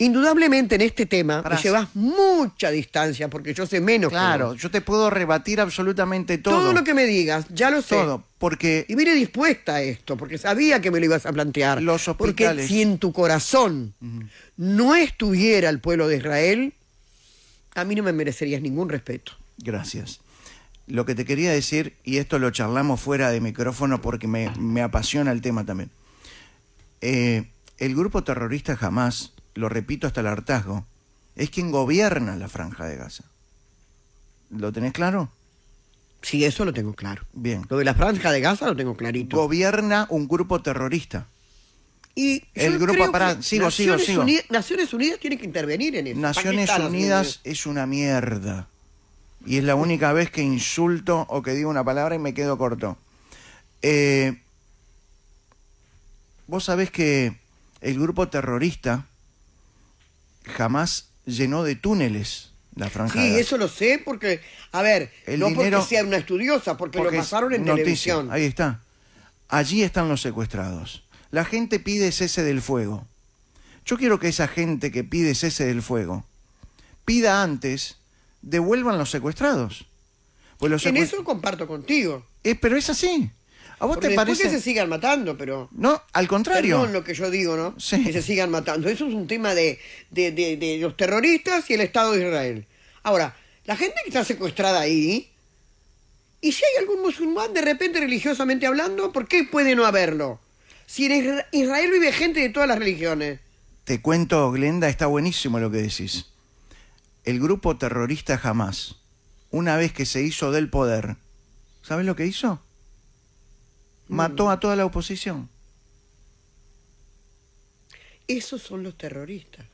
A: Indudablemente en este tema llevas mucha distancia porque yo sé menos. Claro, yo te puedo rebatir absolutamente todo. Todo lo que me digas, ya lo sé. porque... Y vine dispuesta a esto, porque sabía que me lo ibas a plantear. Los hospitales. Porque si en tu corazón no estuviera el pueblo de Israel, a mí no me merecerías ningún respeto. Gracias lo que te quería decir, y esto lo charlamos fuera de micrófono porque me, apasiona el tema también. Eh, el grupo terrorista jamás, lo repito hasta el hartazgo, es quien gobierna la franja de Gaza. ¿Lo tenés claro? Sí, eso lo tengo claro. Bien. Lo de la franja de Gaza lo tengo clarito. Gobierna un grupo terrorista. Y el grupo para sigo, Naciones sigo, sigo. Unidas, Naciones Unidas tiene que intervenir en eso. Naciones Unidas es una mierda y es la única vez que insulto o que digo una palabra y me quedo corto. Eh, vos sabés que el grupo terrorista jamás llenó de túneles la franja. Sí, eso lo sé porque, a ver, el no porque sea una estudiosa, porque, lo pasaron en televisión. Ahí está. Allí están los secuestrados. La gente pide cese del fuego. Yo quiero que esa gente que pide cese del fuego pida antes devuelvan los secuestrados. Pues En eso comparto contigo. Eh, pero es así.
B: ¿A vos te parece? que se
A: sigan matando, pero. No, al contrario. Perdón lo que yo digo, ¿no? Sí. Que se sigan matando. Eso es un tema de, de, los terroristas y el Estado de Israel. Ahora, la gente que está secuestrada ahí. Y si hay algún musulmán de repente religiosamente hablando, ¿por qué puede no haberlo? Si en Israel vive gente de todas las religiones. Te cuento, Glenda, está buenísimo lo que decís el grupo terrorista jamás, una vez que se hizo del poder, ¿sabes lo que hizo? Mató mm. a toda la oposición. Esos son los terroristas.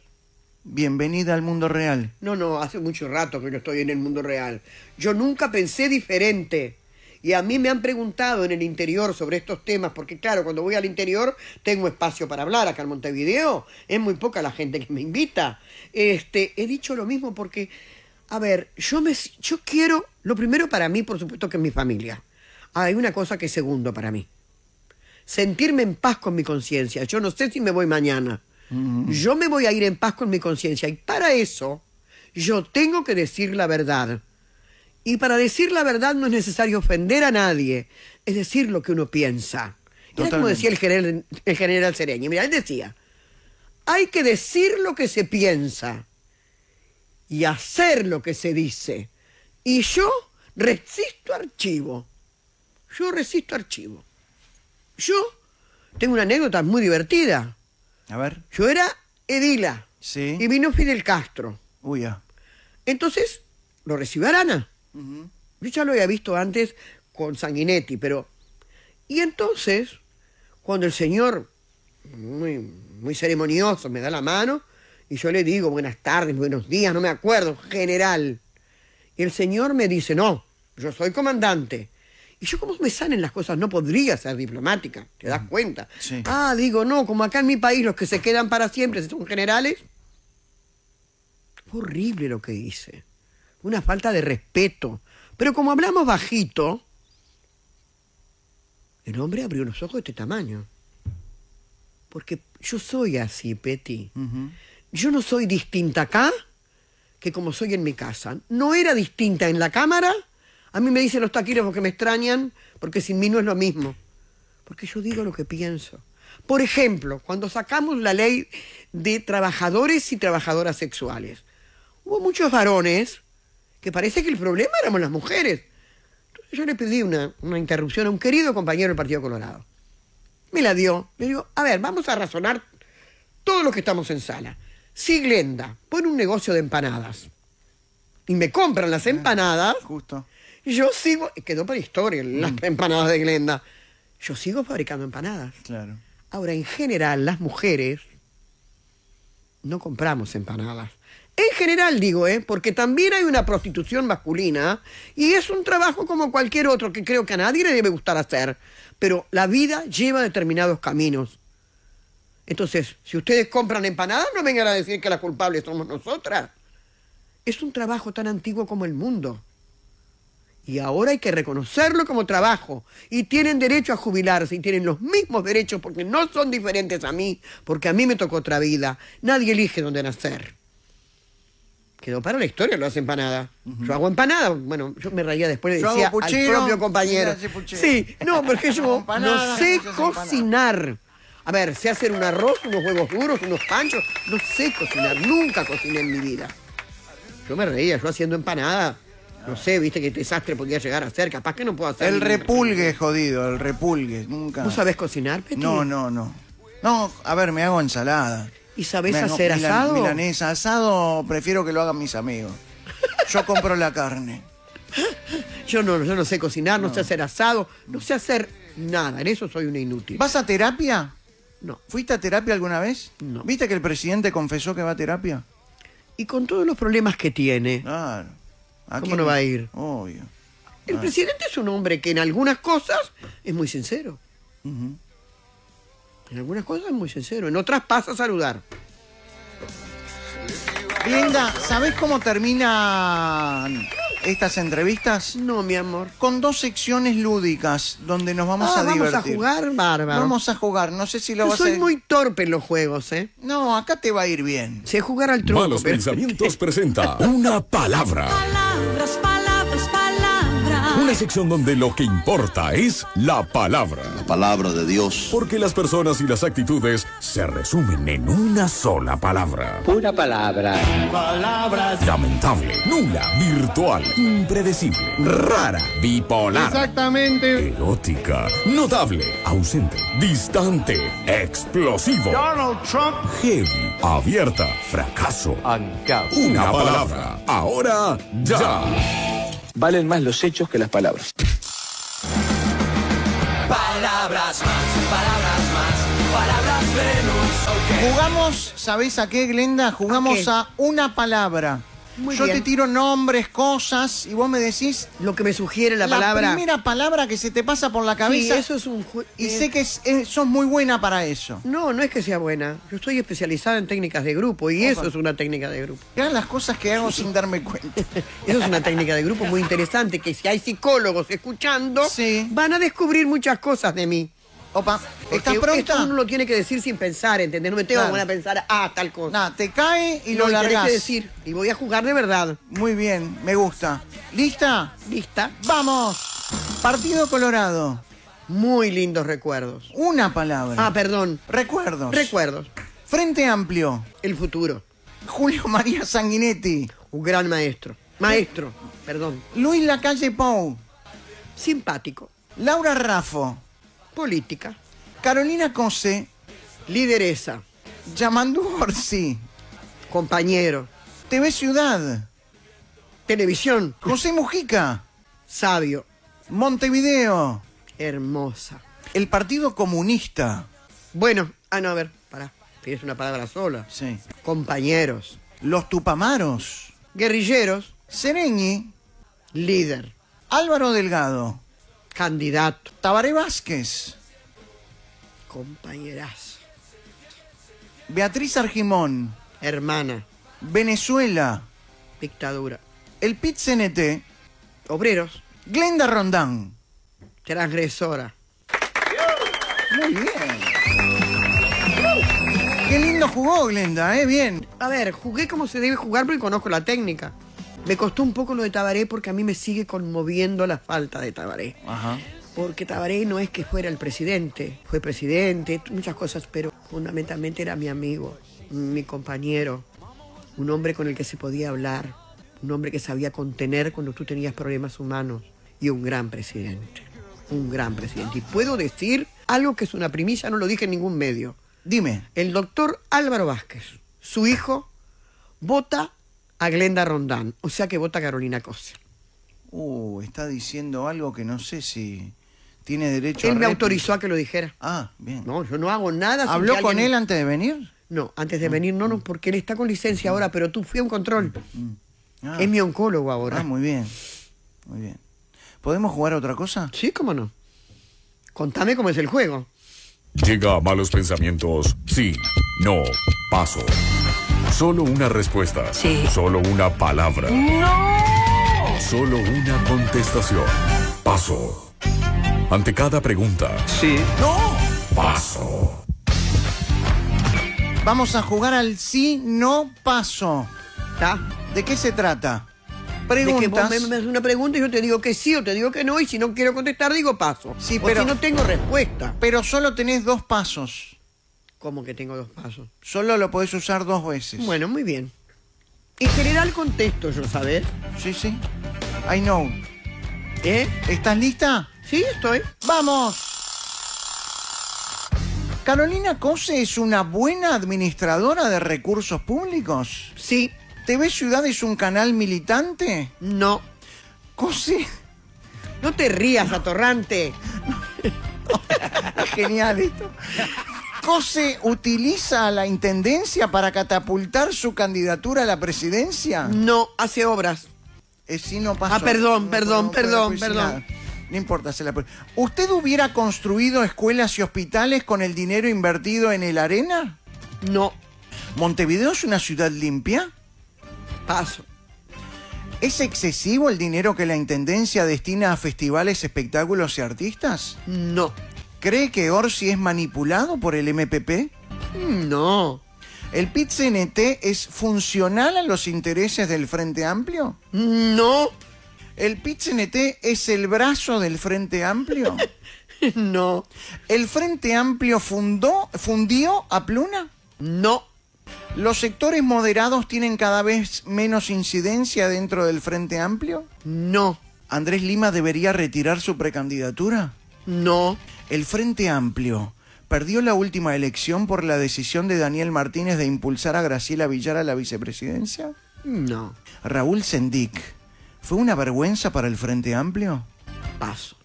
A: Bienvenida al mundo real. No, no, hace mucho rato que no estoy en el mundo real. Yo nunca pensé diferente. Y a mí me han preguntado en el interior sobre estos temas, porque claro, cuando voy al interior tengo espacio para hablar. Acá en Montevideo es muy poca la gente que me invita. Este, he dicho lo mismo porque, a ver, yo, me, yo quiero, lo primero para mí, por supuesto, que es mi familia. Hay una cosa que es segundo para mí. Sentirme en paz con mi conciencia. Yo no sé si me voy mañana. Mm-hmm. Yo me voy a ir en paz con mi conciencia. Y para eso, yo tengo que decir la verdad y para decir la verdad no es necesario ofender a nadie, es decir lo que uno piensa. es como decía el general, el general Mira, él decía, hay que decir lo que se piensa y hacer lo que se dice. Y yo resisto archivo. Yo resisto archivo. Yo tengo una anécdota muy divertida. A ver. Yo era edila. Y vino Fidel Castro. Uy, ya. Entonces lo recibió Arana. Yo ya lo había visto antes con Sanguinetti, pero... Y entonces, cuando el señor, muy, ceremonioso, me da la mano, y yo le digo, buenas tardes, buenos días, no me acuerdo, general. Y el señor me dice, no, yo soy comandante. Y yo, como me salen las cosas? No podría ser diplomática, ¿te das cuenta? Ah, digo, no, como acá en mi país los que se quedan para siempre son generales. horrible lo que hice una falta de respeto. Pero como hablamos bajito, el hombre abrió los ojos de este tamaño. Porque yo soy así, Petty. Yo no soy distinta acá que como soy en mi casa. No era distinta en la cámara. A mí me dicen los taquiros porque me extrañan porque sin mí no es lo mismo. Porque yo digo lo que pienso. Por ejemplo, cuando sacamos la ley de trabajadores y trabajadoras sexuales, hubo muchos varones que parece que el problema éramos las mujeres. yo le pedí una, interrupción a un querido compañero del Partido Colorado. Me la dio. me digo, a ver, vamos a razonar todos los que estamos en sala. Si Glenda pone un negocio de empanadas y me compran las empanadas, justo. Yo sigo, quedó para historia mm. las empanadas de Glenda. Yo sigo fabricando empanadas. Claro. Ahora, en general, las mujeres no compramos empanadas. En general digo, ¿eh? porque también hay una prostitución masculina y es un trabajo como cualquier otro que creo que a nadie le debe gustar hacer, pero la vida lleva determinados caminos. Entonces, si ustedes compran empanadas, no vengan a decir que las culpables somos nosotras. Es un trabajo tan antiguo como el mundo. Y ahora hay que reconocerlo como trabajo. Y tienen derecho a jubilarse y tienen los mismos derechos porque no son diferentes a mí, porque a mí me tocó otra vida. Nadie elige dónde nacer quedó para la historia lo hace empanada. Yo hago empanada, bueno, yo me reía después de decía al propio compañero. Sí, no, porque yo no sé cocinar. A ver, sé hacer un arroz, unos huevos duros, unos panchos, no sé cocinar, nunca cociné en mi vida. Yo me reía, yo haciendo empanada. No sé, viste qué desastre podía llegar a ser, capaz que no puedo hacer. El repulgue, jodido, el repulgue, nunca. ¿Tú sabes cocinar, Petito? No, no, no. No, a ver, me hago ensalada. ¿Y sabés hacer asado? Milanesa, asado prefiero que lo hagan mis amigos. Yo compro la carne. Yo no, yo sé cocinar, no, sé hacer asado, no sé hacer nada. En eso soy una inútil. ¿Vas a terapia? No. ¿Fuiste a terapia alguna vez? No. ¿Viste que el presidente confesó que va a terapia? Y con todos los problemas que tiene. Claro.
B: ¿Cómo no va a ir?
A: Obvio. El ah. presidente es un hombre que en algunas cosas es muy sincero. En algunas cosas es muy sincero, en otras pasa a saludar. Linda, ¿sabés cómo terminan estas entrevistas? No, mi amor. Con dos secciones lúdicas donde nos vamos ah, a divertir. Vamos a jugar, bárbaro. Vamos a jugar, no sé si lo vas a... soy muy torpe en los juegos, ¿eh? No, acá te va a ir bien. Sé jugar al truco. Malos Pensamientos presenta una palabra sección donde lo que importa es la palabra. La palabra de Dios. Porque las personas y las actitudes se resumen en una sola palabra. Una palabra. Palabras. Lamentable, nula, virtual, impredecible, rara, bipolar. Exactamente. Erótica, notable, ausente, distante, explosivo. Donald Trump. Heavy, abierta, fracaso. Una, una palabra. Ahora ya. Valen más los hechos que las palabras. Palabras más, palabras más, palabras Jugamos, sabéis a qué, Glenda? Jugamos a una palabra. Yo te tiro nombres, cosas, y vos me decís. Lo que me sugiere la, palabra. La primera palabra que se te pasa por la cabeza. eso es un. Y eh, sé que sos muy buena para eso. No, no es que sea buena. Yo estoy especializada en técnicas de grupo, y eso es una técnica de grupo. las cosas que hago sin darme cuenta. eso es una técnica de grupo muy interesante, que si hay psicólogos escuchando, van a descubrir muchas cosas de mí. Opa, está pronto. uno lo tiene que decir sin pensar, ¿entendés? No me tengo poner a pensar, ah, tal cosa. Nada, te cae y lo largas. que decir. Y voy a jugar de verdad. Muy bien, me gusta. ¿Lista? Lista. ¡Vamos! Partido Colorado. Muy lindos recuerdos. Una palabra. Ah, perdón. Recuerdos. Recuerdos. Frente Amplio. El futuro. Julio María Sanguinetti. Un gran maestro. Maestro, eh, perdón. Luis Lacalle Pou. Simpático. Laura Raffo política. Carolina Cose, lideresa. Yamandú Orsi, compañero. TV Ciudad. Televisión. José Mujica. Sabio. Montevideo. Hermosa. El Partido Comunista. Bueno, ah, no, a ver, pará. tienes una palabra sola. Sí. Compañeros. Los Tupamaros. Guerrilleros. Sereñi. Líder. Álvaro Delgado candidato. Tabaré Vázquez. Compañeras. Beatriz Argimón. Hermana. Venezuela. Dictadura. El PIT CNT. Obreros. Glenda Rondán. Transgresora. Muy bien. Qué lindo jugó Glenda, ¿eh? Bien. A ver, jugué como se debe jugar porque conozco la técnica. Me costó un poco lo de Tabaré porque a mí me sigue conmoviendo la falta de Tabaré. Porque Tabaré no es que fuera el presidente, fue presidente, muchas cosas, pero fundamentalmente era mi amigo, mi compañero, un hombre con el que se podía hablar, un hombre que sabía contener cuando tú tenías problemas humanos y un gran presidente, un gran presidente. Y puedo decir algo que es una primicia, no lo dije en ningún medio. Dime. El doctor Álvaro Vázquez, su hijo, vota a Glenda Rondán. O sea que vota Carolina Cosa. Uh, está diciendo algo que no sé si tiene derecho él a. Él me autorizó a que lo dijera. Ah, bien. No, yo no hago nada. ¿Habló con él antes de venir? No, antes de venir no, no, porque él está con licencia ahora, pero tú fui a un control. Mm. Ah. Es mi oncólogo ahora. Ah, muy bien. Muy bien. ¿Podemos jugar a otra cosa? Sí, cómo no. Contame cómo es el juego. Llega a malos pensamientos. Sí, no, paso. Solo una respuesta. Sí. Solo una palabra. No. Solo una contestación. Paso. Ante cada pregunta. Sí. No. Paso. Vamos a jugar al sí, no, paso. ¿Está? ¿De qué se trata?
B: Preguntas. De que vos me,
A: haces una pregunta y yo te digo que sí o te digo que no, y si no quiero contestar, digo paso. Sí, pero, si no tengo respuesta. Pero solo tenés dos pasos. Como que tengo dos pasos? Solo lo podés usar dos veces. Bueno, muy bien. En general contesto yo, saber? Sí, sí. I know. ¿Eh? ¿Estás lista? Sí, estoy. ¡Vamos! Carolina Cose es una buena administradora de recursos públicos. Sí. ¿TV Ciudad es un canal militante? No. Cose. No te rías, atorrante. Genial esto se utiliza a la intendencia para catapultar su candidatura a la presidencia? No, hace obras. Eh, sí, no Ah, perdón, perdón, perdón, perdón. No importa, se la ¿Usted hubiera construido escuelas y hospitales con el dinero invertido en el arena? No. ¿Montevideo es una ciudad limpia? Paso. ¿Es excesivo el dinero que la Intendencia destina a festivales, espectáculos y artistas? No. ¿Cree que Orsi es manipulado por el MPP? Mm, no. ¿El pit es funcional a los intereses del Frente Amplio? Mm, no. ¿El pit es el brazo del Frente Amplio? no. ¿El Frente Amplio fundó, fundió a Pluna? No. ¿Los sectores moderados tienen cada vez menos incidencia dentro del Frente Amplio? No. ¿Andrés Lima debería retirar su precandidatura? No. El Frente Amplio perdió la última elección por la decisión de Daniel Martínez de impulsar a Graciela Villar a la vicepresidencia. No. Raúl Sendic, ¿fue una vergüenza para el Frente Amplio? Paso.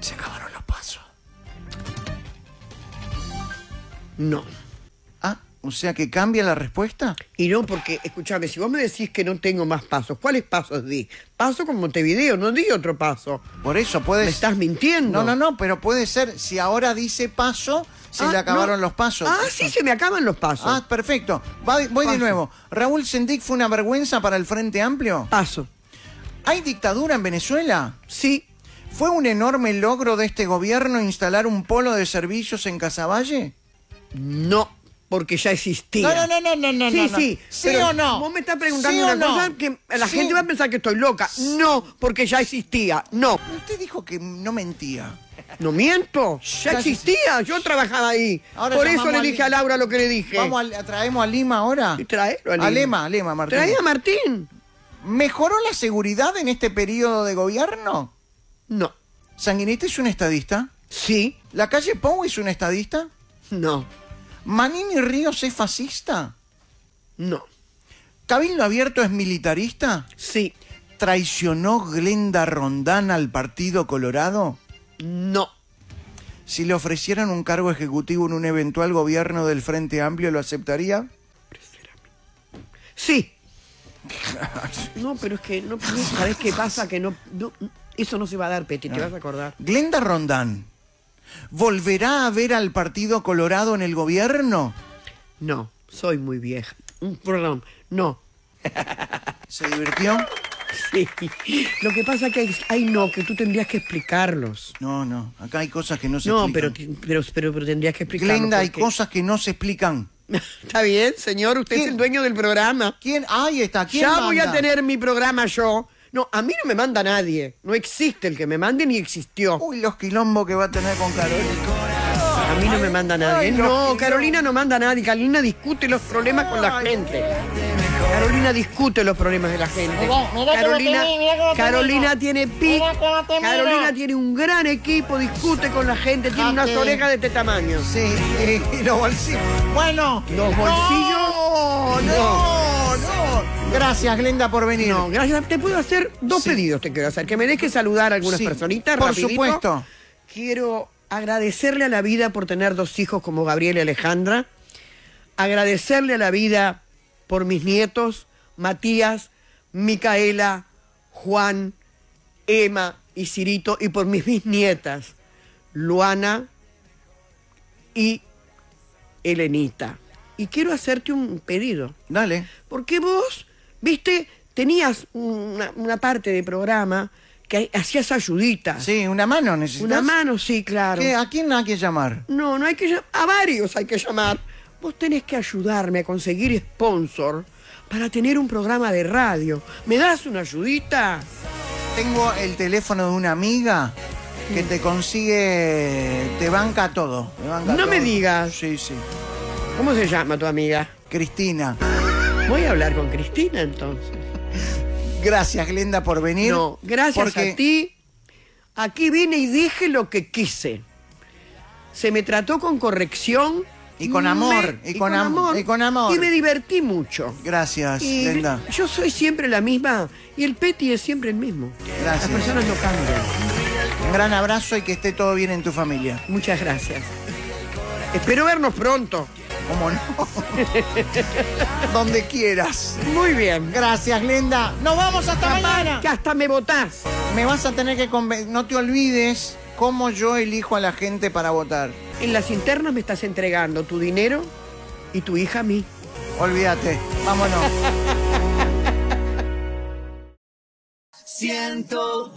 A: Se acabaron los pasos. No. O sea que cambia la respuesta. Y no, porque, escúchame, si vos me decís que no tengo más pasos, ¿cuáles pasos di? Paso con Montevideo, no di otro paso. Por eso puedes. Me estás mintiendo. No, no, no, pero puede ser, si ahora dice paso, se ah, le acabaron los pasos. Ah, sí, se me acaban los pasos. Ah, perfecto. voy de nuevo. ¿Raúl Sendic fue una vergüenza para el Frente Amplio? Paso. ¿Hay dictadura en Venezuela? Sí. ¿Fue un enorme logro de este gobierno instalar un polo de servicios en Casaballe? No porque ya existía. No, no, no, no, no, no. Sí, sí. ¿Sí o no? Vos me estás preguntando una cosa que la gente va a pensar que estoy loca. No, porque ya existía. No. Usted dijo que no mentía. No miento, ya existía, yo trabajaba ahí. Por eso le dije a, Laura lo que le dije. Vamos a, traemos a Lima ahora. Traerlo a Lima. A Lema, a Martín. Trae a Martín. ¿Mejoró la seguridad en este periodo de gobierno? No. ¿Sanguinete es un estadista? Sí. ¿La calle Powell es un estadista? No. ¿Manini Ríos es fascista? No. ¿Cabildo Abierto es militarista? Sí. ¿Traicionó Glenda Rondán al Partido Colorado? No. Si le ofrecieran un cargo ejecutivo en un eventual gobierno del Frente Amplio, ¿lo aceptaría? Sí. No, pero es que no, ¿sabes qué pasa? Que no, eso no se va a dar, Peti, te ah. vas a acordar. Glenda Rondán ¿Volverá a ver al Partido Colorado en el gobierno? No, soy muy vieja. Mm, perdón, no. ¿Se divirtió? Sí. Lo que pasa es que hay, no, que tú tendrías que explicarlos. No, no. Acá hay cosas que no se explican. No, pero, pero, tendrías que explicarlos. Glenda, hay cosas que no se explican. Está bien, señor. Usted es el dueño del programa. ¿Quién? Ay, está. ¿Quién ya voy a tener mi programa yo no, a mí no me manda nadie. No existe el que me mande ni existió. Uy, los quilombos que va a tener con Carolina. A mí no me manda nadie. No, Carolina no manda nadie. Carolina discute los problemas con la gente. Carolina discute los problemas de la gente. Carolina, Carolina tiene pic. Carolina tiene un gran equipo, discute con la gente, tiene unas orejas de este tamaño. Sí, y los bolsillos. Bueno, los bolsillos. no. no. Gracias, Glenda, por venir. No, gracias. Te puedo hacer dos pedidos, te quiero hacer. Que me dejes saludar a algunas sí, personitas. Por supuesto. Quiero agradecerle a la vida por tener dos hijos como Gabriel y Alejandra. Agradecerle a la vida por mis nietos, Matías, Micaela, Juan, Emma y Cirito, y por mis bisnietas, Luana y Elenita. Y quiero hacerte un pedido. Dale. Porque vos ¿Viste? Tenías una, parte de programa que hacías ayuditas. Sí, una mano necesitas. Una mano, sí, claro. ¿A quién hay que llamar? No, no hay que llamar. A varios hay que llamar. Vos tenés que ayudarme a conseguir sponsor para tener un programa de radio. ¿Me das una ayudita? Tengo el teléfono de una amiga que te consigue, te banca todo. no me digas. Sí, sí. ¿Cómo se llama tu amiga? Cristina. Voy a hablar con Cristina entonces. Gracias, Glenda, por venir. No, gracias a ti. Aquí vine y dije lo que quise. Se me trató con corrección. Y con amor, y, con, amor. Y con amor. Y me divertí mucho. Gracias, Glenda. Yo soy siempre la misma y el Peti es siempre el mismo. Gracias. Las personas no cambian. Un gran abrazo y que esté todo bien en tu familia. Muchas gracias. Espero vernos pronto. ¿Cómo no? Donde quieras. Muy bien. Gracias, Linda. Nos vamos hasta mañana. Que hasta me votás. Me vas a tener que convencer. No te olvides cómo yo elijo a la gente para votar. En las internas me estás entregando tu dinero y tu hija a mí. Olvídate. Vámonos. Siento